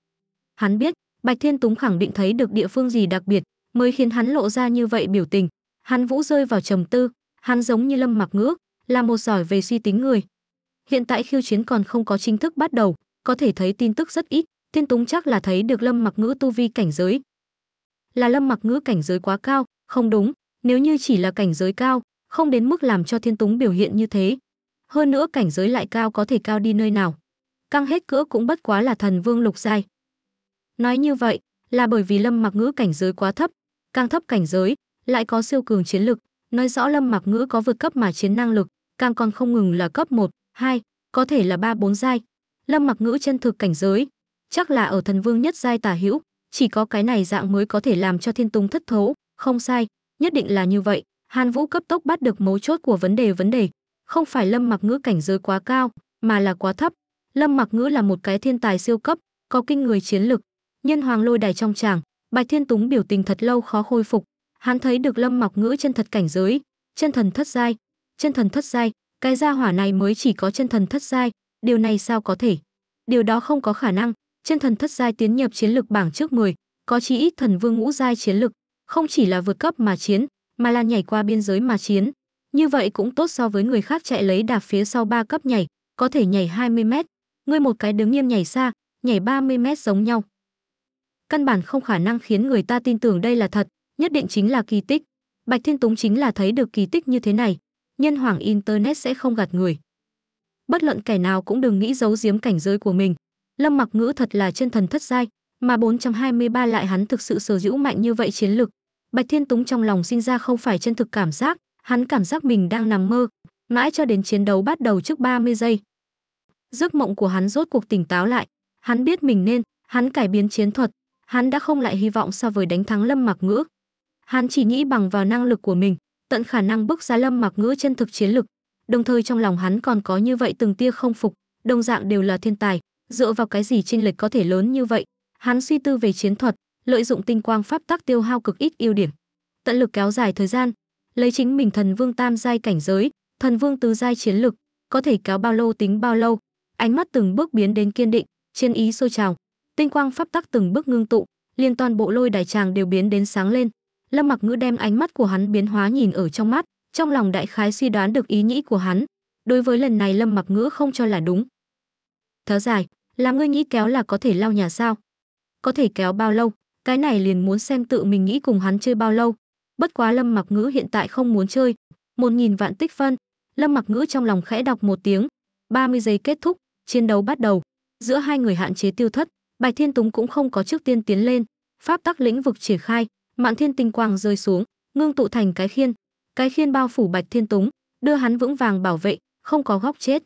Hắn biết, Bạch Thiên Túng khẳng định thấy được địa phương gì đặc biệt, mới khiến hắn lộ ra như vậy biểu tình. Hắn vũ rơi vào trầm tư, Hắn giống như Lâm Mặc Ngữ, là một giỏi về suy tính người. Hiện tại khiêu chiến còn không có chính thức bắt đầu, có thể thấy tin tức rất ít, Thiên Túng chắc là thấy được Lâm Mặc Ngữ tu vi cảnh giới. Là Lâm Mặc Ngữ cảnh giới quá cao, không đúng, nếu như chỉ là cảnh giới cao, không đến mức làm cho Thiên Túng biểu hiện như thế. Hơn nữa cảnh giới lại cao có thể cao đi nơi nào. Căng hết cỡ cũng bất quá là thần vương lục giai. Nói như vậy, là bởi vì Lâm Mặc Ngữ cảnh giới quá thấp, càng thấp cảnh giới, lại có siêu cường chiến lực nói rõ Lâm Mặc Ngữ có vượt cấp mà chiến năng lực, càng còn không ngừng là cấp 1, 2, có thể là 3 4 giai. Lâm Mặc Ngữ chân thực cảnh giới, chắc là ở thần vương nhất giai tả hữu, chỉ có cái này dạng mới có thể làm cho Thiên Tung thất thấu không sai, nhất định là như vậy. Hàn Vũ cấp tốc bắt được mấu chốt của vấn đề vấn đề, không phải Lâm Mặc Ngữ cảnh giới quá cao, mà là quá thấp. Lâm Mặc Ngữ là một cái thiên tài siêu cấp, có kinh người chiến lực. Nhân Hoàng Lôi đài trong tràng, Bạch Thiên Túng biểu tình thật lâu khó khôi phục, hắn thấy được lâm mọc ngữ chân thật cảnh giới chân thần thất giai chân thần thất giai cái gia hỏa này mới chỉ có chân thần thất giai điều này sao có thể điều đó không có khả năng chân thần thất giai tiến nhập chiến lực bảng trước 10, có chí ít thần vương ngũ giai chiến lực không chỉ là vượt cấp mà chiến mà là nhảy qua biên giới mà chiến như vậy cũng tốt so với người khác chạy lấy đạp phía sau ba cấp nhảy có thể nhảy 20 mét ngươi một cái đứng nghiêm nhảy xa nhảy 30 mét giống nhau căn bản không khả năng khiến người ta tin tưởng đây là thật nhất định chính là kỳ tích. Bạch Thiên Túng chính là thấy được kỳ tích như thế này, nhân hoàng internet sẽ không gạt người. Bất luận kẻ nào cũng đừng nghĩ giấu giếm cảnh giới của mình. Lâm Mặc Ngữ thật là chân thần thất giai, mà 423 lại hắn thực sự sở hữu mạnh như vậy chiến lực. Bạch Thiên Túng trong lòng sinh ra không phải chân thực cảm giác, hắn cảm giác mình đang nằm mơ, mãi cho đến chiến đấu bắt đầu trước 30 giây. Giấc mộng của hắn rốt cuộc tỉnh táo lại, hắn biết mình nên, hắn cải biến chiến thuật, hắn đã không lại hy vọng so với đánh thắng Lâm Mặc Ngữ, Hắn chỉ nghĩ bằng vào năng lực của mình, tận khả năng bước ra Lâm Mặc Ngữ chân thực chiến lực, đồng thời trong lòng hắn còn có như vậy từng tia không phục, đồng dạng đều là thiên tài, dựa vào cái gì chênh lệch có thể lớn như vậy? Hắn suy tư về chiến thuật, lợi dụng tinh quang pháp tắc tiêu hao cực ít ưu điểm, tận lực kéo dài thời gian, lấy chính mình thần vương tam giai cảnh giới, thần vương tứ giai chiến lực, có thể kéo bao lâu tính bao lâu. Ánh mắt từng bước biến đến kiên định, chiến ý sôi trào, tinh quang pháp tắc từng bước ngưng tụ, liên toàn bộ lôi đài tràng đều biến đến sáng lên, Lâm Mặc Ngữ đem ánh mắt của hắn biến hóa nhìn ở trong mắt, trong lòng đại khái suy đoán được ý nghĩ của hắn. Đối với lần này Lâm Mặc Ngữ không cho là đúng. Thở dài, làm ngươi nghĩ kéo là có thể lao nhà sao? Có thể kéo bao lâu? Cái này liền muốn xem tự mình nghĩ cùng hắn chơi bao lâu. Bất quá Lâm Mặc Ngữ hiện tại không muốn chơi. Một nghìn vạn tích phân. Lâm Mặc Ngữ trong lòng khẽ đọc một tiếng. 30 giây kết thúc, chiến đấu bắt đầu. Giữa hai người hạn chế tiêu thất, Bạch Thiên Túng cũng không có trước tiên tiến lên. Pháp tắc lĩnh vực triển khai, mạn thiên tinh quang rơi xuống ngưng tụ thành cái khiên cái khiên bao phủ bạch thiên túng đưa hắn vững vàng bảo vệ không có góc chết